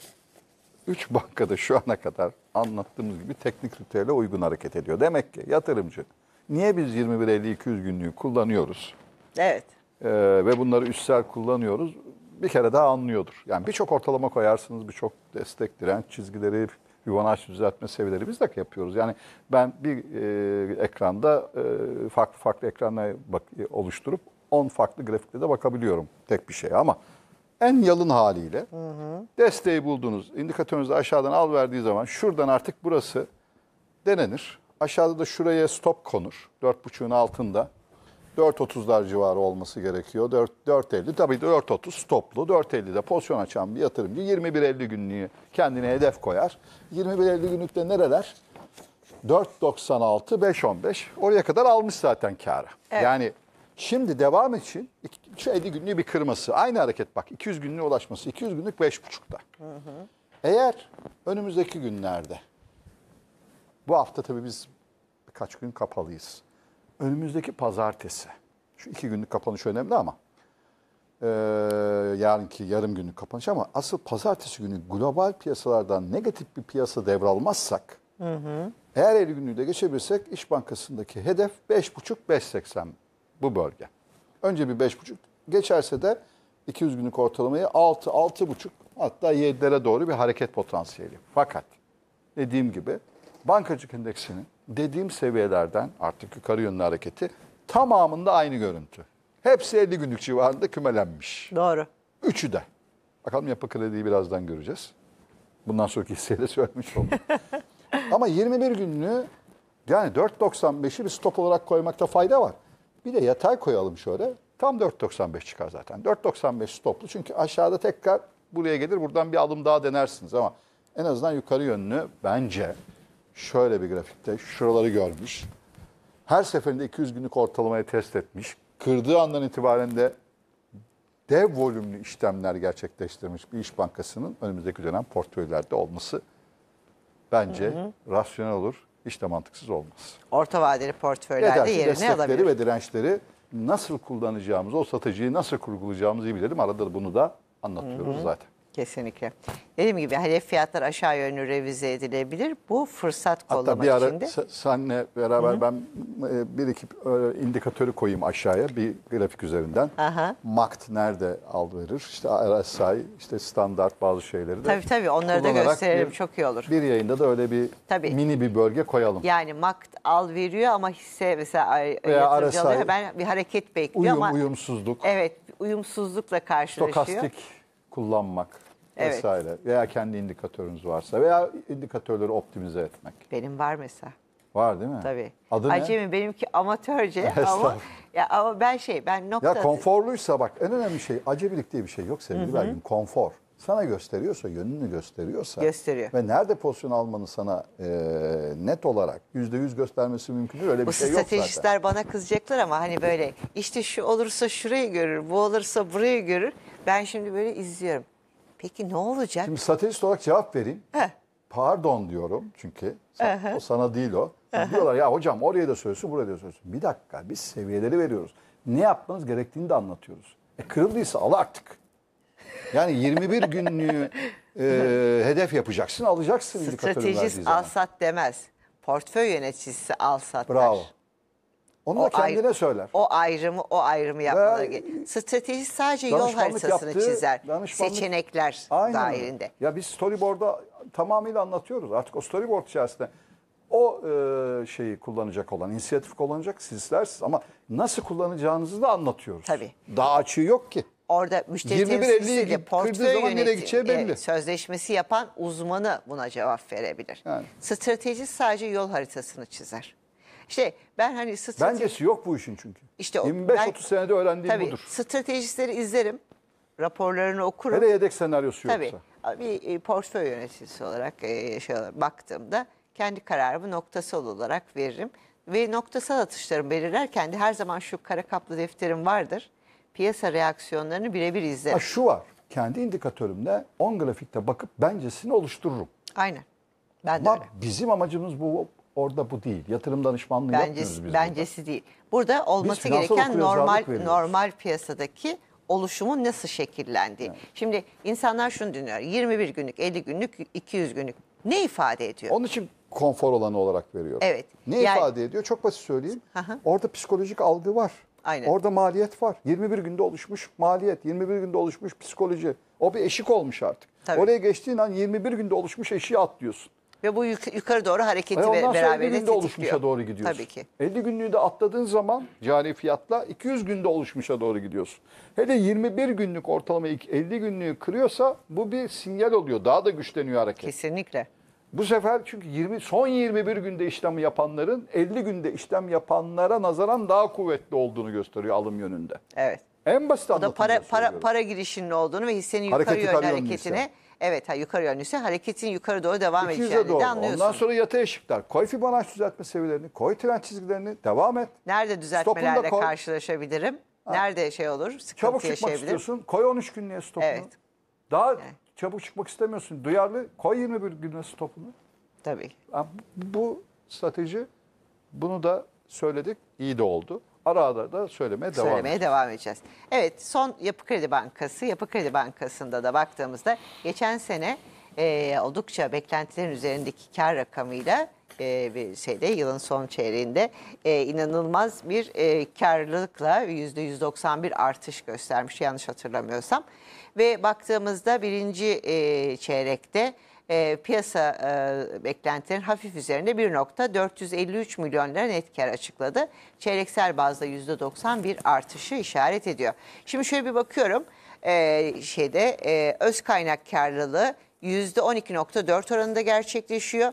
3 bankada şu ana kadar anlattığımız gibi teknik ritüele uygun hareket ediyor. Demek ki yatırımcı. Niye biz 21.50-200 günlüğü kullanıyoruz? Evet. Ee, ve bunları üstsel kullanıyoruz. Bir kere daha anlıyordur. Yani birçok ortalama koyarsınız, birçok destek, direnç çizgileri, Fibonacci düzeltme seviyeleri biz de yapıyoruz. Yani ben bir e, ekranda e, farklı farklı ekranlar bak, e, oluşturup 10 farklı grafikte de bakabiliyorum tek bir şeye ama en yalın haliyle hı hı. desteği buldunuz. İndikatörünüzü aşağıdan al verdiği zaman şuradan artık burası denenir. Aşağıda da şuraya stop konur. 4.5'ün altında. 4.30'lar civarı olması gerekiyor. 4, 4.50 tabii 4.30 stoplu. 4.50'de pozisyon açan bir yatırımcı 21.50 günlüğü kendine hedef koyar. 21.50 günlükte nereler? 4.96, 5.15 oraya kadar almış zaten karı. Evet. Yani Şimdi devam için şu 50 günlük bir kırması. Aynı hareket bak 200 günlüğe ulaşması. 200 günlük 5,5'ta. Eğer önümüzdeki günlerde bu hafta tabii biz birkaç gün kapalıyız. Önümüzdeki pazartesi. Şu iki günlük kapanış önemli ama. Ee, yarınki yarım günlük kapanış ama asıl pazartesi günü global piyasalardan negatif bir piyasa devralmazsak hı hı. eğer 50 günlüğü de geçebilirsek İş Bankası'ndaki hedef 5,5-5,80 bu bölge. Önce bir 5,5 geçerse de 200 günlük ortalamayı 6, 6,5 hatta 7'lere doğru bir hareket potansiyeli. Fakat dediğim gibi bankacılık endeksinin dediğim seviyelerden artık yukarı yönlü hareketi tamamında aynı görüntü. Hepsi 50 günlük civarında kümelenmiş. Doğru. Üçü de. Bakalım yapı krediyi birazdan göreceğiz. Bundan sonraki hisseye de söylemiş oldum. Ama 21 günlüğü yani 4.95'i bir stop olarak koymakta fayda var. Bir de yatay koyalım şöyle. Tam 4.95 çıkar zaten. 4.95 stoplu çünkü aşağıda tekrar buraya gelir. Buradan bir alım daha denersiniz ama en azından yukarı yönlü bence şöyle bir grafikte şuraları görmüş. Her seferinde 200 günlük ortalamayı test etmiş. Kırdığı andan itibaren de dev volümlü işlemler gerçekleştirmiş bir iş bankasının önümüzdeki dönem portföylerde olması bence hı hı. rasyonel olur hiç de mantıksız olmaz. Orta vadeli portföylerde Yeter yerine alabilir. ve dirençleri nasıl kullanacağımızı, o stratejiyi nasıl kurgulayacağımızı iyi bilelim. Arada bunu da anlatıyoruz Hı -hı. zaten. Kesinlikle. Dediğim gibi hedef hani fiyatlar aşağı yönlü revize edilebilir. Bu fırsat kollama Hatta bir ara senle beraber Hı-hı. ben e, bir iki e, indikatörü koyayım aşağıya bir grafik üzerinden. Aha. MACT nerede al verir? İşte RSI, işte standart bazı şeyleri de. Tabii tabii onları da gösterelim bir, çok iyi olur. Bir yayında da öyle bir tabii. mini bir bölge koyalım. Yani makt al veriyor ama hisse mesela Veya RSI, alıyor. Ben bir hareket bekliyor uyum, ama. Uyum uyumsuzluk. Evet uyumsuzlukla karşılaşıyor. Stokastik kullanmak Evet. vesaire veya kendi indikatörünüz varsa veya indikatörleri optimize etmek. Benim var mesela. Var değil mi? Tabii. Adı ne? Acemi benimki amatörce ama ya ama ben şey ben nokta Ya konforluysa bak en önemli şey acemilik diye bir şey yok sevgili Belgin. Konfor sana gösteriyorsa, yönünü gösteriyorsa gösteriyor. ve nerede pozisyon almanı sana e, net olarak yüzde yüz göstermesi mümkün değil. Öyle bir bu şey yok zaten. stratejistler bana kızacaklar ama hani böyle işte şu olursa şurayı görür, bu olursa burayı görür. Ben şimdi böyle izliyorum. Peki ne olacak? Şimdi stratejist olarak cevap vereyim. Heh. Pardon diyorum çünkü. o sana değil o. Yani diyorlar ya hocam oraya da söylüyorsun buraya da söylüyorsun. Bir dakika biz seviyeleri veriyoruz. Ne yapmanız gerektiğini de anlatıyoruz. E, kırıldıysa al artık. Yani 21 günlüğü e, hedef yapacaksın, alacaksın indikatörü Stratejist alsat demez. Portföy yöneticisi alsat Bravo. Onu da kendine ayrı, söyler. O ayrımı o ayrımı yapmaları gerekiyor. Strateji sadece yol haritasını yaptığı, çizer. Seçenekler Aynen. dairinde. Ya biz storyboard'a tamamıyla anlatıyoruz. Artık o storyboard içerisinde o e, şeyi kullanacak olan, inisiyatif kullanacak siz ama nasıl kullanacağınızı da anlatıyoruz. Tabii. Daha açığı yok ki. Orada müşteri 21.50'yi temsilcisiyle portföy yönetimi, belli. sözleşmesi yapan uzmanı buna cevap verebilir. Yani. Strateji sadece yol haritasını çizer. İşte ben hani strateji... Bencesi yok bu işin çünkü. İşte o- 25-30 senede öğrendiğim Tabii budur. stratejistleri izlerim, raporlarını okurum. Hele yedek senaryosu Tabii yoksa. bir e, portföy yöneticisi olarak şey baktığımda kendi kararımı noktasal olarak veririm. Ve noktasal atışlarımı belirlerken de her zaman şu kara kaplı defterim vardır piyasa reaksiyonlarını birebir izlerim. Ha, şu var. Kendi indikatörümle 10 grafikte bakıp bencesini oluştururum. Aynen. Ben de Ama öyle. bizim amacımız bu orada bu değil. Yatırım danışmanlığı bencesi, yapmıyoruz biz. Bencesi burada. değil. Burada olması gereken normal normal piyasadaki oluşumun nasıl şekillendiği. Evet. Şimdi insanlar şunu dinliyor. 21 günlük, 50 günlük, 200 günlük ne ifade ediyor? Onun için konfor olanı olarak veriyorum. Evet. Ne yani, ifade ediyor? Çok basit söyleyeyim. Aha. Orada psikolojik algı var. Aynen. Orada maliyet var. 21 günde oluşmuş maliyet, 21 günde oluşmuş psikoloji. O bir eşik olmuş artık. Tabii. Oraya geçtiğin an 21 günde oluşmuş eşiği atlıyorsun. Ve bu yuk yukarı doğru hareketi e ondan beraberinde 50 günde tetikliyor. oluşmuşa doğru gidiyorsun. Tabii ki. 50 günlüğü de atladığın zaman cari fiyatla 200 günde oluşmuşa doğru gidiyorsun. Hele 21 günlük ortalama 50 günlüğü kırıyorsa bu bir sinyal oluyor. Daha da güçleniyor hareket. Kesinlikle. Bu sefer çünkü 20 son 21 günde işlem yapanların 50 günde işlem yapanlara nazaran daha kuvvetli olduğunu gösteriyor alım yönünde. Evet. En basit O da para para para girişinin olduğunu ve hissenin yukarı yönlü yukarı hareketine evet ha yukarı yönlüyse hareketin yukarı doğru devam edeceğini doğru. de anlıyorsun. Ondan sonra yatay eşikler. Koy Fibonacci düzeltme seviyelerini, koy trend çizgilerini, devam et. Nerede Stopunu düzeltmelerle koy. karşılaşabilirim? Nerede şey olur? Sıkıntı Çabuk çıkmak istiyorsun. Koy 13 günlüğe stopunu. Evet. Daha Çabuk çıkmak istemiyorsun. Duyarlı koy 21 güne stopunu. Tabii. Yani bu strateji bunu da söyledik. iyi de oldu. Ara ara da söylemeye devam Söylemeye edeceğiz. devam edeceğiz. Evet son Yapı Kredi Bankası. Yapı Kredi Bankası'nda da baktığımızda geçen sene e, oldukça beklentilerin üzerindeki kar rakamıyla e, şeyde yılın son çeyreğinde e, inanılmaz bir e, karlılıkla %191 artış göstermiş yanlış hatırlamıyorsam. Ve baktığımızda birinci e, çeyrekte e, piyasa e, beklentilerin hafif üzerinde 1.453 milyon lira net kar açıkladı. Çeyreksel bazda %91 artışı işaret ediyor. Şimdi şöyle bir bakıyorum. E, şeyde öz kaynak karlılığı %12.4 oranında gerçekleşiyor.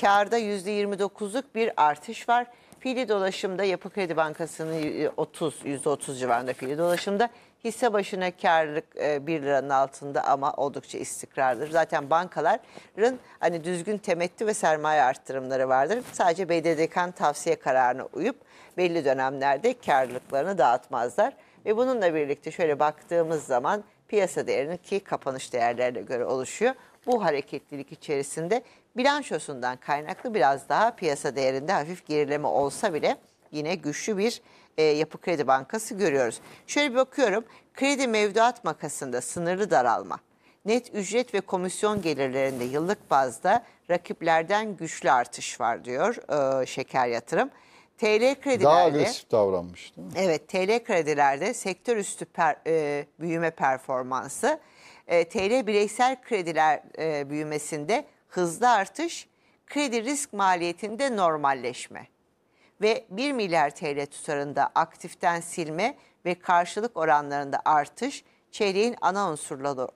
Karda %29'luk bir artış var. Fili dolaşımda Yapı Kredi Bankası'nın 30 %30 civarında fiili dolaşımda hisse başına karlılık e, 1 liranın altında ama oldukça istikrardır. Zaten bankaların hani düzgün temettü ve sermaye arttırımları vardır. Sadece BDDK'nın tavsiye kararına uyup belli dönemlerde karlılıklarını dağıtmazlar. Ve bununla birlikte şöyle baktığımız zaman piyasa değerinin ki kapanış değerlerine göre oluşuyor. Bu hareketlilik içerisinde bilançosundan kaynaklı biraz daha piyasa değerinde hafif gerileme olsa bile yine güçlü bir e, yapı kredi bankası görüyoruz. Şöyle bir bakıyorum kredi mevduat makasında sınırlı daralma. Net ücret ve komisyon gelirlerinde yıllık bazda rakiplerden güçlü artış var diyor e, şeker yatırım. TL kredilerde daha agresif davranmış değil mi? Evet TL kredilerde sektör üstü per, e, büyüme performansı e, TL bireysel krediler e, büyümesinde hızlı artış, kredi risk maliyetinde normalleşme ve 1 milyar TL tutarında aktiften silme ve karşılık oranlarında artış çeyreğin ana unsurları,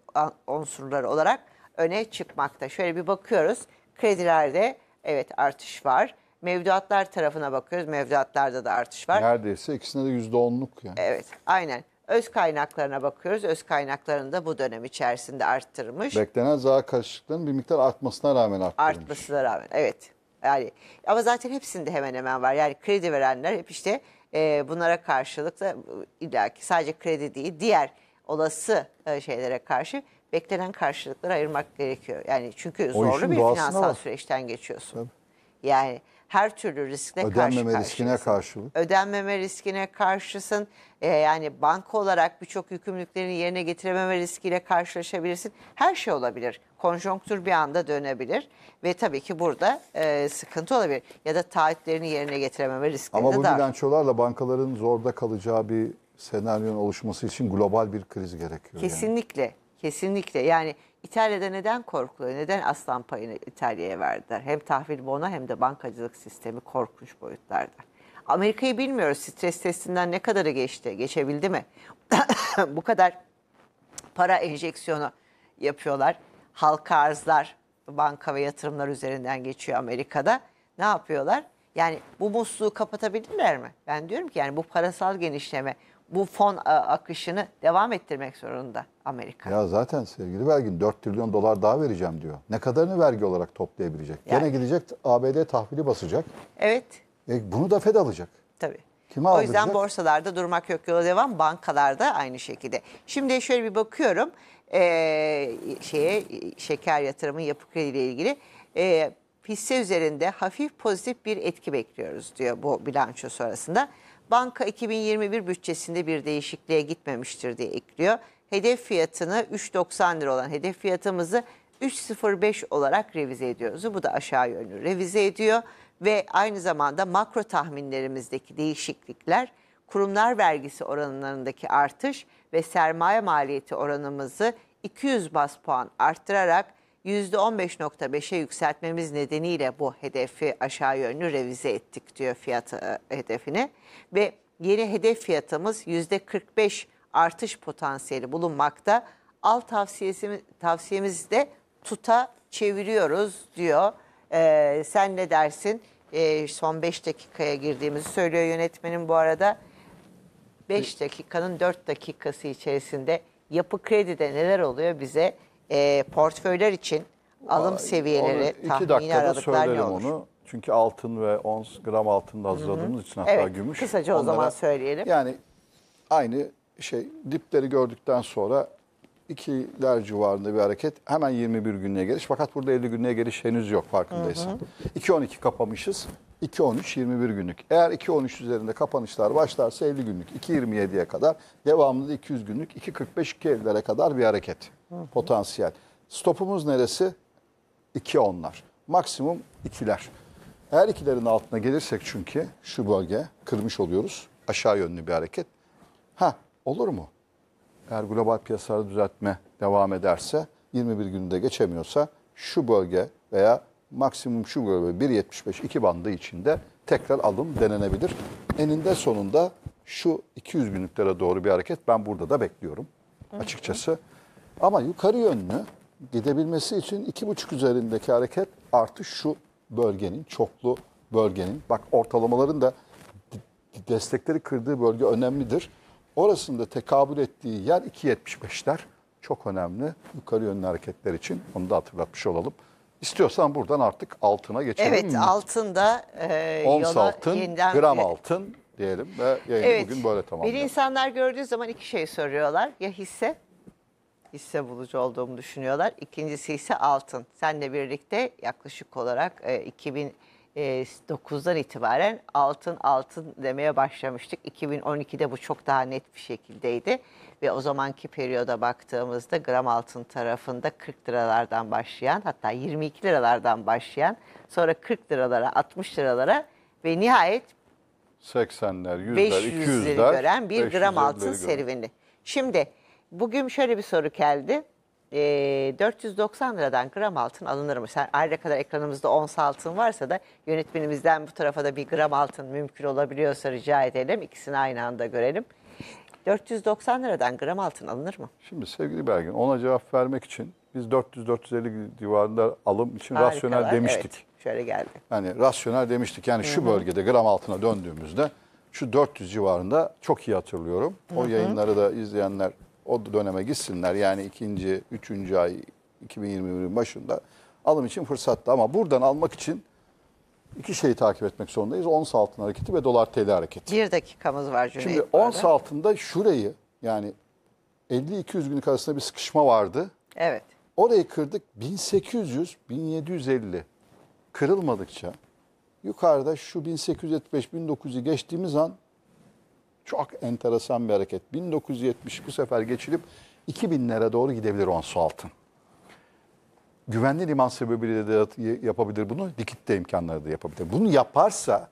unsurları olarak öne çıkmakta. Şöyle bir bakıyoruz. Kredilerde evet artış var. Mevduatlar tarafına bakıyoruz. Mevduatlarda da artış var. Neredeyse ikisinde de %10'luk yani. Evet aynen. Öz kaynaklarına bakıyoruz. Öz kaynaklarını da bu dönem içerisinde arttırmış. Beklenen zarar karışıklığının bir miktar artmasına rağmen arttırmış. Artmasına rağmen evet. Yani ama zaten hepsinde hemen hemen var. Yani kredi verenler hep işte e, bunlara karşılık da e, illaki sadece kredi değil diğer olası e, şeylere karşı beklenen karşılıkları ayırmak gerekiyor. Yani çünkü O zorlu işin bir finansal var. süreçten geçiyorsun. Yani her türlü riskle ödenmeme karşı Ödenmeme riskine karşı mı? Ödenmeme riskine karşısın. Ee, yani banka olarak birçok yükümlülüklerini yerine getirememe riskiyle karşılaşabilirsin. Her şey olabilir. Konjonktür bir anda dönebilir ve tabii ki burada e, sıkıntı olabilir. Ya da taahhütlerini yerine getirememe riski. Ama bu bilançolarla bankaların zorda kalacağı bir senaryonun oluşması için global bir kriz gerekiyor. Kesinlikle, yani. kesinlikle. Yani İtalya'da neden korkuluyor? Neden aslan payını İtalya'ya verdiler? Hem tahvil bona hem de bankacılık sistemi korkunç boyutlarda. Amerika'yı bilmiyoruz stres testinden ne kadarı geçti, geçebildi mi? Bu kadar para enjeksiyonu yapıyorlar. Halka arzlar, banka ve yatırımlar üzerinden geçiyor Amerika'da. Ne yapıyorlar? Yani bu musluğu kapatabilirler mi? Ben diyorum ki yani bu parasal genişleme bu fon akışını devam ettirmek zorunda Amerika. Ya zaten sevgili Belgin 4 trilyon dolar daha vereceğim diyor. Ne kadarını vergi olarak toplayabilecek? Yani. Gene gidecek ABD tahvili basacak. Evet. E, bunu da Fed alacak. Tabii. Kime o yüzden aldıracak? borsalarda durmak yok yola devam bankalarda aynı şekilde. Şimdi şöyle bir bakıyorum e, şeye şeker yatırımı yapı kredi ile ilgili e, hisse üzerinde hafif pozitif bir etki bekliyoruz diyor bu bilanço sonrasında banka 2021 bütçesinde bir değişikliğe gitmemiştir diye ekliyor. Hedef fiyatını 3.90 lira olan hedef fiyatımızı 3.05 olarak revize ediyoruz. Bu da aşağı yönlü revize ediyor ve aynı zamanda makro tahminlerimizdeki değişiklikler kurumlar vergisi oranlarındaki artış ve sermaye maliyeti oranımızı 200 bas puan arttırarak %15.5'e yükseltmemiz nedeniyle bu hedefi aşağı yönlü revize ettik diyor fiyat e, hedefini. Ve yeni hedef fiyatımız %45 artış potansiyeli bulunmakta. Al tavsiyesi, tavsiyemizi de tuta çeviriyoruz diyor. Ee, sen ne dersin? Ee, son 5 dakikaya girdiğimizi söylüyor yönetmenim bu arada. 5 dakikanın 4 dakikası içerisinde yapı kredide neler oluyor bize? e, portföyler için alım seviyeleri Onu iki tahmini aralıklar ne söylerim onu. Çünkü altın ve 10 gram altın da hazırladığımız için hatta Evet, gümüş. kısaca o zaman söyleyelim. Yani aynı şey dipleri gördükten sonra ikiler civarında bir hareket hemen 21 günlüğe geliş. Fakat burada 50 günlüğe geliş henüz yok farkındaysan. 2.12 kapamışız. 2.13-21 günlük. Eğer 2.13 üzerinde kapanışlar başlarsa 50 günlük 2.27'ye kadar devamlı da 200 günlük 2.45-2.50'lere kadar bir hareket potansiyel. Stopumuz neresi? 2.10'lar. Maksimum 2'ler. Eğer 2'lerin altına gelirsek çünkü şu bölge kırmış oluyoruz. Aşağı yönlü bir hareket. Ha olur mu? Eğer global piyasaları düzeltme devam ederse 21 günde geçemiyorsa şu bölge veya maksimum şu görevi 1.75 2 bandı içinde tekrar alım denenebilir. Eninde sonunda şu 200 günlüklere doğru bir hareket ben burada da bekliyorum açıkçası. Ama yukarı yönlü gidebilmesi için 2.5 üzerindeki hareket artı şu bölgenin, çoklu bölgenin. Bak ortalamaların da destekleri kırdığı bölge önemlidir. Orasında tekabül ettiği yer 2.75'ler. Çok önemli yukarı yönlü hareketler için. Onu da hatırlatmış olalım. İstiyorsan buradan artık altına geçelim. Evet hmm. altında e, 10 altın, yeniden... gram e, altın diyelim ve yayını evet, bugün böyle tamamlayalım. Bir insanlar gördüğü zaman iki şey soruyorlar. Ya hisse, hisse bulucu olduğumu düşünüyorlar. İkincisi ise altın. Seninle birlikte yaklaşık olarak e, 2000 e, ee, 9'dan itibaren altın altın demeye başlamıştık. 2012'de bu çok daha net bir şekildeydi. Ve o zamanki periyoda baktığımızda gram altın tarafında 40 liralardan başlayan hatta 22 liralardan başlayan sonra 40 liralara 60 liralara ve nihayet 80'ler, 100'ler, 200'ler gören bir gram altın serüveni. Şimdi bugün şöyle bir soru geldi e, 490 liradan gram altın alınır mı? Sen ayrı kadar ekranımızda 10 altın varsa da yönetmenimizden bu tarafa da bir gram altın mümkün olabiliyorsa rica edelim. İkisini aynı anda görelim. 490 liradan gram altın alınır mı? Şimdi sevgili Bergin ona cevap vermek için biz 400-450 civarında alım için Harikalar, rasyonel demiştik. Evet, şöyle geldi. Yani rasyonel demiştik. Yani şu Hı -hı. bölgede gram altına döndüğümüzde şu 400 civarında çok iyi hatırlıyorum. O Hı -hı. yayınları da izleyenler o döneme gitsinler. Yani ikinci, üçüncü ay 2021'in başında alım için fırsattı. Ama buradan almak için iki şeyi takip etmek zorundayız. Ons altın hareketi ve dolar TL hareketi. Bir dakikamız var Cüneyt. Şimdi ons altında şurayı yani 50-200 günlük arasında bir sıkışma vardı. Evet. Orayı kırdık 1800-1750 kırılmadıkça yukarıda şu 1875-1900'ü geçtiğimiz an çok enteresan bir hareket. 1970 bu sefer geçilip 2000'lere doğru gidebilir ons altın. Güvenli liman sebebiyle de yapabilir bunu. Likitte imkanları da yapabilir. Bunu yaparsa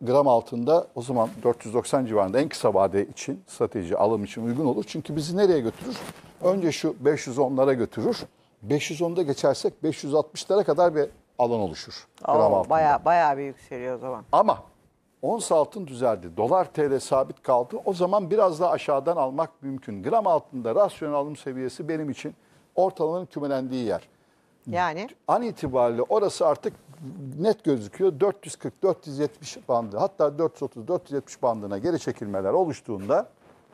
gram altında o zaman 490 civarında en kısa vade için strateji alım için uygun olur. Çünkü bizi nereye götürür? Önce şu 510'lara götürür. 510'da geçersek 560'lara kadar bir alan oluşur. Oo, gram altında. Baya, bayağı bir yükseliyor o zaman. Ama Ons altın düzeldi. Dolar TL sabit kaldı. O zaman biraz daha aşağıdan almak mümkün. Gram altında rasyonel alım seviyesi benim için ortalamanın kümelendiği yer. Yani? An itibariyle orası artık net gözüküyor. 440-470 bandı hatta 430-470 bandına geri çekilmeler oluştuğunda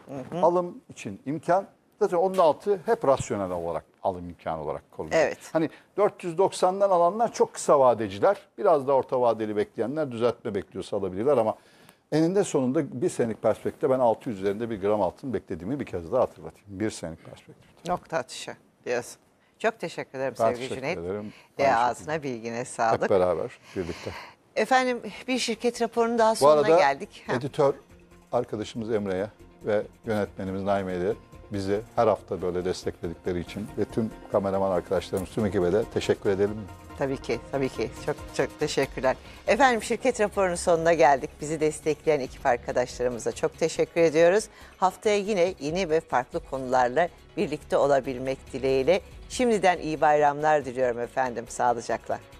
hı hı. alım için imkan zaten onun altı hep rasyonel olarak alım imkanı olarak kullanıyor. Evet. Hani 490'dan alanlar çok kısa vadeciler. Biraz da orta vadeli bekleyenler düzeltme bekliyorsa alabilirler ama eninde sonunda bir senelik perspektifte ben 600 üzerinde bir gram altın beklediğimi bir kez daha hatırlatayım. Bir senelik perspektifte. Nokta atışı diyorsun. Çok teşekkür ederim ben sevgili Cüneyt. Ederim. E, ağzına bilgine sağlık. Hep beraber birlikte. Efendim bir şirket raporunun daha sonuna geldik. Bu arada editör arkadaşımız Emre'ye ve yönetmenimiz Naime'ye bizi her hafta böyle destekledikleri için ve tüm kameraman arkadaşlarımız, tüm ekibe de teşekkür edelim. Tabii ki, tabii ki. Çok çok teşekkürler. Efendim şirket raporunun sonuna geldik. Bizi destekleyen ekip arkadaşlarımıza çok teşekkür ediyoruz. Haftaya yine yeni ve farklı konularla birlikte olabilmek dileğiyle. Şimdiden iyi bayramlar diliyorum efendim. Sağlıcakla.